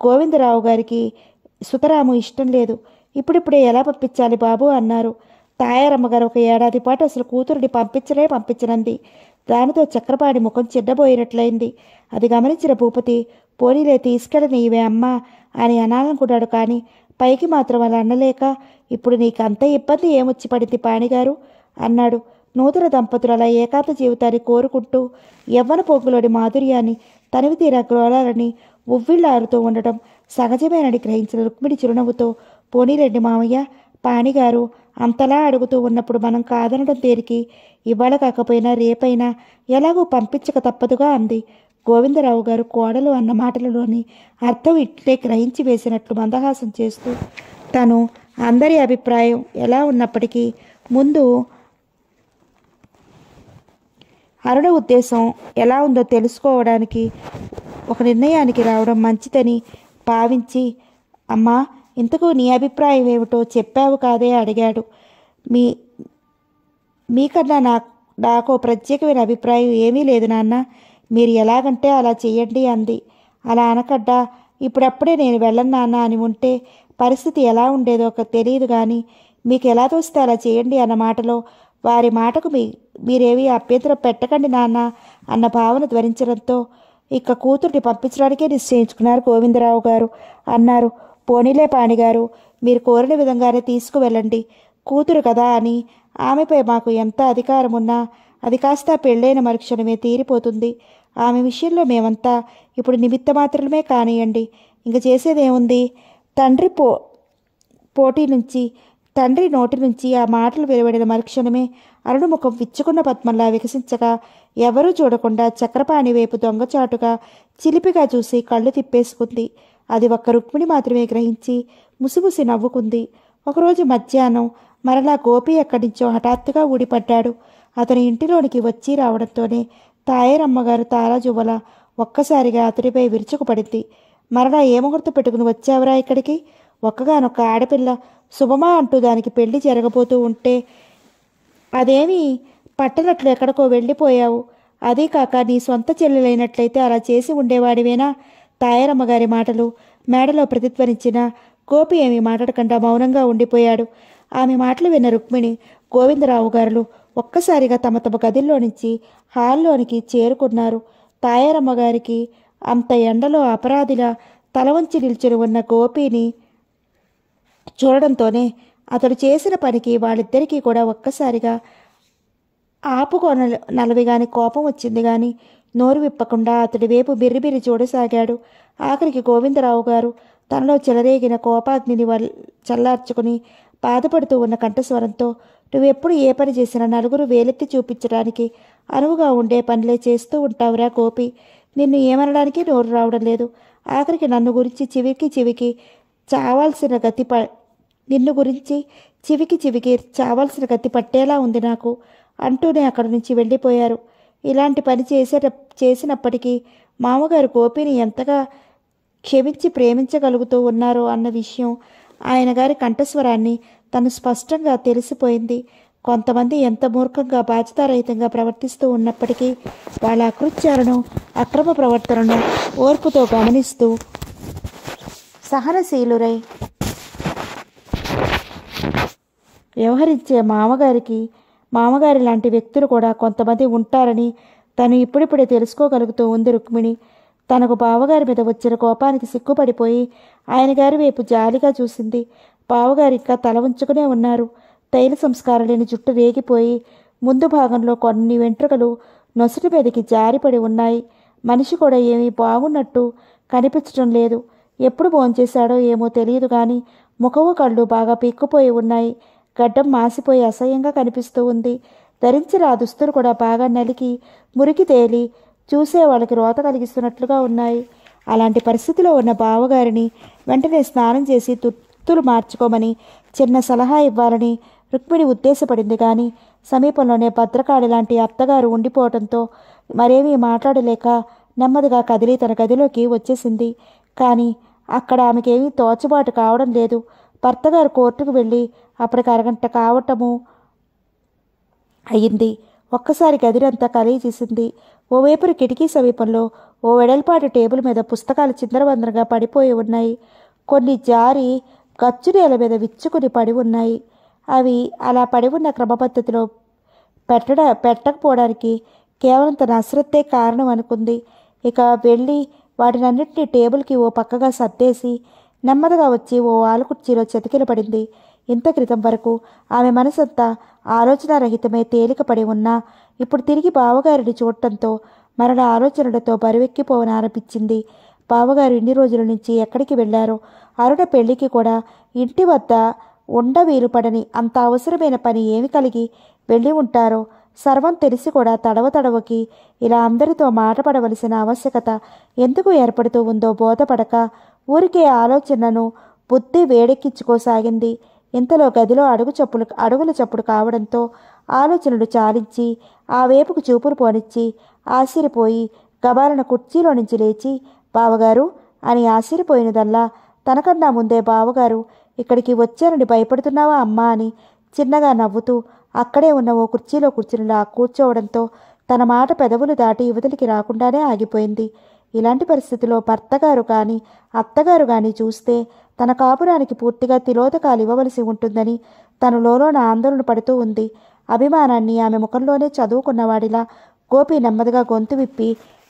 గోవిందరావు గారికి సుతరాము ఇష్టం లేదు ఇప్పుడిప్పుడే ఎలా పంపించాలి బాబు అన్నారు తాయారమ్మగారు ఒక ఏడాది పాటు అసలు కూతురుని పంపించలే పంపించనంది దానితో చక్రపాణి ముఖం చిడ్డబోయినట్లయింది అది గమనించిన భూపతి పోనీలే తీసుకెళ్ళని ఇవే అమ్మ అని అనాలనుకున్నాడు కానీ పైకి మాత్రం అలా అనలేక ఇప్పుడు నీకు అంత ఇబ్బంది ఏమొచ్చి పడింది పాణిగారు అన్నాడు నూతన దంపతులు అలా ఏకాంత జీవితాన్ని కోరుకుంటూ యవ్వన పోగులోని మాధుర్యాన్ని తనివి తీరా గ్రోలాలని ఉవ్విళ్ళారుతూ ఉండటం సహజమేనని గ్రహించిన రుక్మిణి చిరునవ్వుతో పోనీరెడ్డి మామయ్య పాణిగారు అంతలా అడుగుతూ ఉన్నప్పుడు మనం కాదనడం తేరికి ఇవాళ కాకపోయినా రేపైనా ఎలాగో పంపించక తప్పదుగా అంది గోవిందరావు గారు కోడలు అన్న మాటలలోని అర్థం ఇట్లే గ్రహించి వేసినట్లు మందహాసం చేస్తూ తను అందరి అభిప్రాయం ఎలా ఉన్నప్పటికీ ముందు అరుణ ఉద్దేశం ఎలా ఉందో తెలుసుకోవడానికి ఒక నిర్ణయానికి రావడం మంచిదని భావించి అమ్మా ఇంతకు నీ అభిప్రాయం ఏమిటో చెప్పావు కాదే అడిగాడు మీ మీకన్నా నా నాకు ప్రత్యేకమైన అభిప్రాయం ఏమీ లేదు నాన్న మీరు ఎలాగంటే అలా చేయండి అంది అలా అనకడ్డా ఇప్పుడప్పుడే నేను వెళ్ళను నాన్న అని ఉంటే పరిస్థితి ఎలా ఉండేదో తెలియదు కానీ మీకు ఎలా తోస్తే అలా చేయండి అన్న మాటలో వారి మాటకు మీ మీరేవి అభ్యంతరం పెట్టకండి నాన్న అన్న భావన ధ్వరించడంతో ఇక కూతుర్ని పంపించడానికే నిశ్చయించుకున్నారు గోవిందరావు గారు అన్నారు పోనీలే పాణిగారు మీరు కోరిన విధంగానే తీసుకువెళ్ళండి కూతురు కదా అని ఆమెపై మాకు ఎంత అధికారమున్నా అది కాస్త పెళ్ళైన మరుక్షణమే తీరిపోతుంది ఆమె విషయంలో మేమంతా ఇప్పుడు నిమిత్త మాత్రమే కానియండి ఇంక చేసేదేముంది తండ్రి పో పోటీ నుంచి తండ్రి నోటి నుంచి ఆ మాటలు వెలువడిన మరుక్షణమే అరుణుముఖం విచ్చుకున్న పద్మంలా వికసించగా ఎవరూ చూడకుండా చక్రపాణి వైపు దొంగచాటుగా చిలిపిగా చూసి కళ్ళు తిప్పేసుకుంది అది ఒక్క రుక్మిణి మాత్రమే గ్రహించి ముసిముసి నవ్వుకుంది ఒకరోజు మధ్యాహ్నం మరలా గోపి ఎక్కడి నుంచో హఠాత్తుగా ఊడిపడ్డాడు అతని ఇంటిలోనికి వచ్చి రావడంతోనే తాయరమ్మగారు తారాజువల ఒక్కసారిగా అతడిపై విరుచుకుపడింది మరలా ఏ ముహూర్తం పెట్టుకుని వచ్చావరా ఇక్కడికి ఒక్కగానొక్క ఆడపిల్ల శుభమా అంటూ దానికి పెళ్లి జరగబోతూ ఉంటే అదేమి పట్టనట్లు ఎక్కడికో వెళ్ళిపోయావు అదీ కాక నీ సొంత చెల్లెలైనట్లయితే అలా చేసి ఉండేవాడివేనా తాయారమ్మ గారి మాటలు మేడలో ప్రతిధ్వనించిన గోపి ఏమి మాట్లాడకుండా మౌనంగా ఉండిపోయాడు ఆమె మాటలు విన్న రుక్మిణి గోవిందరావు గారులు ఒక్కసారిగా తమ తమ గదిల్లో నుంచి హాల్లోనికి చేరుకున్నారు తాయారమ్మ గారికి అంత ఎండలో అపరాధిలా తలవంచి నిల్చుని ఉన్న గోపిని చూడడంతోనే అతడు చేసిన పనికి వాళ్ళిద్దరికీ కూడా ఒక్కసారిగా ఆపుకోన నలవి కానీ కోపం వచ్చింది కానీ నోరు విప్పకుండా అతడి వైపు బిర్రిబిర్రి చూడసాగాడు ఆఖరికి గోవిందరావు గారు తనలో చెలరేగిన కోపాగ్నిని చల్లార్చుకుని బాధపడుతూ ఉన్న కంఠస్వరంతో నువ్వెప్పుడు ఏ పని చేసినా నలుగురు వేలెత్తి చూపించడానికి అనువుగా ఉండే పనులే చేస్తూ ఉంటావురా గోపి నిన్ను ఏమనడానికి నోరు రావడం లేదు ఆఖరికి నన్ను గురించి చివికి చివికి చావాల్సిన గతి ప నిన్ను గురించి చివికి చివికి చావాల్సిన గతి పట్టేలా ఉంది నాకు అంటూనే అక్కడి నుంచి వెళ్ళిపోయారు ఇలాంటి పని చేసేట చేసినప్పటికీ మామగారు గోపిని ఎంతగా క్షమించి ప్రేమించగలుగుతూ ఉన్నారో అన్న విషయం ఆయన గారి కంఠస్వరాన్ని తను స్పష్టంగా తెలిసిపోయింది కొంతమంది ఎంత మూర్ఖంగా బాధ్యతారహితంగా ప్రవర్తిస్తూ ఉన్నప్పటికీ వాళ్ళ అకృత్యాలను అక్రమ ప్రవర్తనను ఓర్పుతో గమనిస్తూ సహనశీలురై వ్యవహరించే మామగారికి మామగారి లాంటి వ్యక్తులు కూడా కొంతమంది ఉంటారని తను ఇప్పుడిప్పుడే తెలుసుకోగలుగుతూ ఉంది రుక్మిణి తనకు బావగారి మీద వచ్చిన కోపానికి సిగ్గుపడిపోయి ఆయన గారి వైపు జాలిగా చూసింది బావగారు ఇంకా తల ఉంచుకునే ఉన్నారు తైల సంస్కారం లేని జుట్టు రేగిపోయి ముందు భాగంలో కొన్ని వెంట్రుకలు నొసటి మీదకి జారిపడి ఉన్నాయి మనిషి కూడా ఏమీ బాగున్నట్టు కనిపించడం లేదు ఎప్పుడు భోంచేశాడో ఏమో తెలియదు కానీ ముఖము కళ్ళు బాగా పీక్కుపోయి ఉన్నాయి గడ్డం మాసిపోయి అసహ్యంగా కనిపిస్తూ ఉంది ధరించిన ఆ దుస్తులు కూడా బాగా నలికి మురికి తేలి చూసే వాళ్ళకి రోత కలిగిస్తున్నట్లుగా ఉన్నాయి అలాంటి పరిస్థితిలో ఉన్న బావగారిని వెంటనే స్నానం చేసి దుస్తులు మార్చుకోమని చిన్న సలహా ఇవ్వాలని రుక్మిణి ఉద్దేశపడింది కానీ సమీపంలోనే భద్రకాళి లాంటి అత్తగారు ఉండిపోవడంతో మరేమీ మాట్లాడలేక నెమ్మదిగా కదిలి తన గదిలోకి వచ్చేసింది కానీ అక్కడ ఆమెకేమీ తోచబాటు కావడం లేదు భర్తగారు కోర్టుకు వెళ్ళి అప్పటికి అరగంట కావటము అయింది ఒక్కసారి గదిరంతా ఓ ఓవైపున కిటికీ సమీపంలో ఓ వెడల్పాటి టేబుల్ మీద పుస్తకాలు చిందరవందరగా పడిపోయి ఉన్నాయి కొన్ని జారి గచ్చు నేల మీద విచ్చుకుని పడి ఉన్నాయి అవి అలా పడి ఉన్న క్రమపద్ధతిలో పెట్టడ పెట్టకపోవడానికి కేవలం తన అశ్రద్ధే కారణం అనుకుంది ఇక వెళ్ళి వాటినన్నింటినీ టేబుల్కి ఓ పక్కగా సర్దేసి నెమ్మదిగా వచ్చి ఓ ఆలుకుర్చీలో చతికిల పడింది ఇంత క్రితం వరకు ఆమె మనసంతా రహితమై తేలికపడి ఉన్నా ఇప్పుడు తిరిగి బావగారిని చూడటంతో మరణ ఆలోచనలతో బరువెక్కిపోవనారంభించింది బావగారు ఇన్ని రోజుల నుంచి ఎక్కడికి వెళ్లారో అరుణ పెళ్లికి కూడా ఇంటి వద్ద ఉండ పడని అంత అవసరమైన పని ఏమి కలిగి వెళ్ళి ఉంటారో సర్వం తెలిసి కూడా తడవ తడవకి ఇలా అందరితో మాటపడవలసిన ఆవశ్యకత ఎందుకు ఏర్పడుతూ ఉందో బోధపడక ఊరికే ఆలోచనను బుద్ధి వేడెక్కించుకోసాగింది ఇంతలో గదిలో అడుగు చప్పులు అడుగుల చప్పుడు కావడంతో ఆలోచనలు చాలించి ఆ వేపుకు చూపులు పోనిచ్చి ఆశ్చర్యపోయి గబాలన కుర్చీలో నుంచి లేచి బావగారు అని ఆశ్చర్యపోయినదల్లా తనకన్నా ముందే బావగారు ఇక్కడికి వచ్చానని భయపడుతున్నావా అమ్మా అని చిన్నగా నవ్వుతూ అక్కడే ఉన్న ఓ కుర్చీలో కూర్చునిలా కూర్చోవడంతో తన మాట పెదవులు దాటి యువతలికి రాకుండానే ఆగిపోయింది ఇలాంటి పరిస్థితిలో భర్తగారు కానీ అత్తగారు కానీ చూస్తే తన కాపురానికి పూర్తిగా తిలోదకాలు ఇవ్వవలసి ఉంటుందని తన నా ఆందోళన పడుతూ ఉంది అభిమానాన్ని ఆమె ముఖంలోనే చదువుకున్నవాడిలా గోపి నెమ్మదిగా గొంతు విప్పి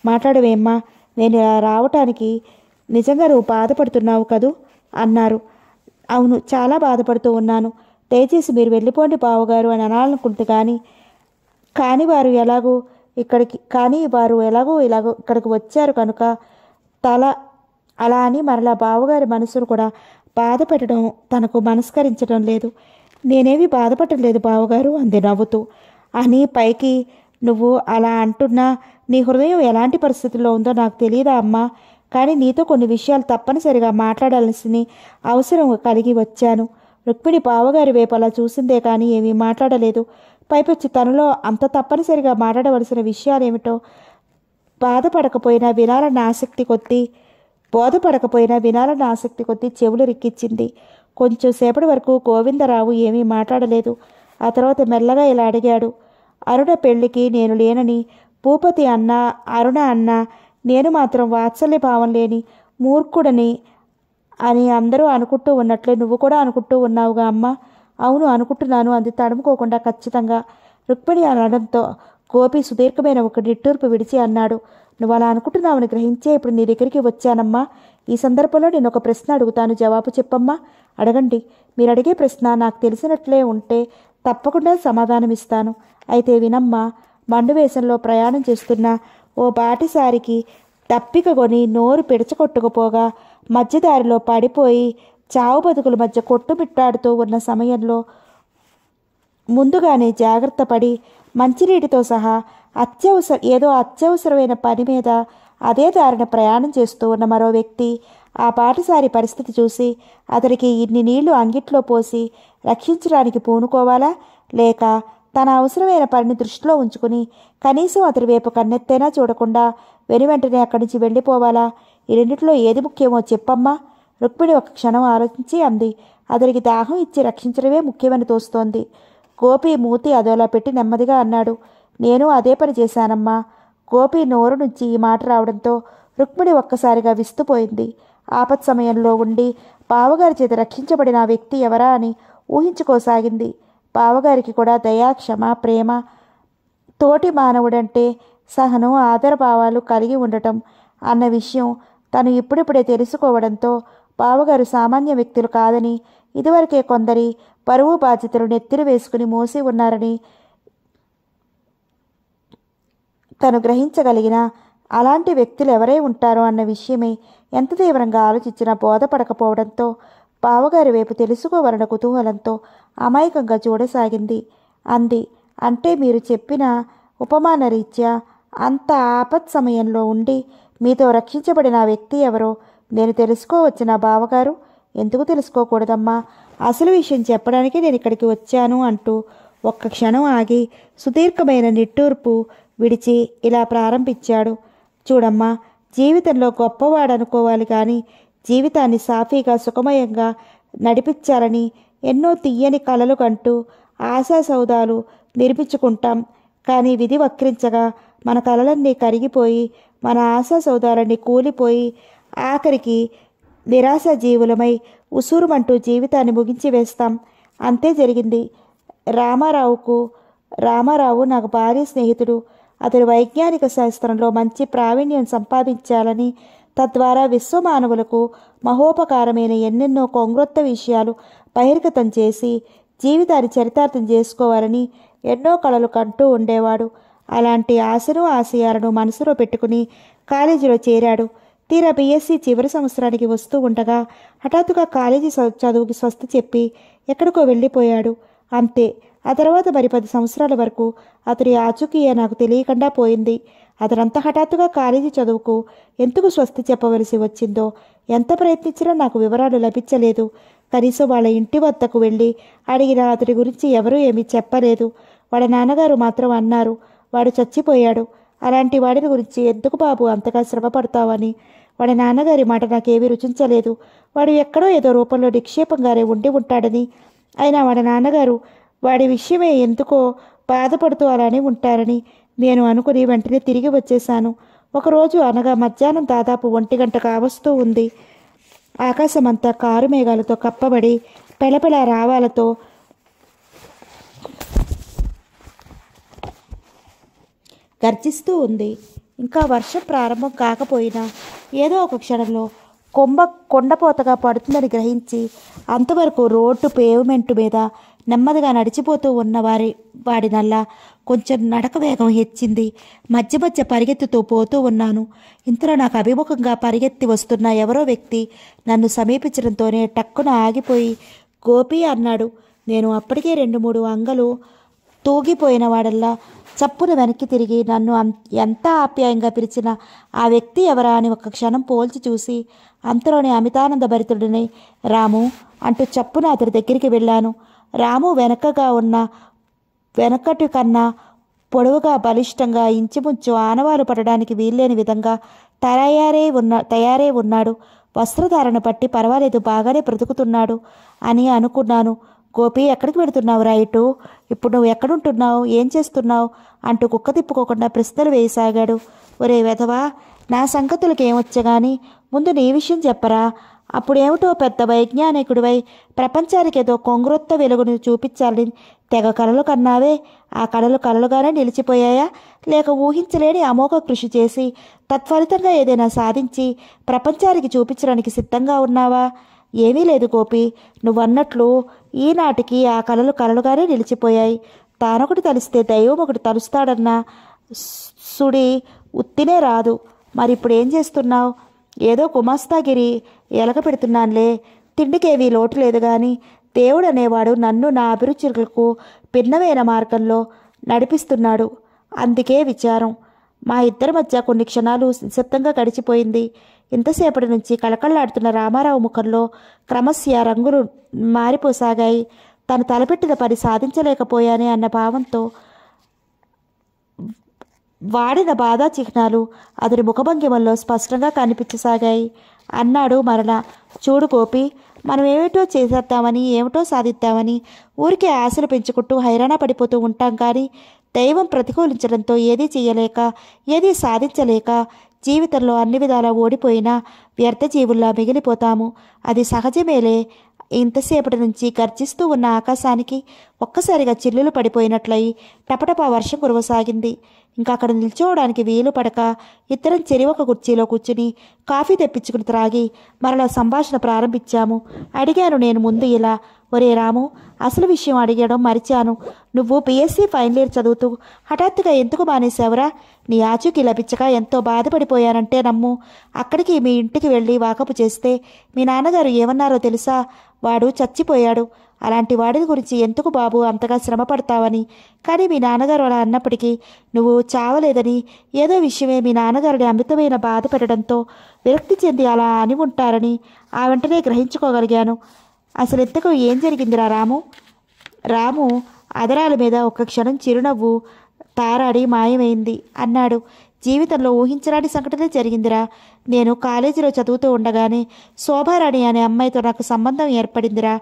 మాట్లాడవేమ్మా నేను రావటానికి నిజంగా నువ్వు బాధపడుతున్నావు కదూ అన్నారు అవును చాలా బాధపడుతూ ఉన్నాను దయచేసి మీరు వెళ్ళిపోండి బావగారు అని అనాలనుకుంటే కానీ కానీ వారు ఎలాగూ ఇక్కడికి కానీ వారు ఎలాగో ఇలాగో ఇక్కడికి వచ్చారు కనుక తల అలా అని మరలా బావగారి మనసును కూడా బాధపెట్టడం తనకు మనస్కరించడం లేదు నేనేమి బాధపడటం లేదు బావగారు అంది నవ్వుతూ అని పైకి నువ్వు అలా అంటున్నా నీ హృదయం ఎలాంటి పరిస్థితుల్లో ఉందో నాకు తెలియదా అమ్మా కానీ నీతో కొన్ని విషయాలు తప్పనిసరిగా మాట్లాడాల్సిన అవసరం కలిగి వచ్చాను రుక్మిణి బావగారి వైపు అలా చూసిందే కానీ ఏమీ మాట్లాడలేదు పైపొచ్చి తనలో అంత తప్పనిసరిగా మాట్లాడవలసిన విషయాలు ఏమిటో బాధపడకపోయినా వినాలన్న ఆసక్తి కొద్దీ బోధపడకపోయినా వినాలన్న ఆసక్తి కొద్దీ చెవులు రిక్కిచ్చింది కొంచెం సేపటి వరకు గోవిందరావు ఏమీ మాట్లాడలేదు ఆ తర్వాత మెల్లగా ఇలా అడిగాడు అరుణ పెళ్లికి నేను లేనని భూపతి అన్న అరుణ అన్న నేను మాత్రం వాత్సల్య భావం లేని మూర్ఖుడని అని అందరూ అనుకుంటూ ఉన్నట్లే నువ్వు కూడా అనుకుంటూ ఉన్నావుగా అమ్మ అవును అనుకుంటున్నాను అంది తడుముకోకుండా ఖచ్చితంగా రుక్మిణి అనడంతో గోపి సుదీర్ఘమైన ఒక నిట్టూర్పు విడిచి అన్నాడు నువ్వు అలా అనుకుంటున్నావని గ్రహించే ఇప్పుడు నీ దగ్గరికి వచ్చానమ్మా ఈ సందర్భంలో నేను ఒక ప్రశ్న అడుగుతాను జవాబు చెప్పమ్మా అడగండి మీరు అడిగే ప్రశ్న నాకు తెలిసినట్లే ఉంటే తప్పకుండా సమాధానం ఇస్తాను అయితే వినమ్మా మండువేషంలో ప్రయాణం చేస్తున్న ఓ బాటిసారికి తప్పికగొని కొని నోరు పిడచకొట్టుకుపోగా మధ్యదారిలో పడిపోయి చావు బతుకుల మధ్య కొట్టుమిట్టాడుతూ ఉన్న సమయంలో ముందుగానే జాగ్రత్త పడి మంచినీటితో సహా అత్యవసర ఏదో అత్యవసరమైన పని మీద అదే దారిన ప్రయాణం చేస్తూ ఉన్న మరో వ్యక్తి ఆ పాటసారి పరిస్థితి చూసి అతనికి ఇన్ని నీళ్లు అంగిట్లో పోసి రక్షించడానికి పూనుకోవాలా లేక తన అవసరమైన పనిని దృష్టిలో ఉంచుకుని కనీసం అతని వైపు కన్నెత్తైనా చూడకుండా వెనువెంటనే అక్కడి నుంచి వెళ్ళిపోవాలా ఈ రెండిట్లో ఏది ముఖ్యమో చెప్పమ్మా రుక్మిణి ఒక క్షణం ఆలోచించి అంది అతనికి దాహం ఇచ్చి రక్షించడమే ముఖ్యమని తోస్తోంది గోపి మూతి అదోలా పెట్టి నెమ్మదిగా అన్నాడు నేను అదే పని చేశానమ్మా గోపి నోరు నుంచి ఈ మాట రావడంతో రుక్మిణి ఒక్కసారిగా విస్తుపోయింది ఆపత్ సమయంలో ఉండి బావగారి చేత రక్షించబడిన ఆ వ్యక్తి ఎవరా అని ఊహించుకోసాగింది బావగారికి కూడా దయా క్షమ ప్రేమ తోటి మానవుడంటే సహనం ఆదరభావాలు కలిగి ఉండటం అన్న విషయం తను ఇప్పుడిప్పుడే తెలుసుకోవడంతో బావగారు సామాన్య వ్యక్తులు కాదని ఇదివరకే కొందరి పరువు బాధ్యతలు నెత్తిన వేసుకుని మోసి ఉన్నారని తను గ్రహించగలిగిన అలాంటి వ్యక్తులు ఎవరై ఉంటారో అన్న విషయమే ఎంత తీవ్రంగా ఆలోచించినా బోధపడకపోవడంతో బావగారి వైపు తెలుసుకోవాలన్న కుతూహలంతో అమాయకంగా చూడసాగింది అంది అంటే మీరు చెప్పిన ఉపమాన రీత్యా అంత ఆపత్ సమయంలో ఉండి మీతో రక్షించబడిన వ్యక్తి ఎవరో నేను తెలుసుకోవచ్చిన బావగారు ఎందుకు తెలుసుకోకూడదమ్మా అసలు విషయం చెప్పడానికి నేను ఇక్కడికి వచ్చాను అంటూ ఒక్క క్షణం ఆగి సుదీర్ఘమైన నిట్టూర్పు విడిచి ఇలా ప్రారంభించాడు చూడమ్మా జీవితంలో గొప్పవాడనుకోవాలి కానీ జీవితాన్ని సాఫీగా సుఖమయంగా నడిపించాలని ఎన్నో తీయని కలలు కంటూ ఆశా సౌదాలు నిర్మించుకుంటాం కానీ విధి వక్రించగా మన కలలన్నీ కరిగిపోయి మన ఆశా సౌదాలన్నీ కూలిపోయి ఆఖరికి నిరాశ జీవులమై ఉసూరుమంటూ జీవితాన్ని ముగించి వేస్తాం అంతే జరిగింది రామారావుకు రామారావు నాకు భారీ స్నేహితుడు అతడు వైజ్ఞానిక శాస్త్రంలో మంచి ప్రావీణ్యం సంపాదించాలని తద్వారా విశ్వమానవులకు మహోపకారమైన ఎన్నెన్నో కొంగ్రొత్త విషయాలు బహిర్గతం చేసి జీవితాన్ని చరితార్థం చేసుకోవాలని ఎన్నో కళలు కంటూ ఉండేవాడు అలాంటి ఆశను ఆశయాలను మనసులో పెట్టుకుని కాలేజీలో చేరాడు తీరా బీఎస్సీ చివరి సంవత్సరానికి వస్తూ ఉండగా హఠాత్తుగా కాలేజీ చదువుకి స్వస్తి చెప్పి ఎక్కడికో వెళ్ళిపోయాడు అంతే ఆ తర్వాత మరి పది సంవత్సరాల వరకు అతడి ఆచుకీయ నాకు తెలియకుండా పోయింది అతనంత హఠాత్తుగా కాలేజీ చదువుకు ఎందుకు స్వస్తి చెప్పవలసి వచ్చిందో ఎంత ప్రయత్నించినా నాకు వివరాలు లభించలేదు కనీసం వాళ్ళ ఇంటి వద్దకు వెళ్ళి అడిగిన అతడి గురించి ఎవరూ ఏమీ చెప్పలేదు వాళ్ళ నాన్నగారు మాత్రం అన్నారు వాడు చచ్చిపోయాడు అలాంటి వాడిని గురించి ఎందుకు బాబు అంతగా శ్రమపడతావని వాడి నాన్నగారి మాట నాకేమీ రుచించలేదు వాడు ఎక్కడో ఏదో రూపంలో నిక్షేపంగానే ఉండి ఉంటాడని అయినా వాడి నాన్నగారు వాడి విషయమే ఎందుకో బాధపడుతూ అలానే ఉంటారని నేను అనుకుని వెంటనే తిరిగి వచ్చేశాను ఒకరోజు అనగా మధ్యాహ్నం దాదాపు ఒంటి గంట కావస్తూ ఉంది ఆకాశమంతా కారు మేఘాలతో కప్పబడి పెలపెల రావాలతో గర్జిస్తూ ఉంది ఇంకా వర్షం ప్రారంభం కాకపోయినా ఏదో ఒక క్షణంలో కొంబ కొండపోతగా పడుతుందని గ్రహించి అంతవరకు రోడ్డు పేవ్మెంట్ మీద నెమ్మదిగా నడిచిపోతూ ఉన్న వారి వాడినల్లా కొంచెం నడక వేగం హెచ్చింది మధ్య మధ్య పరిగెత్తుతూ పోతూ ఉన్నాను ఇంతలో నాకు అభిముఖంగా పరిగెత్తి వస్తున్న ఎవరో వ్యక్తి నన్ను సమీపించడంతోనే టక్కున ఆగిపోయి గోపి అన్నాడు నేను అప్పటికే రెండు మూడు అంగలు తూగిపోయిన వాడల్లా చప్పున వెనక్కి తిరిగి నన్ను ఎంత ఆప్యాయంగా పిలిచినా ఆ వ్యక్తి ఎవరా అని ఒక క్షణం పోల్చి చూసి అంతలోని అమితానంద భరితుడిని రాము అంటూ చప్పున అతడి దగ్గరికి వెళ్ళాను రాము వెనకగా ఉన్న వెనకటి కన్నా పొడవుగా బలిష్టంగా ఇంచుముంచు ఆనవాలు పడడానికి వీల్లేని విధంగా తయారై ఉన్న తయారై ఉన్నాడు వస్త్రధారణ బట్టి పర్వాలేదు బాగానే బ్రతుకుతున్నాడు అని అనుకున్నాను గోపి ఎక్కడికి వెళుతున్నావు రైటు ఇప్పుడు నువ్వు ఎక్కడుంటున్నావు ఏం చేస్తున్నావు అంటూ కుక్క తిప్పుకోకుండా ప్రశ్నలు వేయసాగాడు ఒరే వెధవా నా సంగతులకు ఏమొచ్చగాని ముందు నీ విషయం చెప్పరా అప్పుడేమిటో పెద్ద వైజ్ఞానికుడివై ప్రపంచానికి ఏదో కొంగురొత్త వెలుగును చూపించాలి తెగ కళలు కన్నావే ఆ కళలు కళలుగానే నిలిచిపోయాయా లేక ఊహించలేని అమోఘ కృషి చేసి తత్ఫలితంగా ఏదైనా సాధించి ప్రపంచానికి చూపించడానికి సిద్ధంగా ఉన్నావా ఏమీ లేదు గోపి నువ్వన్నట్లు ఈనాటికి ఆ కళలు కలలుగానే నిలిచిపోయాయి తానొకటి తలిస్తే దైవం ఒకటి తలుస్తాడన్న సుడి ఉత్తినే రాదు మరి ఇప్పుడు ఏం చేస్తున్నావు ఏదో కుమాస్తాగిరి ఎలక పెడుతున్నానులే తిండికేవీ లోటు లేదు కానీ దేవుడు అనేవాడు నన్ను నా అభిరుచులకు భిన్నమైన మార్గంలో నడిపిస్తున్నాడు అందుకే విచారం మా ఇద్దరి మధ్య కొన్ని క్షణాలు నిశ్శబ్దంగా గడిచిపోయింది ఇంతసేపటి నుంచి కళకళలాడుతున్న రామారావు ముఖంలో క్రమస్య రంగులు మారిపోసాగాయి తను తలపెట్టిన పని సాధించలేకపోయానే అన్న భావంతో వాడిన బాధా చిహ్నాలు అతని ముఖభంగిమల్లో స్పష్టంగా కనిపించసాగాయి అన్నాడు మరణ చూడు గోపి మనం ఏమిటో చేసేద్దామని ఏమిటో సాధిద్దామని ఊరికే ఆశలు పెంచుకుంటూ హైరాణ పడిపోతూ ఉంటాం కానీ దైవం ప్రతికూలించడంతో ఏదీ చేయలేక ఏదీ సాధించలేక జీవితంలో అన్ని విధాలా ఓడిపోయినా వ్యర్థ జీవుల్లా మిగిలిపోతాము అది సహజమేలే ఇంతసేపటి నుంచి గర్జిస్తూ ఉన్న ఆకాశానికి ఒక్కసారిగా చిల్లులు పడిపోయినట్లయి టపటపా వర్షం కురవసాగింది ఇంకా అక్కడ నిల్చోవడానికి వీలు పడక ఇద్దరం ఒక కుర్చీలో కూర్చుని కాఫీ తెప్పించుకుని త్రాగి మరలా సంభాషణ ప్రారంభించాము అడిగాను నేను ముందు ఇలా ఒరే రాము అసలు విషయం అడిగడం మరిచాను నువ్వు బీఎస్సీ ఫైనల్ ఇయర్ చదువుతూ హఠాత్తుగా ఎందుకు మానేశావురా నీ ఆచూకీ లభించక ఎంతో బాధపడిపోయానంటే నమ్ము అక్కడికి మీ ఇంటికి వెళ్ళి వాకపు చేస్తే మీ నాన్నగారు ఏమన్నారో తెలుసా వాడు చచ్చిపోయాడు అలాంటి వాడి గురించి ఎందుకు బాబు అంతగా శ్రమపడతావని కానీ మీ నాన్నగారు అలా అన్నప్పటికీ నువ్వు చావలేదని ఏదో విషయమే మీ నాన్నగారిని అమితమైన బాధ పెట్టడంతో విరక్తి చెంది అలా అని ఉంటారని ఆ వెంటనే గ్రహించుకోగలిగాను అసలు ఇంతకు ఏం జరిగిందిరా రాము రాము అదరాల మీద ఒక్క క్షణం చిరునవ్వు తారాడి మాయమైంది అన్నాడు జీవితంలో ఊహించరాని సంఘటనే జరిగిందిరా నేను కాలేజీలో చదువుతూ ఉండగానే శోభారాణి అనే అమ్మాయితో నాకు సంబంధం ఏర్పడిందిరా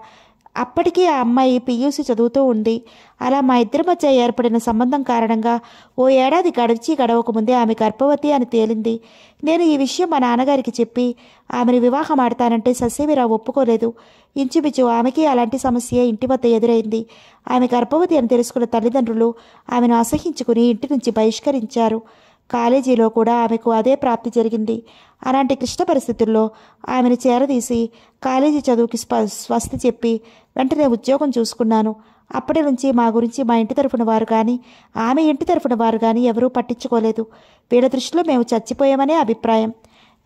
అప్పటికీ ఆ అమ్మాయి పీయూసీ చదువుతూ ఉంది అలా మా ఇద్దరి మధ్య ఏర్పడిన సంబంధం కారణంగా ఓ ఏడాది గడిచి గడవకముందే ఆమె గర్భవతి అని తేలింది నేను ఈ విషయం మా నాన్నగారికి చెప్పి ఆమెను వివాహం ఆడతానంటే ససేమిరావు ఒప్పుకోలేదు ఇంచుమించు ఆమెకి అలాంటి సమస్య ఇంటి వద్ద ఎదురైంది ఆమె గర్భవతి అని తెలుసుకున్న తల్లిదండ్రులు ఆమెను అసహించుకుని ఇంటి నుంచి బహిష్కరించారు కాలేజీలో కూడా ఆమెకు అదే ప్రాప్తి జరిగింది అలాంటి క్లిష్ట పరిస్థితుల్లో ఆమెను చేరదీసి కాలేజీ చదువుకి స్వస్తి చెప్పి వెంటనే ఉద్యోగం చూసుకున్నాను అప్పటి నుంచి మా గురించి మా ఇంటి తరఫున వారు కానీ ఆమె ఇంటి తరఫున వారు కానీ ఎవరూ పట్టించుకోలేదు వీళ్ళ దృష్టిలో మేము చచ్చిపోయామనే అభిప్రాయం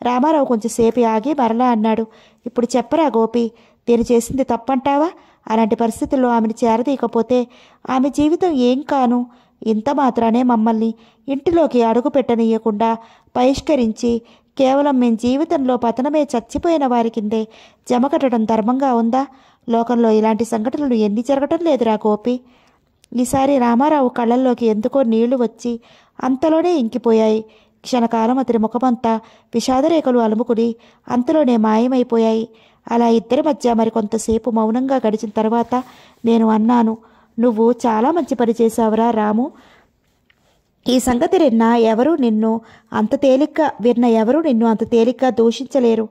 రామారావు కొంచెంసేపు ఆగి మరలా అన్నాడు ఇప్పుడు చెప్పరా గోపి నేను చేసింది తప్పంటావా అలాంటి పరిస్థితుల్లో ఆమెను చేరదీయకపోతే ఆమె జీవితం ఏం కాను ఇంత మాత్రానే మమ్మల్ని ఇంటిలోకి అడుగు పెట్టనీయకుండా పరిష్కరించి కేవలం మేం జీవితంలో పతనమే చచ్చిపోయిన వారి కిందే కట్టడం ధర్మంగా ఉందా లోకంలో ఇలాంటి సంఘటనలు ఎన్ని జరగటం లేదురా గోపి ఈసారి రామారావు కళ్ళల్లోకి ఎందుకో నీళ్లు వచ్చి అంతలోనే ఇంకిపోయాయి క్షణకాలం అతని ముఖమంతా విషాదరేఖలు అలుముకుని అంతలోనే మాయమైపోయాయి అలా ఇద్దరి మధ్య మరికొంతసేపు మౌనంగా గడిచిన తర్వాత నేను అన్నాను నువ్వు చాలా మంచి పని చేశావురా రాము ఈ సంగతి నిన్న ఎవరు నిన్ను అంత తేలిక విన్న ఎవరు నిన్ను అంత తేలిక దూషించలేరు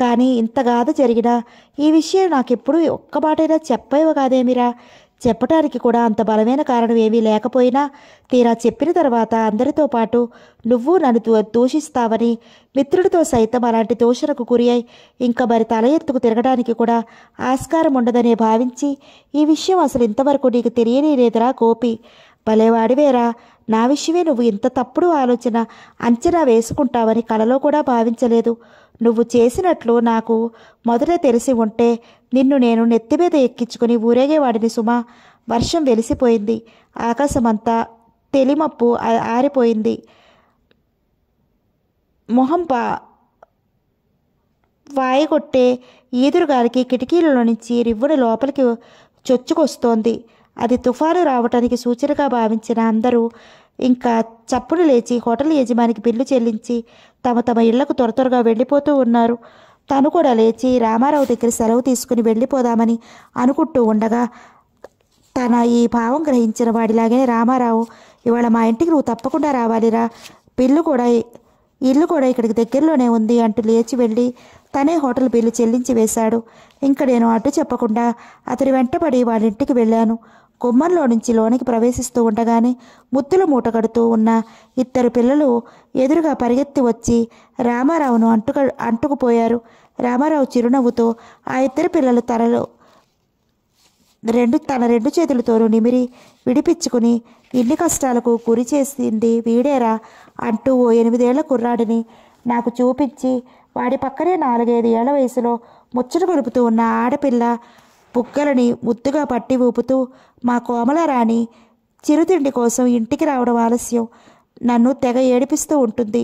కానీ ఇంతగాద జరిగినా ఈ విషయం నాకెప్పుడు ఒక్క మాటైనా చెప్పేవో కాదేమిరా చెప్పటానికి కూడా అంత బలమైన కారణం ఏమీ లేకపోయినా తీరా చెప్పిన తర్వాత అందరితో పాటు నువ్వు నన్ను దూషిస్తావని మిత్రుడితో సైతం అలాంటి దూషణకు గురి అయి ఇంకా మరి తల ఎత్తుకు తిరగడానికి కూడా ఆస్కారం ఉండదనే భావించి ఈ విషయం అసలు ఇంతవరకు నీకు తెలియని లేదురా గోపి భలేవాడివేరా నా విషయమే నువ్వు ఇంత తప్పుడు ఆలోచన అంచనా వేసుకుంటావని కలలో కూడా భావించలేదు నువ్వు చేసినట్లు నాకు మొదట తెలిసి ఉంటే నిన్ను నేను నెత్తిమీద ఎక్కించుకుని ఊరేగేవాడిని సుమా వర్షం వెలిసిపోయింది ఆకాశమంతా తెలిమప్పు ఆరిపోయింది మొహం పా వాయగొట్టే ఈదురుగారికి కిటికీలలో నుంచి రివ్వుని లోపలికి చొచ్చుకొస్తోంది అది తుఫాను రావటానికి సూచనగా భావించిన అందరూ ఇంకా చప్పులు లేచి హోటల్ యజమానికి బిల్లు చెల్లించి తమ తమ ఇళ్లకు త్వర త్వరగా వెళ్ళిపోతూ ఉన్నారు తను కూడా లేచి రామారావు దగ్గర సెలవు తీసుకుని వెళ్ళిపోదామని అనుకుంటూ ఉండగా తన ఈ భావం గ్రహించిన వాడిలాగే రామారావు ఇవాళ మా ఇంటికి నువ్వు తప్పకుండా రావాలిరా బిల్లు కూడా ఇల్లు కూడా ఇక్కడికి దగ్గరలోనే ఉంది అంటూ లేచి వెళ్ళి తనే హోటల్ బిల్లు చెల్లించి వేశాడు ఇంకా నేను అడ్డు చెప్పకుండా అతని వెంటబడి వాళ్ళ ఇంటికి వెళ్ళాను కొమ్మల్లో నుంచి లోనికి ప్రవేశిస్తూ ఉండగానే ముత్తుల మూట కడుతూ ఉన్న ఇద్దరు పిల్లలు ఎదురుగా పరిగెత్తి వచ్చి రామారావును అంటుక అంటుకుపోయారు రామారావు చిరునవ్వుతో ఆ ఇద్దరు పిల్లలు తనలో రెండు తన రెండు చేతులతోనూ నిమిరి విడిపించుకుని ఇన్ని కష్టాలకు గురి చేసింది వీడేరా అంటూ ఓ ఎనిమిదేళ్ల కుర్రాడిని నాకు చూపించి వాడి పక్కనే నాలుగైదు ఏళ్ల వయసులో ముచ్చట గొలుపుతూ ఉన్న ఆడపిల్ల బుగ్గలని ముద్దుగా పట్టి ఊపుతూ మా రాణి చిరుతిండి కోసం ఇంటికి రావడం ఆలస్యం నన్ను తెగ ఏడిపిస్తూ ఉంటుంది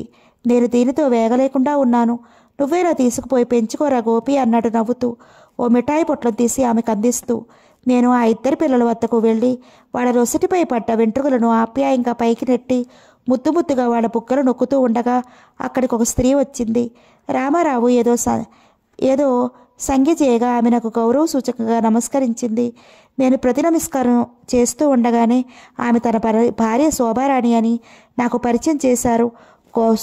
నేను దీనితో వేగలేకుండా ఉన్నాను నువ్వేలా తీసుకుపోయి పెంచుకోరా గోపి అన్నాడు నవ్వుతూ ఓ మిఠాయి పొట్లం తీసి ఆమెకు అందిస్తూ నేను ఆ ఇద్దరు పిల్లల వద్దకు వెళ్ళి వాళ్ళ రొసిటిపై పడ్డ వెంట్రుకలను ఆప్యాయంగా పైకి నెట్టి ముద్దు ముద్దుగా వాళ్ళ బుక్కలు నొక్కుతూ ఉండగా అక్కడికి ఒక స్త్రీ వచ్చింది రామారావు ఏదో స ఏదో సంఖ్య చేయగా ఆమె నాకు గౌరవ సూచకంగా నమస్కరించింది నేను ప్రతి నమస్కారం చేస్తూ ఉండగానే ఆమె తన భార్య శోభారాణి అని నాకు పరిచయం చేశారు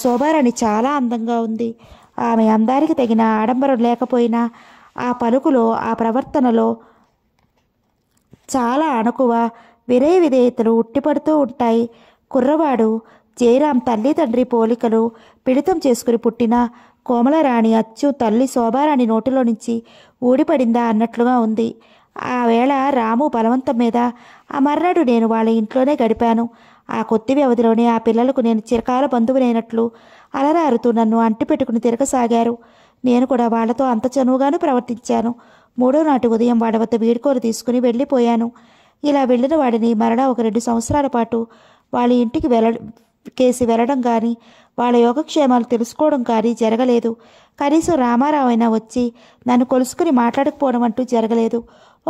శోభారాణి చాలా అందంగా ఉంది ఆమె అందానికి తగిన ఆడంబరం లేకపోయినా ఆ పలుకులో ఆ ప్రవర్తనలో చాలా అణకువ వినయ విధేయతలు ఉట్టిపడుతూ ఉంటాయి కుర్రవాడు జయరాం తల్లి తండ్రి పోలికలు పిడితం చేసుకుని పుట్టిన కోమలరాణి అచ్చు తల్లి శోభారాణి నోటిలో నుంచి ఊడిపడిందా అన్నట్లుగా ఉంది ఆ వేళ రాము బలవంతం మీద ఆ మర్నాడు నేను వాళ్ళ ఇంట్లోనే గడిపాను ఆ కొద్ది వ్యవధిలోనే ఆ పిల్లలకు నేను చిరకాల బంధువునైనట్లు అలరారుతూ నన్ను అంటిపెట్టుకుని తిరగసాగారు నేను కూడా వాళ్లతో అంత చనువుగాను ప్రవర్తించాను మూడో నాటి ఉదయం వాడి వద్ద వీడుకోరు తీసుకుని వెళ్ళిపోయాను ఇలా వెళ్ళిన వాడిని మరణ ఒక రెండు సంవత్సరాల పాటు వాళ్ళ ఇంటికి వెళ్ళ కేసి వెళ్ళడం కానీ వాళ్ళ యోగక్షేమాలు తెలుసుకోవడం కానీ జరగలేదు కనీసం రామారావు అయినా వచ్చి నన్ను కొలుసుకుని మాట్లాడకపోవడం అంటూ జరగలేదు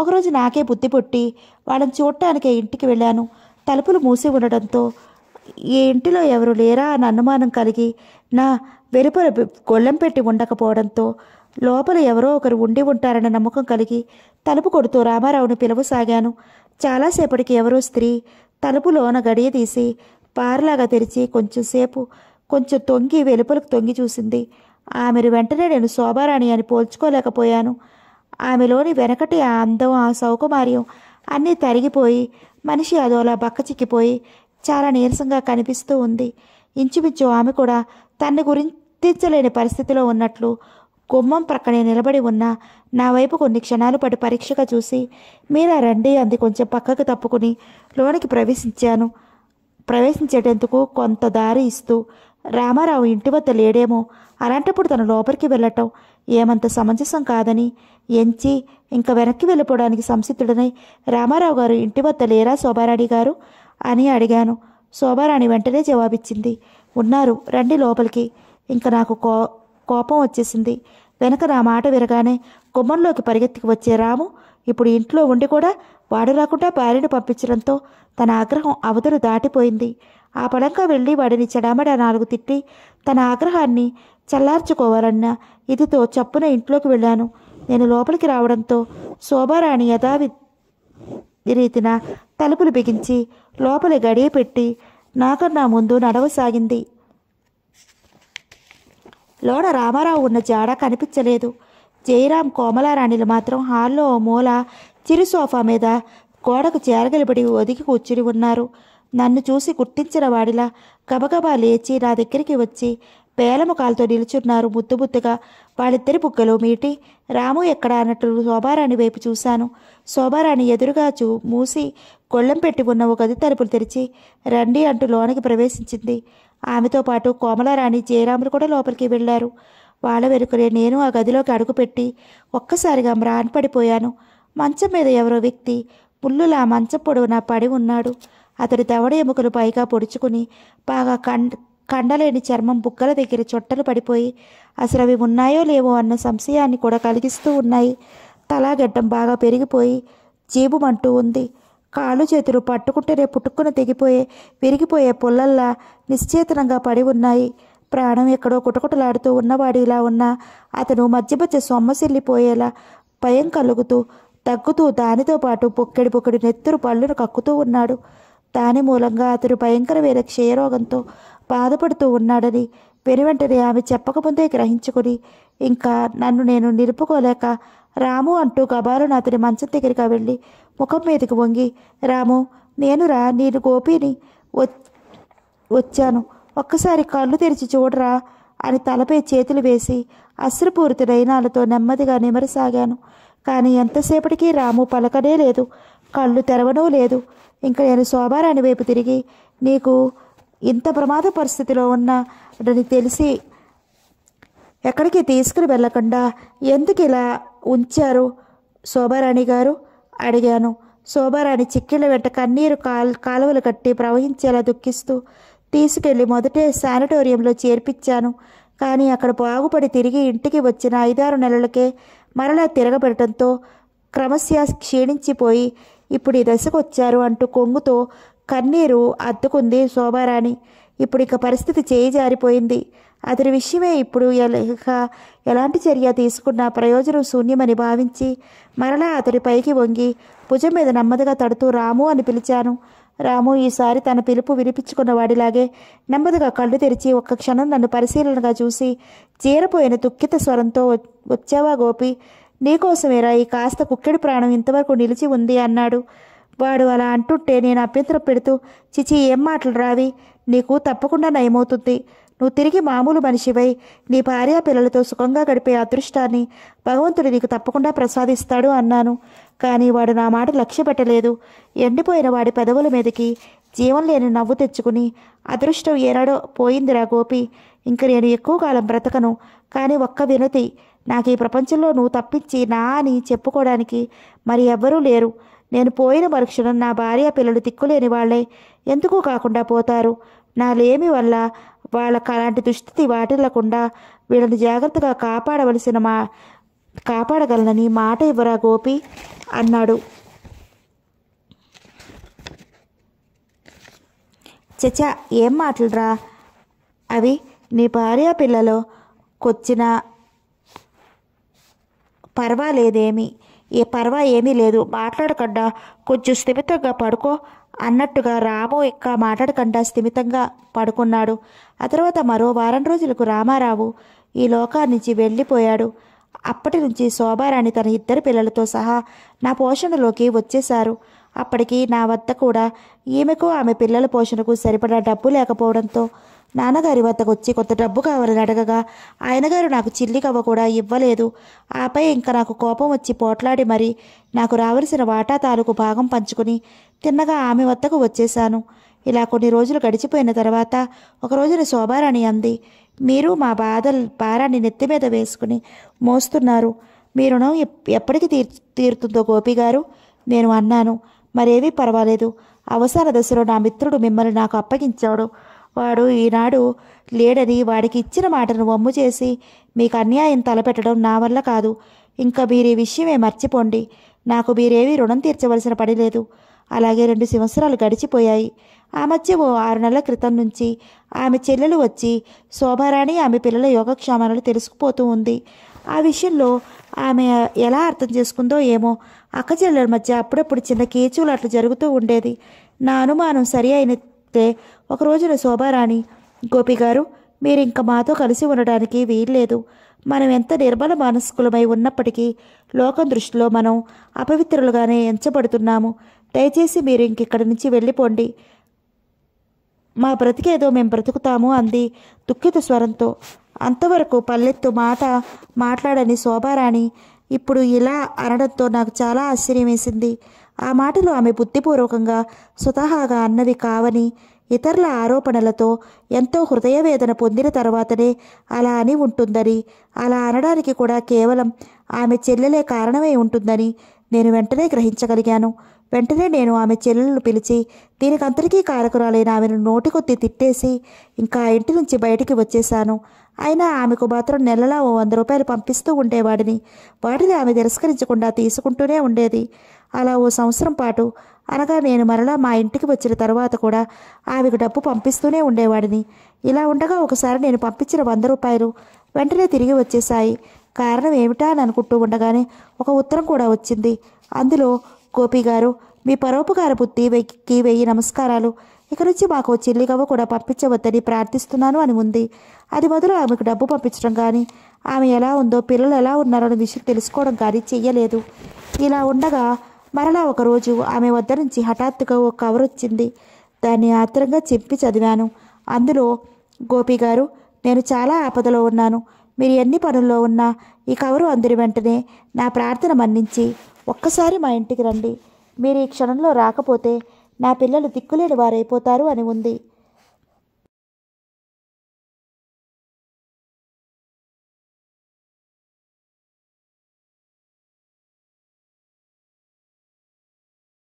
ఒకరోజు నాకే బుద్ధి పుట్టి వాళ్ళని చూడటానికి ఇంటికి వెళ్ళాను తలుపులు మూసి ఉండడంతో ఈ ఇంటిలో ఎవరు లేరా అని అనుమానం కలిగి నా వెలుపల గొల్లెం పెట్టి ఉండకపోవడంతో లోపల ఎవరో ఒకరు ఉండి ఉంటారన్న నమ్మకం కలిగి తలుపు కొడుతూ రామారావును పిలువసాగాను చాలాసేపటికి ఎవరో స్త్రీ తలుపులోన గడియ తీసి పారలాగా తెరిచి కొంచెంసేపు కొంచెం తొంగి వెలుపలకు తొంగి చూసింది ఆమెను వెంటనే నేను శోభారాణి అని పోల్చుకోలేకపోయాను ఆమెలోని వెనకటి ఆ అందం ఆ సౌకమార్యం అన్నీ తరిగిపోయి మనిషి అదోలా బక్కచిక్కిపోయి చాలా నీరసంగా కనిపిస్తూ ఉంది ఇంచుమించు ఆమె కూడా తన్ని గురించలేని పరిస్థితిలో ఉన్నట్లు గుమ్మం ప్రక్కనే నిలబడి ఉన్న నా వైపు కొన్ని క్షణాలు పడి పరీక్షగా చూసి మీరా రండి అంది కొంచెం పక్కకు తప్పుకుని లోనికి ప్రవేశించాను ప్రవేశించేటందుకు కొంత దారి ఇస్తూ రామారావు ఇంటి వద్ద లేడేమో అలాంటప్పుడు తన లోపలికి వెళ్ళటం ఏమంత సమంజసం కాదని ఎంచి ఇంకా వెనక్కి వెళ్ళిపోవడానికి సంసిద్ధుడనై రామారావు గారు ఇంటి వద్ద లేరా శోభారాణి గారు అని అడిగాను శోభారాణి వెంటనే జవాబిచ్చింది ఉన్నారు రండి లోపలికి ఇంకా నాకు కో కోపం వచ్చేసింది వెనక నా మాట విరగానే గుమ్మంలోకి పరిగెత్తికి వచ్చే రాము ఇప్పుడు ఇంట్లో ఉండి కూడా వాడు రాకుండా భార్యను పంపించడంతో తన ఆగ్రహం అవధులు దాటిపోయింది ఆ పడంగా వెళ్ళి వాడిని చెడామడ నాలుగు తిట్టి తన ఆగ్రహాన్ని చల్లార్చుకోవాలన్న ఇదితో చప్పున ఇంట్లోకి వెళ్ళాను నేను లోపలికి రావడంతో శోభారాణి యథావి రీతిన తలుపులు బిగించి లోపలి గడియ పెట్టి నాకన్నా ముందు నడవసాగింది లోన రామారావు ఉన్న జాడ కనిపించలేదు జయరాం కోమలారాణిలు మాత్రం హాల్లో మూల చిరు సోఫా మీద గోడకు చేరగలిబడి ఒదిగి కూర్చుని ఉన్నారు నన్ను చూసి గుర్తించిన వాడిలా గబగబా లేచి నా దగ్గరికి వచ్చి పేలముఖాలతో నిలుచున్నారు ముద్దు ముద్దుగా వాళ్ళిద్దరి బుగ్గలు మీటి రాము ఎక్కడ అన్నట్లు శోభారాణి వైపు చూశాను శోభారాణి ఎదురుగా చూ మూసి గొళ్ళం పెట్టి ఉన్న ఒక గది తలుపులు తెరిచి రండి అంటూ లోనికి ప్రవేశించింది ఆమెతో పాటు కోమలారాణి జయరాములు కూడా లోపలికి వెళ్ళారు వాళ్ళ వెనుకనే నేను ఆ గదిలోకి అడుగుపెట్టి ఒక్కసారిగా మ్రాన్ పడిపోయాను మంచం మీద ఎవరో వ్యక్తి పుల్లులా మంచం పొడవున పడి ఉన్నాడు అతడు దవడ ఎముకలు పైగా పొడుచుకుని బాగా కండ్ కండలేని చర్మం బుగ్గల దగ్గర చొట్టలు పడిపోయి అసలు అవి ఉన్నాయో లేవో అన్న సంశయాన్ని కూడా కలిగిస్తూ ఉన్నాయి తలాగడ్డం బాగా పెరిగిపోయి జీబుమంటూ ఉంది కాళ్ళు చేతులు పట్టుకుంటేనే పుట్టుకున తెగిపోయే విరిగిపోయే పొల్లల్లా నిశ్చేతనంగా పడి ఉన్నాయి ప్రాణం ఎక్కడో కుటకుటలాడుతూ ఉన్నవాడిలా ఉన్నా అతను మధ్య మధ్య సొమ్మసిల్లిపోయేలా భయం కలుగుతూ తగ్గుతూ దానితో పాటు పొక్కడి పొక్కడి నెత్తురు పళ్ళును కక్కుతూ ఉన్నాడు దాని మూలంగా అతడు భయంకరమైన క్షయరోగంతో బాధపడుతూ ఉన్నాడని వెనువెంటనే ఆమె చెప్పకముందే గ్రహించుకుని ఇంకా నన్ను నేను నిలుపుకోలేక రాము అంటూ గబాలను అతని మంచం దగ్గరికి వెళ్ళి ముఖం మీదకి వంగి రాము నేనురా నేను గోపిని వచ్చాను ఒక్కసారి కళ్ళు తెరిచి చూడరా అని తలపై చేతులు వేసి నయనాలతో నెమ్మదిగా నిమరసాగాను కానీ ఎంతసేపటికి రాము పలకనే లేదు కళ్ళు తెరవనూ లేదు ఇంకా నేను శోభారాణి వైపు తిరిగి నీకు ఇంత ప్రమాద పరిస్థితిలో ఉన్నదని తెలిసి ఎక్కడికి తీసుకుని వెళ్ళకుండా ఎందుకు ఇలా ఉంచారు శోభారాణి గారు అడిగాను శోభారాణి చిక్కిళ్ళ వెంట కన్నీరు కాల్ కాలువలు కట్టి ప్రవహించేలా దుఃఖిస్తూ తీసుకెళ్లి మొదటే శానిటోరియంలో చేర్పించాను కానీ అక్కడ బాగుపడి తిరిగి ఇంటికి వచ్చిన ఐదారు నెలలకే మరలా తిరగబెట్టడంతో క్రమశ క్షీణించిపోయి ఇప్పుడు ఈ దశకు వచ్చారు అంటూ కొంగుతో కన్నీరు అద్దుకుంది శోభారాణి ఇప్పుడు ఇక పరిస్థితి చేయి జారిపోయింది అతని విషయమే ఇప్పుడు ఎలాంటి చర్య తీసుకున్నా ప్రయోజనం శూన్యమని భావించి మరలా అతడి పైకి వంగి భుజం మీద నెమ్మదిగా తడుతూ రాము అని పిలిచాను రాము ఈసారి తన పిలుపు వినిపించుకున్నవాడిలాగే నెమ్మదిగా కళ్ళు తెరిచి ఒక్క క్షణం నన్ను పరిశీలనగా చూసి చీరపోయిన దుఃఖిత స్వరంతో వచ్చావా గోపి నీకోసమేరా ఈ కాస్త కుక్కెడు ప్రాణం ఇంతవరకు నిలిచి ఉంది అన్నాడు వాడు అలా అంటుంటే నేను అభ్యంతరం పెడుతూ చిచి ఏం మాటలు రావి నీకు తప్పకుండా నయమవుతుంది నువ్వు తిరిగి మామూలు మనిషివై నీ భార్యా పిల్లలతో సుఖంగా గడిపే అదృష్టాన్ని భగవంతుడు నీకు తప్పకుండా ప్రసాదిస్తాడు అన్నాను కానీ వాడు నా మాట లక్ష్య పెట్టలేదు ఎండిపోయిన వాడి పెదవుల మీదకి జీవం లేని నవ్వు తెచ్చుకుని అదృష్టం ఏనాడో పోయిందిరా గోపి ఇంక నేను ఎక్కువ కాలం బ్రతకను కానీ ఒక్క వినతి నాకు ఈ ప్రపంచంలో నువ్వు తప్పించి నా అని చెప్పుకోవడానికి మరి ఎవ్వరూ లేరు నేను పోయిన మరుక్షణం నా భార్య పిల్లలు తిక్కులేని వాళ్లే ఎందుకు కాకుండా పోతారు నా లేమి వల్ల వాళ్ళకు అలాంటి దుస్థితి వాటిల్లకుండా వీళ్ళని జాగ్రత్తగా కాపాడవలసిన మా కాపాడగలనని మాట ఇవ్వరా గోపి అన్నాడు చచా ఏం మాట్లాడరా అవి నీ భార్య పిల్లలు కొచ్చిన పర్వాలేదేమి ఏ పర్వా ఏమీ లేదు మాట్లాడకుండా కొంచెం స్థిమితంగా పడుకో అన్నట్టుగా రాము ఇంకా మాట్లాడకుండా స్థిమితంగా పడుకున్నాడు ఆ తర్వాత మరో వారం రోజులకు రామారావు ఈ లోకాన్నించి వెళ్ళిపోయాడు అప్పటి నుంచి శోభారాణి తన ఇద్దరు పిల్లలతో సహా నా పోషణలోకి వచ్చేశారు అప్పటికి నా వద్ద కూడా ఈమెకు ఆమె పిల్లల పోషణకు సరిపడా డబ్బు లేకపోవడంతో నాన్నగారి వద్దకు వచ్చి కొత్త డబ్బు కావాలని అడగగా ఆయనగారు నాకు కవ్వ కూడా ఇవ్వలేదు ఆపై ఇంకా నాకు కోపం వచ్చి పోట్లాడి మరి నాకు రావలసిన వాటా తాలూకు భాగం పంచుకుని తిన్నగా ఆమె వద్దకు వచ్చేశాను ఇలా కొన్ని రోజులు గడిచిపోయిన తర్వాత ఒక రోజున శోభారాణి అంది మీరు మా బాధ భారాన్ని నెత్తి మీద వేసుకుని మోస్తున్నారు మీ రుణం ఎప్పటికి తీర్ తీరుతుందో గోపి గారు నేను అన్నాను మరేమీ పర్వాలేదు అవసర దశలో నా మిత్రుడు మిమ్మల్ని నాకు అప్పగించాడు వాడు ఈనాడు లేడని వాడికి ఇచ్చిన మాటను వమ్ము చేసి మీకు అన్యాయం తలపెట్టడం నా వల్ల కాదు ఇంకా మీరు ఈ విషయమే మర్చిపోండి నాకు మీరేమీ రుణం తీర్చవలసిన పని లేదు అలాగే రెండు సంవత్సరాలు గడిచిపోయాయి ఆ మధ్య ఓ ఆరు నెలల క్రితం నుంచి ఆమె చెల్లెలు వచ్చి శోభారాణి ఆమె పిల్లల యోగక్షేమాలను తెలుసుకుపోతూ ఉంది ఆ విషయంలో ఆమె ఎలా అర్థం చేసుకుందో ఏమో అక్క చెల్లెల మధ్య అప్పుడప్పుడు చిన్న కేచువులు అట్లా జరుగుతూ ఉండేది నా అనుమానం సరి అయినతే ఒకరోజున శోభారాణి గోపి గారు మీరు ఇంకా మాతో కలిసి ఉండడానికి వీల్లేదు మనం ఎంత నిర్మల మనస్కులమై ఉన్నప్పటికీ లోకం దృష్టిలో మనం అపవిత్రులుగానే ఎంచబడుతున్నాము దయచేసి మీరు ఇక్కడి నుంచి వెళ్ళిపోండి మా బ్రతికేదో మేము బ్రతుకుతాము అంది దుఃఖిత స్వరంతో అంతవరకు పల్లెత్తు మాట మాట్లాడని శోభారాణి ఇప్పుడు ఇలా అనడంతో నాకు చాలా ఆశ్చర్యం వేసింది ఆ మాటలు ఆమె బుద్ధిపూర్వకంగా స్వతహాగా అన్నవి కావని ఇతరుల ఆరోపణలతో ఎంతో హృదయవేదన పొందిన తర్వాతనే అలా అని ఉంటుందని అలా అనడానికి కూడా కేవలం ఆమె చెల్లెలే కారణమై ఉంటుందని నేను వెంటనే గ్రహించగలిగాను వెంటనే నేను ఆమె చెల్లెలను పిలిచి దీనికంతరికీ కారకురాలైన ఆమెను నోటికొత్తి తిట్టేసి ఇంకా ఇంటి నుంచి బయటికి వచ్చేశాను అయినా ఆమెకు మాత్రం నెలలా ఓ వంద రూపాయలు పంపిస్తూ ఉండేవాడిని వాటిని ఆమె తిరస్కరించకుండా తీసుకుంటూనే ఉండేది అలా ఓ సంవత్సరం పాటు అనగా నేను మరలా మా ఇంటికి వచ్చిన తర్వాత కూడా ఆమెకు డబ్బు పంపిస్తూనే ఉండేవాడిని ఇలా ఉండగా ఒకసారి నేను పంపించిన వంద రూపాయలు వెంటనే తిరిగి వచ్చేశాయి కారణం ఏమిటా అని అనుకుంటూ ఉండగానే ఒక ఉత్తరం కూడా వచ్చింది అందులో గోపి గారు మీ పరోపకార బుద్ధి వెక్కి వెయ్యి నమస్కారాలు ఇక్కడ నుంచి మాకు చిల్లిగవ్వ కూడా పంపించవద్దని ప్రార్థిస్తున్నాను అని ఉంది అది మొదలు ఆమెకు డబ్బు పంపించడం కానీ ఆమె ఎలా ఉందో పిల్లలు ఎలా ఉన్నారో అనే విషయం తెలుసుకోవడం కానీ చెయ్యలేదు ఇలా ఉండగా మరలా ఒకరోజు ఆమె వద్ద నుంచి హఠాత్తుగా ఒక కవర్ వచ్చింది దాన్ని ఆత్రంగా చెప్పి చదివాను అందులో గోపి గారు నేను చాలా ఆపదలో ఉన్నాను మీరు ఎన్ని పనుల్లో ఉన్నా ఈ కవరు అందరి వెంటనే నా ప్రార్థన మన్నించి ఒక్కసారి మా ఇంటికి రండి మీరు ఈ క్షణంలో రాకపోతే నా పిల్లలు దిక్కులేని వారైపోతారు అని ఉంది